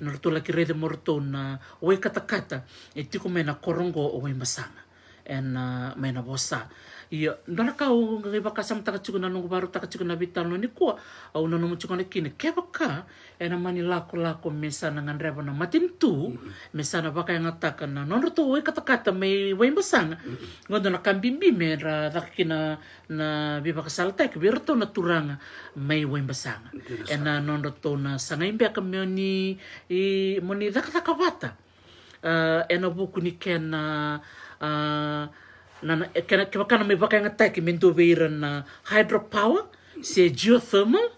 ena ratou laki reice mo ratou na waikatakata e tiko mai na koro qo o waimasaga enamai na vosa Iya, nana ka o ngai baka sam taka nungu baru taka chukuna vital no ni kua au nana mu chukuna kine ke baka ena mani lako lako mesa ngan reba na matin tu mm-hmm. na baka yang e ataka na nono tu wai kata kata mei wai masanga mm-hmm. ngodo na kambimbi me ra dakina na biba kasalta ke tu na turanga mei wai masanga ena na e nono to na sangai be ka moni i moni daka daka bata ah, ena buku ni ken na ah, nana kena kena kana me baka nga taki mintu veiran na hydropower se geothermal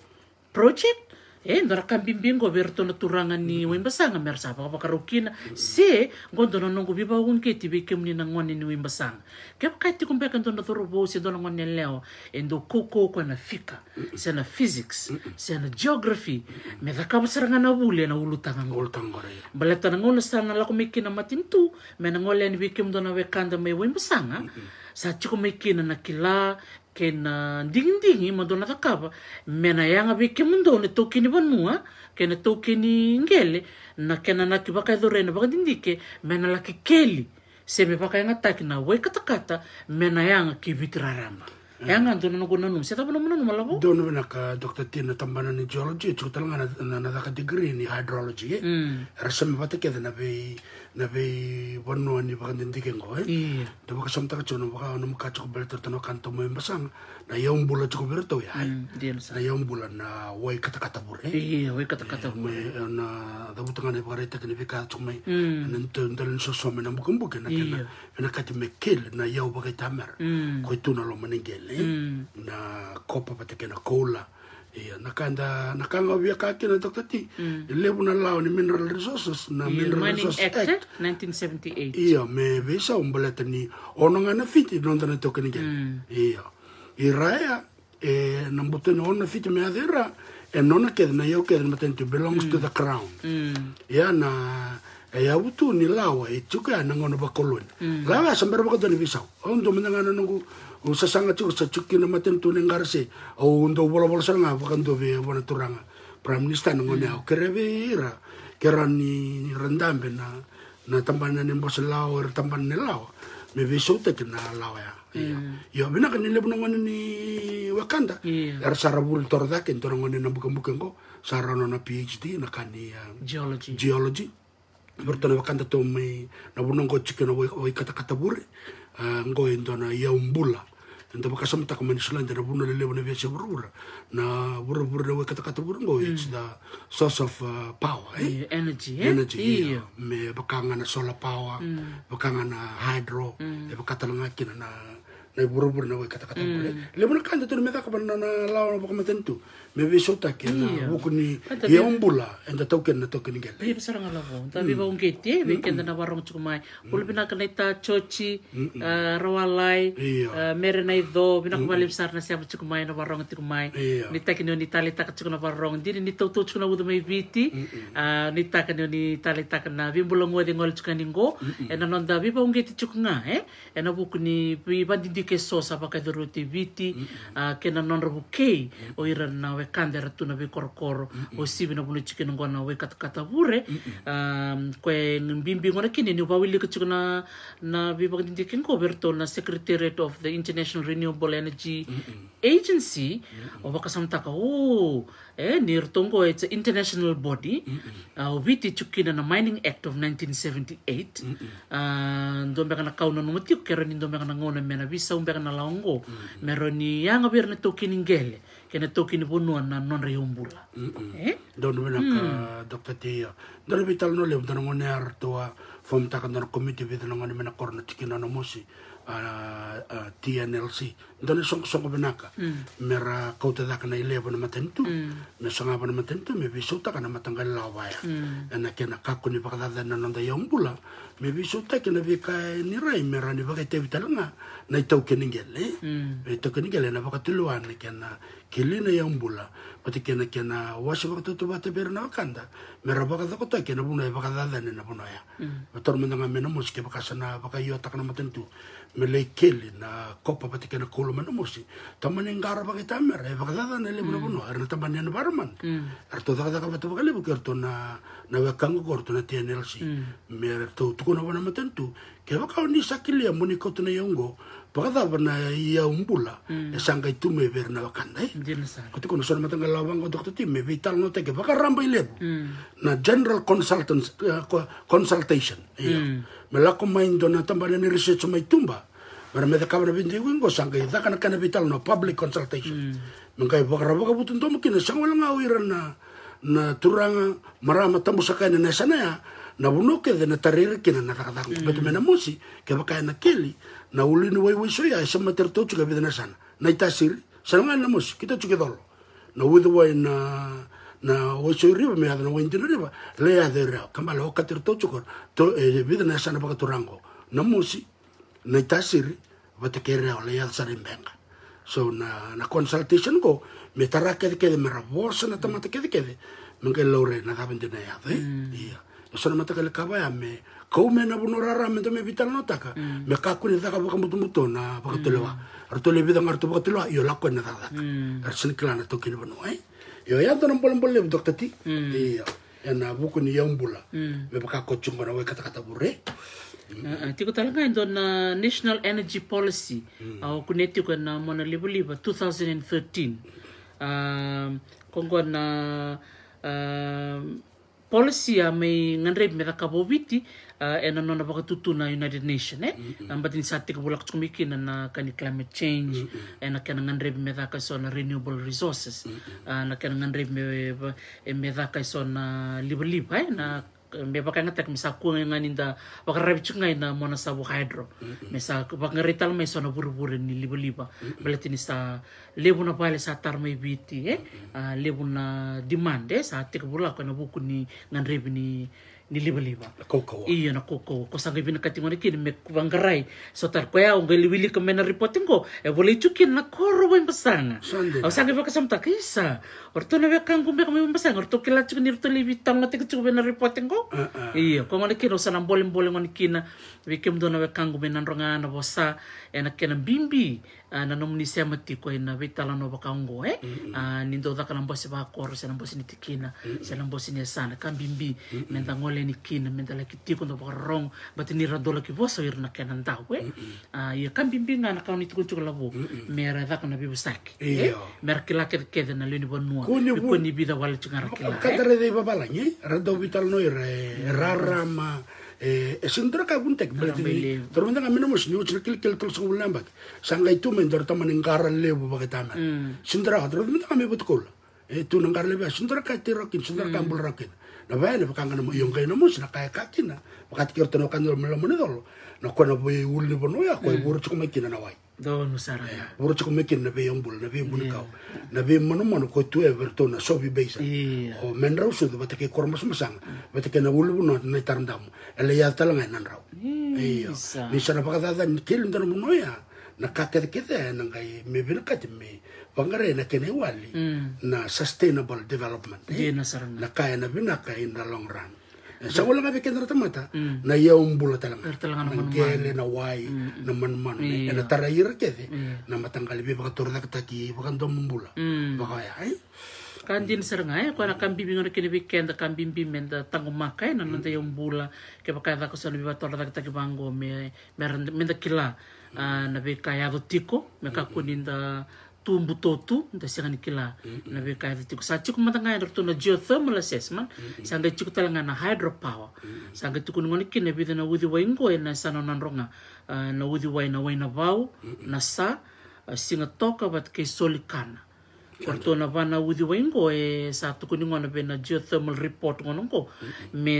project Eh, e du eh, na ka bibi qo vei ratou na turaga ni waibasaga mera sa vakavakarau kina se qo du na no veivauqeti vei kemuni na gone niwa keaatobeka eda na ravosi eu na gonealew e du koukau koya na fa sena psi ea joga me cakava saragana vuliena ulutaabeam kinaeaekemu a aiwaikina kena dingin-dingin madonna takapa mena yanga be ke mundo ne tokini banua kena ne tokini ngele na kena na kibaka dore na baka dindike mena laki keli se me baka yang taki na wai kata kata mena yanga ki rama. yanga ndona no gona num se ta bono no malabo dono na ka dr tina tambana ni geology chutala
na na ka degree ni hydrology rasam bata nabi na Nabi wanu ani bakan den diken ko eh da baka som taka chono baka anum ka chok bele tertono kanto mo embasang na yaum bula chok bele to ya mm, na yaum bula na wai kata kata bure wai kata kata bure na da buta ngane bare ta kene bika chok mai mm. nan to ndalen so so mena bukan na kena na kati mekel kel na yau baka tamer mm. ko itu na lo menengel na kopa kola ia na kada hmm. na kanga via ka kina dokta ti levu na lao ni mineral resources na mineral resources
act 1978 ia
me vesa um baleta ni ono ngana fiti non tana toke ni gen ia hmm. i raia e na mbote ni ona fiti me adera e nona keda na iau keda matenti belongs to hmm. the crown ia na e au tu ni lawa e tuka na ngona bakoloni lawa sambera bakodani visau on do menangana nungu un sasanga chu sa chukki na matem tu nengar se au ndo bola bola sanga bukan do be turanga prime minister ngo ne au kerebe ra kerani rendambe na na tambana ne bos lao er tambana ne lao me be so te lao ya yo bena mm. kan le bno ngone ni wakanda er sarabul tor ken tor ngone na buka-buka ngo sarano na phd na kania ya geology geology bertona wakanda to me na bunong ko chikena kata kata-kata ah, ngoi e ndona indona umbula nta baka sam taka mani sulanja na buna lelewa na vese burura na bura bura na kata bura ngo hmm. it's the source of uh, power eh? energy eh? energy yeah. yeah. me baka solar power mm. hydro mm. e baka talanga na buru na wai kata kata mm. bule le mun kan tu meka kapan na lawa na bakama tentu me be shota ke na buku iya. ni ye umbula enda tau ken na tau ken ngepe
be saranga lavo tapi ba mm. unge te be ken na warong chukumai bulu bina kan ita chochi eh, rawalai iya. eh, mere na ido bina kuma le sar na siapa chukumai na warong chukumai iya. ni takin ni tali tak na warong dini ni tau tau chukuna wudu mai biti eh, ni ni tali tak na bi bulo ngode ngol ningo, ngo ena nonda bi ba unge te eh ena buku ni bi di ke so sapakaithuru te viti mm -hmm. uh, ah, kena nonrabu kei mm -hmm. o ira na we kandera tuna be korokoro mm -hmm. o sivi na bunu chike nungo na we katakata vure mm -hmm. um, ah, kwe mbimbi ngona kini ni wawili kuchiko na na vipakindindi kinko berto na Secretariat of the International Renewable Energy mm -hmm. Agency mm -hmm. o wakasamtaka oo oh, eh, nirtongo e, it's international body mm -mm. uh, witi chukina na mining act of 1978 mm -mm. uh, ndombeka na kauna numutio kero ni ndombeka na ngona mena visa umbeka na laongo mm -mm. mero ni yanga bira na toki ni ngele kena toki ni na non reumbula e mm -mm. eh?
don wena mm. dr tia ndore vital no le ndore ngone artoa fom taka ndore committee vital ngone mena korna tikina no mosi a, a TNLC dona song song benaka mm. mera kauta daka na ileva na matentu mm. me sangava matentu me visauta kana matanga lawaya mm. ana kena kaku ni pakadada na nonda yombula ya me visauta kena vika ni rai mera ni vakai tevi talanga na itau keningele mm. itau keningele na vakatuluana kena kilina yombula ya pati kena kena wasi vakatutu vatavera na vakanda mera vakadakota kena vunai vakadada na na vunaya mm. vator mandanga mena sana vakasana vakaiota kana matentu με λέει κέλι να κόπα πάτε και να κόλλουμε νομώσει. Τα μάνα είναι γάρα πάγε τα μέρα. Βαγδά δεν έλεγε να πω έρνα τα μάνα είναι βάρμαν. Έρτο δεν θα κάνω το βαγαλίπο και έρτο να βέκανε κόρτο να τι ανέλθει. Με έρτο του κόνο να με τέντου. Και βέκανε σακίλια μου νικότου να γιώγω. Bagaimana bana ia umbula e hmm. ya sanga itu me ver na wakanda e kati kono sona lawang kau dokto tim vital no tega, bagaimana ramba ilebu hmm. na general consultants eh, consultation iya hmm. main dona tambana ni research mai tumba Bara me daka bara bindi wingo sanga i daka na vital no public consultation. mengkay bagaimana baka butun tomu kina sanga wala ngau na na turanga marama tamu sakanya na nesana ya na bunuke de na tariri kina na kakadang. musi ke ya na keli na uli ni wai waiso ia esa mater tau chuka vida na sana na ita siri sana ngai na mosi kita chuka dolo na uli wai na na waiso i riba me hada na wai ntina riba le ya de rao kama la hoka ter tau chuka to e vida na sana baka turango na mosi na ita siri vata ke rao le ya sara imbenga so na na consultation go me tara kede kede me rabosa na tamata kede kede mengai laure na gaben na ya de mm. ia Eso no mata que le cava me bono bunorara mento me vital notaka mm. me kakuni taka baka mutu mutu na baka telewa arto le bidang arto baka telewa mm. yo lako ya na taka ar sin klana to kini bano ai yo ya to nombol mbol lebdo kati iya yana buku ni ya bula. Mm. me baka kochung bano we kata kata bure
ah, ah, tiko talaga ndo na national energy policy au ah, kuneti ko na mona libu liba 2013 kongo na policy ya mai nganrep me takabobiti uh, ena nona na united nation eh, mm -hmm. batini sa teka bulak tsukumikina na kani climate change mm -hmm. ena kena ngandrebi medhaka na renewable resources mm -hmm. uh, na kena ngandrebi medhaka sona libaliba e na mm -hmm me baka nga tek misa ku nga ninda baka rabi chung nga ina mona sabu hydro misa baka nga rital me na buru buru ni liba liba belati ni sa lebu na pale sa tar mai biti eh ah, lebu na demand eh sa tek bula ko na buku ni ngan rebi ni nilivaliva iyo nakokoa kwa sababu hivi nakati mwani kini mekuvangarai so tarko ya unga iliwili kamena reporting ko e vole na koro wa imbasanga au sanga vaka Orto na kang gumbe kami mabasa orto kila chuk nirto libi tanga teka chuk bena reporting ko. Iyo, ko ngani kino sana boleng boleng ngani kina wikem dona na kang gumbe nan ronga na bosa ena kena bimbi ah, na nom eh. ah, ni sema tiko ena vitala no baka ngo eh. Nindo da kana bosi ba koro sana bosi ni tikina sana bosi ni sana kan bimbi menta ngole ni kina menta la kitiko do baka rong batini radola ki bosa na kena ndau eh. Ah, Iyo kan bimbi ngana kau ni tiko chuk labo mera da kana bibu saki. Iyo. Eh. Mer kila kede kede na lini bonua Kunyo pun ni bida wale cengara kila. Eh? Katare
dei babalanye, rado vital noi re rarama e, e sindra ka buntek berarti terus nggak minum sih nyuci kil kil terus ngulang bak sangga itu mendor taman engkaran lebu bagai taman sindra terus minta kami betul itu nengkar lebu sindra kati rokin sindra kambul hmm. rokin. nah bayar nih pakangan mau yang nakaya namus nah kayak kaki nah pakat kira tenokan dulu melamun itu nakona wul ulle bono ya ko mm. buru chiko mekina na wai
do no sara
buru eh, bor chiko na be yombul na be bul ka na be mano mano ko tu ever na sobi beisa o oh, men rau su bata ke kormas masang bata ke na wul ulle bono na tarndam ele ya tala ngai nan rau iyo ni sara pakata da kilim dan bono ya na kakete kete na ngai me bin kat me wangare na kene wali mm. na sustainable development eh? na kaya na bina kaya in the long run sa mm. wala nga bikin rata mata na yaum bula talanga na gele na wai mm. iya. eh, eh. iya. na man eh, man mm. na tarair kede na matangkal bi baka
turna kataki baka dom bula baka ya ai kan din serengai ko na kan bimbing kini bikin da kan bimbing men da tango makai na nanti yaum bula ke baka da ko sa bi baka turna kataki bango me mer men da kila ah, na be kaya do tiko me ka kuninda tumbu totu nda sirani kila mm -hmm. na be ka ti sa chiku eh, matanga ya to na geothermal assessment mm nda sanga chiku talanga hydropower mm -hmm. sanga tiku ngoni kina be na wudi wa ingo na sana na ronga na wudi wa na waina vau na sa singa toka bat ke solikana Korto na vana wudi wa ingo e eh, sa tuku ni be na geothermal report ngono ko me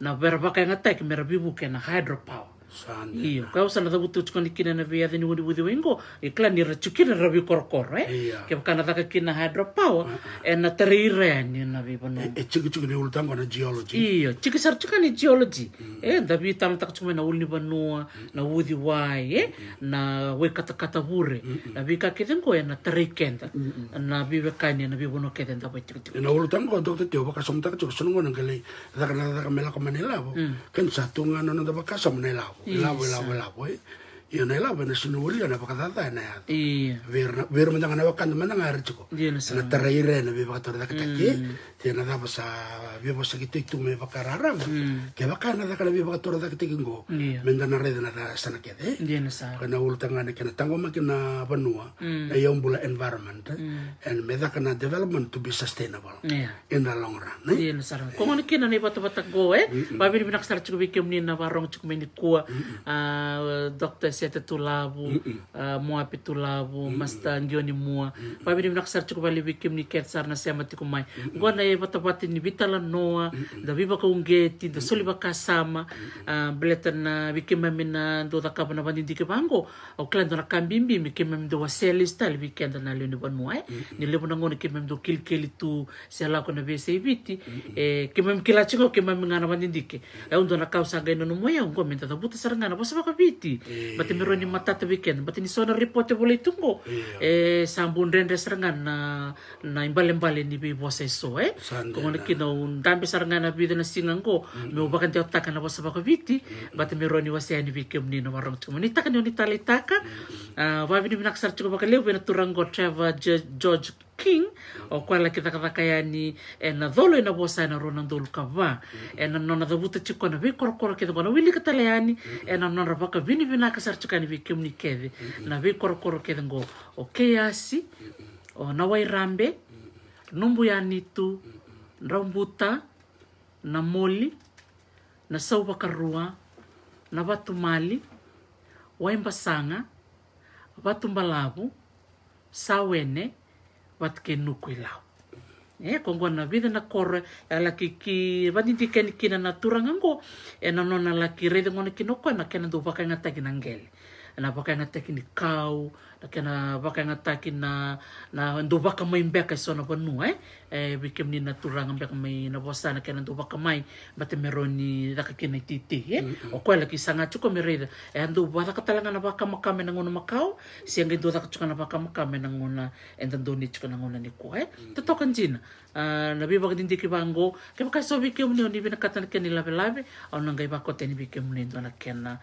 na verba ka ngatek me rabibu ke na hydropower iyo ka usanatha gutuchukanikine na viathani wudi wuthi wingo iklanira chukirira vikorokoro iya. eh kevukanatha kakina hydropower uh-uh. ena tareireni na vivona e, e, chikichukine ulutangona geology iyo chikisarichukani geology mm. eh ndavi tam tak vanua na wuthi wai eh na kata vure na vikakithengo ena tareikenda na vivekani na vivono kethe ndava chikitiko na ulutangona dokta teo
vakasomtakachukasunongona ngalei thakana thakamela komanelavo mm. kanchatunga nona ndava kasamnelavo Iya. Nah, iya. Iya. Iya. Iya. na Iya. na Iya. Iya. Iya. Iya. Iya. Iya. Iya. Iya. Iya. Iya. Iya. Iya. Iya. Iya. Iya. Iya. Na Iya. na Iya. na kitake. Mm. nada basa a basa kita itu me baka rara eh? eh? mm. ke baka nada kana baka tora da kengo yeah. menda na reda da sana ke de kana tanga na kana tango ma kana banua na yom bula environment and meda kana development to be sustainable in the long run
ne yes sir kongo na kena ne bata bata go eh ba bi binak sar cukup bikem ni na barong chuku meni kua sete tulabu moa pitulabu masta ngioni mua ba bi binak sar cukup bali bikem ni ketsar na semati kumai ngone vata vata ni vita la noa da viva ka ungeti da soli vaka sama bleta na vike mami na do da kaba na wani dike vango, o klan do na kambimbi mi ke mami do wa stali, vike weekend na leo ni banua e eh? ni leo na ngone ke mami do keli tu se la kona ve se viti ke mami kila chiko ke mami ngana wani dike e undo na kausa gai na numoya ungo minta da buta ngana, vasa vaka viti bate miro ni matata weekend bate ni sona ripote vole tungo e sambun rendre ngana na imbalen balen ni bi wasa iso eh. kumanakina undambi sarangana vida na singango meubakan dia takana wasa baka viti bata meroni wasiani vike mnino warong tumu ni takani oni tali taka wabini minaksar chuko baka lewe na turango Trevor George king o kwala ki dhakadhaka yani e na dholo ina bosa ina rona ndolu kava e na nona dhabuta chiko na vikorokoro ki dhakona wili katale yani e na nona baka vini vina kasar ni vikimu um, ni kedhi na vikorokoro ki dhango o keasi o na wairambe numbu ya nitu raubuta na moli na karua na vatumali vatu mbalavu sawene ilau e kongo na vida na kore e laki ki vadidikeni kina na ngo e na nona laki reicegona kinoko e na kena dou vakaega taki na gele na vakaega taki ni kau na kena vakaega taki na na dou vakamaibeka so na vanua e eh bikem ni natura mbeka mai na na kena ndu kamai bate meroni raka kena titi ye o kwa ki sanga chuko merida e eh, andu bada katalanga na baka makame na ngona makau sianga ndu daka chuka na baka makame na ngona enda eh, ndu ni chuka na ngona ni jina na biba ka dindiki bango ke baka so ni oni bina katana kena ilabe labe au ngai bako teni wikem ni ndu na kena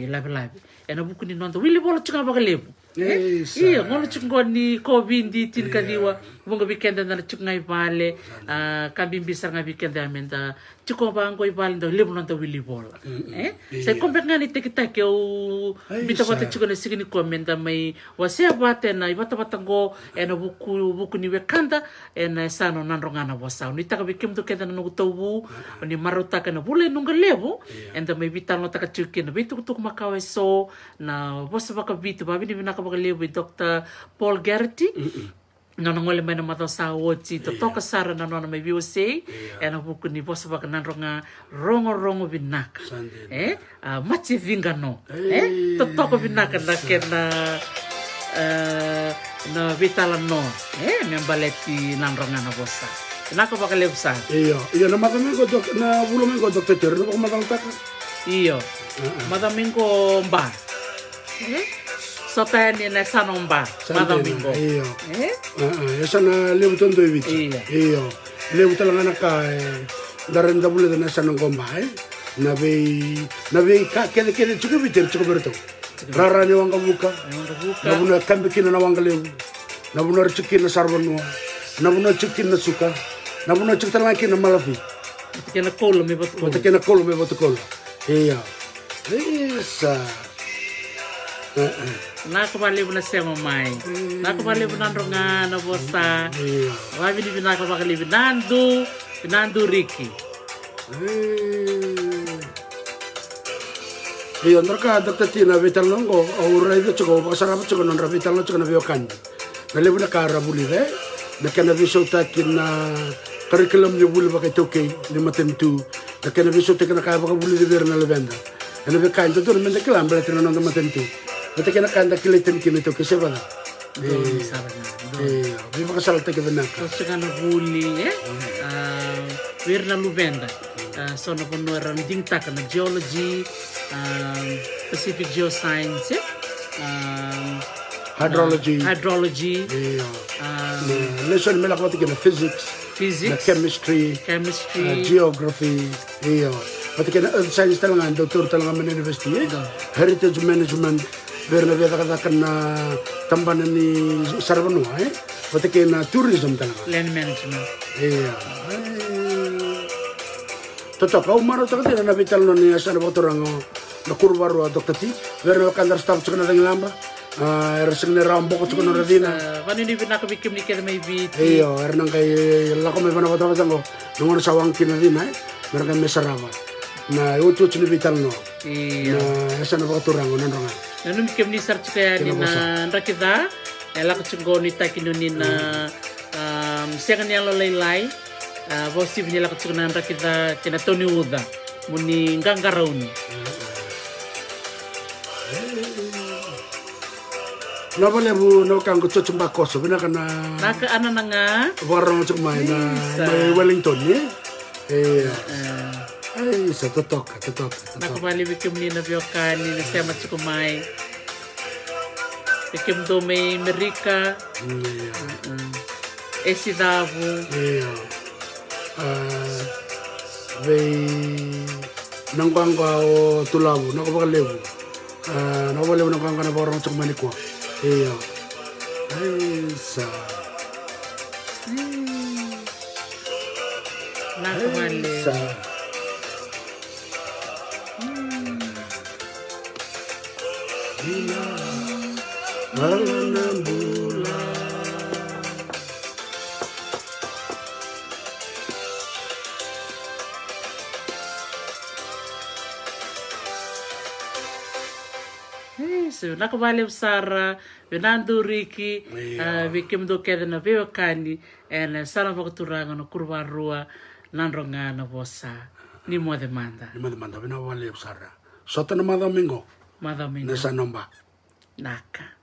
ilabe eh, labe e na buku ni nonda wili bolo chuka baka lebu Iya, ngono cukup ni kopi di tin iya. kadiwa, bunga weekend dan cukup ngai vale uh, ah, kabimbisar nga bikin damen ya ta ciko bang koi vale do libu nonto wili bol eh iya, sa iya. kompe nga ni tekita ke o bita bata ciko na sigini komenta mai wase bate ya na ibata bata tango ena buku buku ni wekanda ena sano nanronga na wasa ni taka bikim to kenda no bu ni marota na bule nunga lebu iya. enda mai bita no taka ciko na bitu tuk makawe so na wasa baka bitu babi ni binaka baka lebu dokter Paul Gerti, nona ngole mai na matasa wotsi to iya. toka sara na nona mai biu sei e na buku ni bosa baka nan ronga rongo rongo binaka eh a ah, machi vinga no eh to toka binaka na kena eh, na vitala no eh me baleti nan ronga na bosa iya. iya, na ko baka le bosa iyo
iyo ah, na ah. matame ko dok na bulo mengo dok teter no ko matang taka
iyo matame ko mba eh sotani na sanomba madamimbo iyo eh
ah eh, eh, yasana lebutondo ibichi iya. iyo lebutalanga na ka eh, darenda bule na sanongomba eh na be na be ka kede kede chuko biter chuko berto rara ni wanga buka na buna kambe kina na wanga lebu na buna chuki na sarbanwa na buna na suka na buna chuki na kina malafi
kena kolo me botokolo
kena kolo me botokolo iya Esa
nako balebula semo mai nako balebu nandrongana bosa vavilivi nako vakalivi nandu nandu riki
iyo ndraka dakta tina vital nongo aurai vi chuko basara chuko nonra vital no chuko na vio kandi lebu na kara bulire na kana vi shota na curriculum yo buli vakai toke ni matemtu na kana vi na kara kava buli di na levenda na vi kandi tu na mende kelam bela tina nonda matemtu Natake na kanda kile tem kile to que bala. De
de bi ma kasal take bana. Kasi kana buli eh. Wir na eh, eh? mm. ah, lubenda. Ah, so na kono no ding taka na geology, ah, Pacific geoscience, hydrology, hydrology. Eh, Lesson mela kwa take na physics. Physics, chemistry,
chemistry, geography, iyo. Pati kena earth science talaga, doktor talaga man universidade heritage management, berna beta katakanna tambana ni sarvanu hai eh. watake na tourism tanaka
land management iya eh.
toto kau maro taka nabi na vital asal ni asana botorango oh. na kurva roa ah, doktati berna kandar staff tsukana tangi lamba ah, Erasing ni rambo ko tsukana hmm, radina. Eh,
Kani ni bina kabi kim ni kaya may bit. Iyo, ernang
kay lako may bana bata batango. Oh. Nungon sawang kinadina eh. Meron kay mesarama. Na utu tsukana vital no. Iyo. Na asana botorango oh, nanrongan
nanum kem ni na nina rakida ela ko go ni takinu nina um segan yalo leilai uh, vosi ela la na chingna rakida tina toni uda muni ngangarauni Lava
levu no kango cuma chumba koso bina kana naka ana nanga warong chumai na Wellington ni eh, eh. Isso, totoca, totoca, totoca.
Naku maliwi kim ni na vyokani, ni sema tsukumai. Ikim do me merika. Esi davu.
Vei nangwangwa o tulavu, nako baka levu. Nako levu nangwangwa na baka rong tsukumani kwa. Iya. Isa.
Naku maliwi. Isa.
Alanambula
so nakavale vusara vinanduriki vikimdukethena eh, veyokani ene sala vakuturangana kuruvarua nandrongana vosa ni mothe manda ni mothe manda vinavale vusara
sotana madamingo madamingo nesanomba naka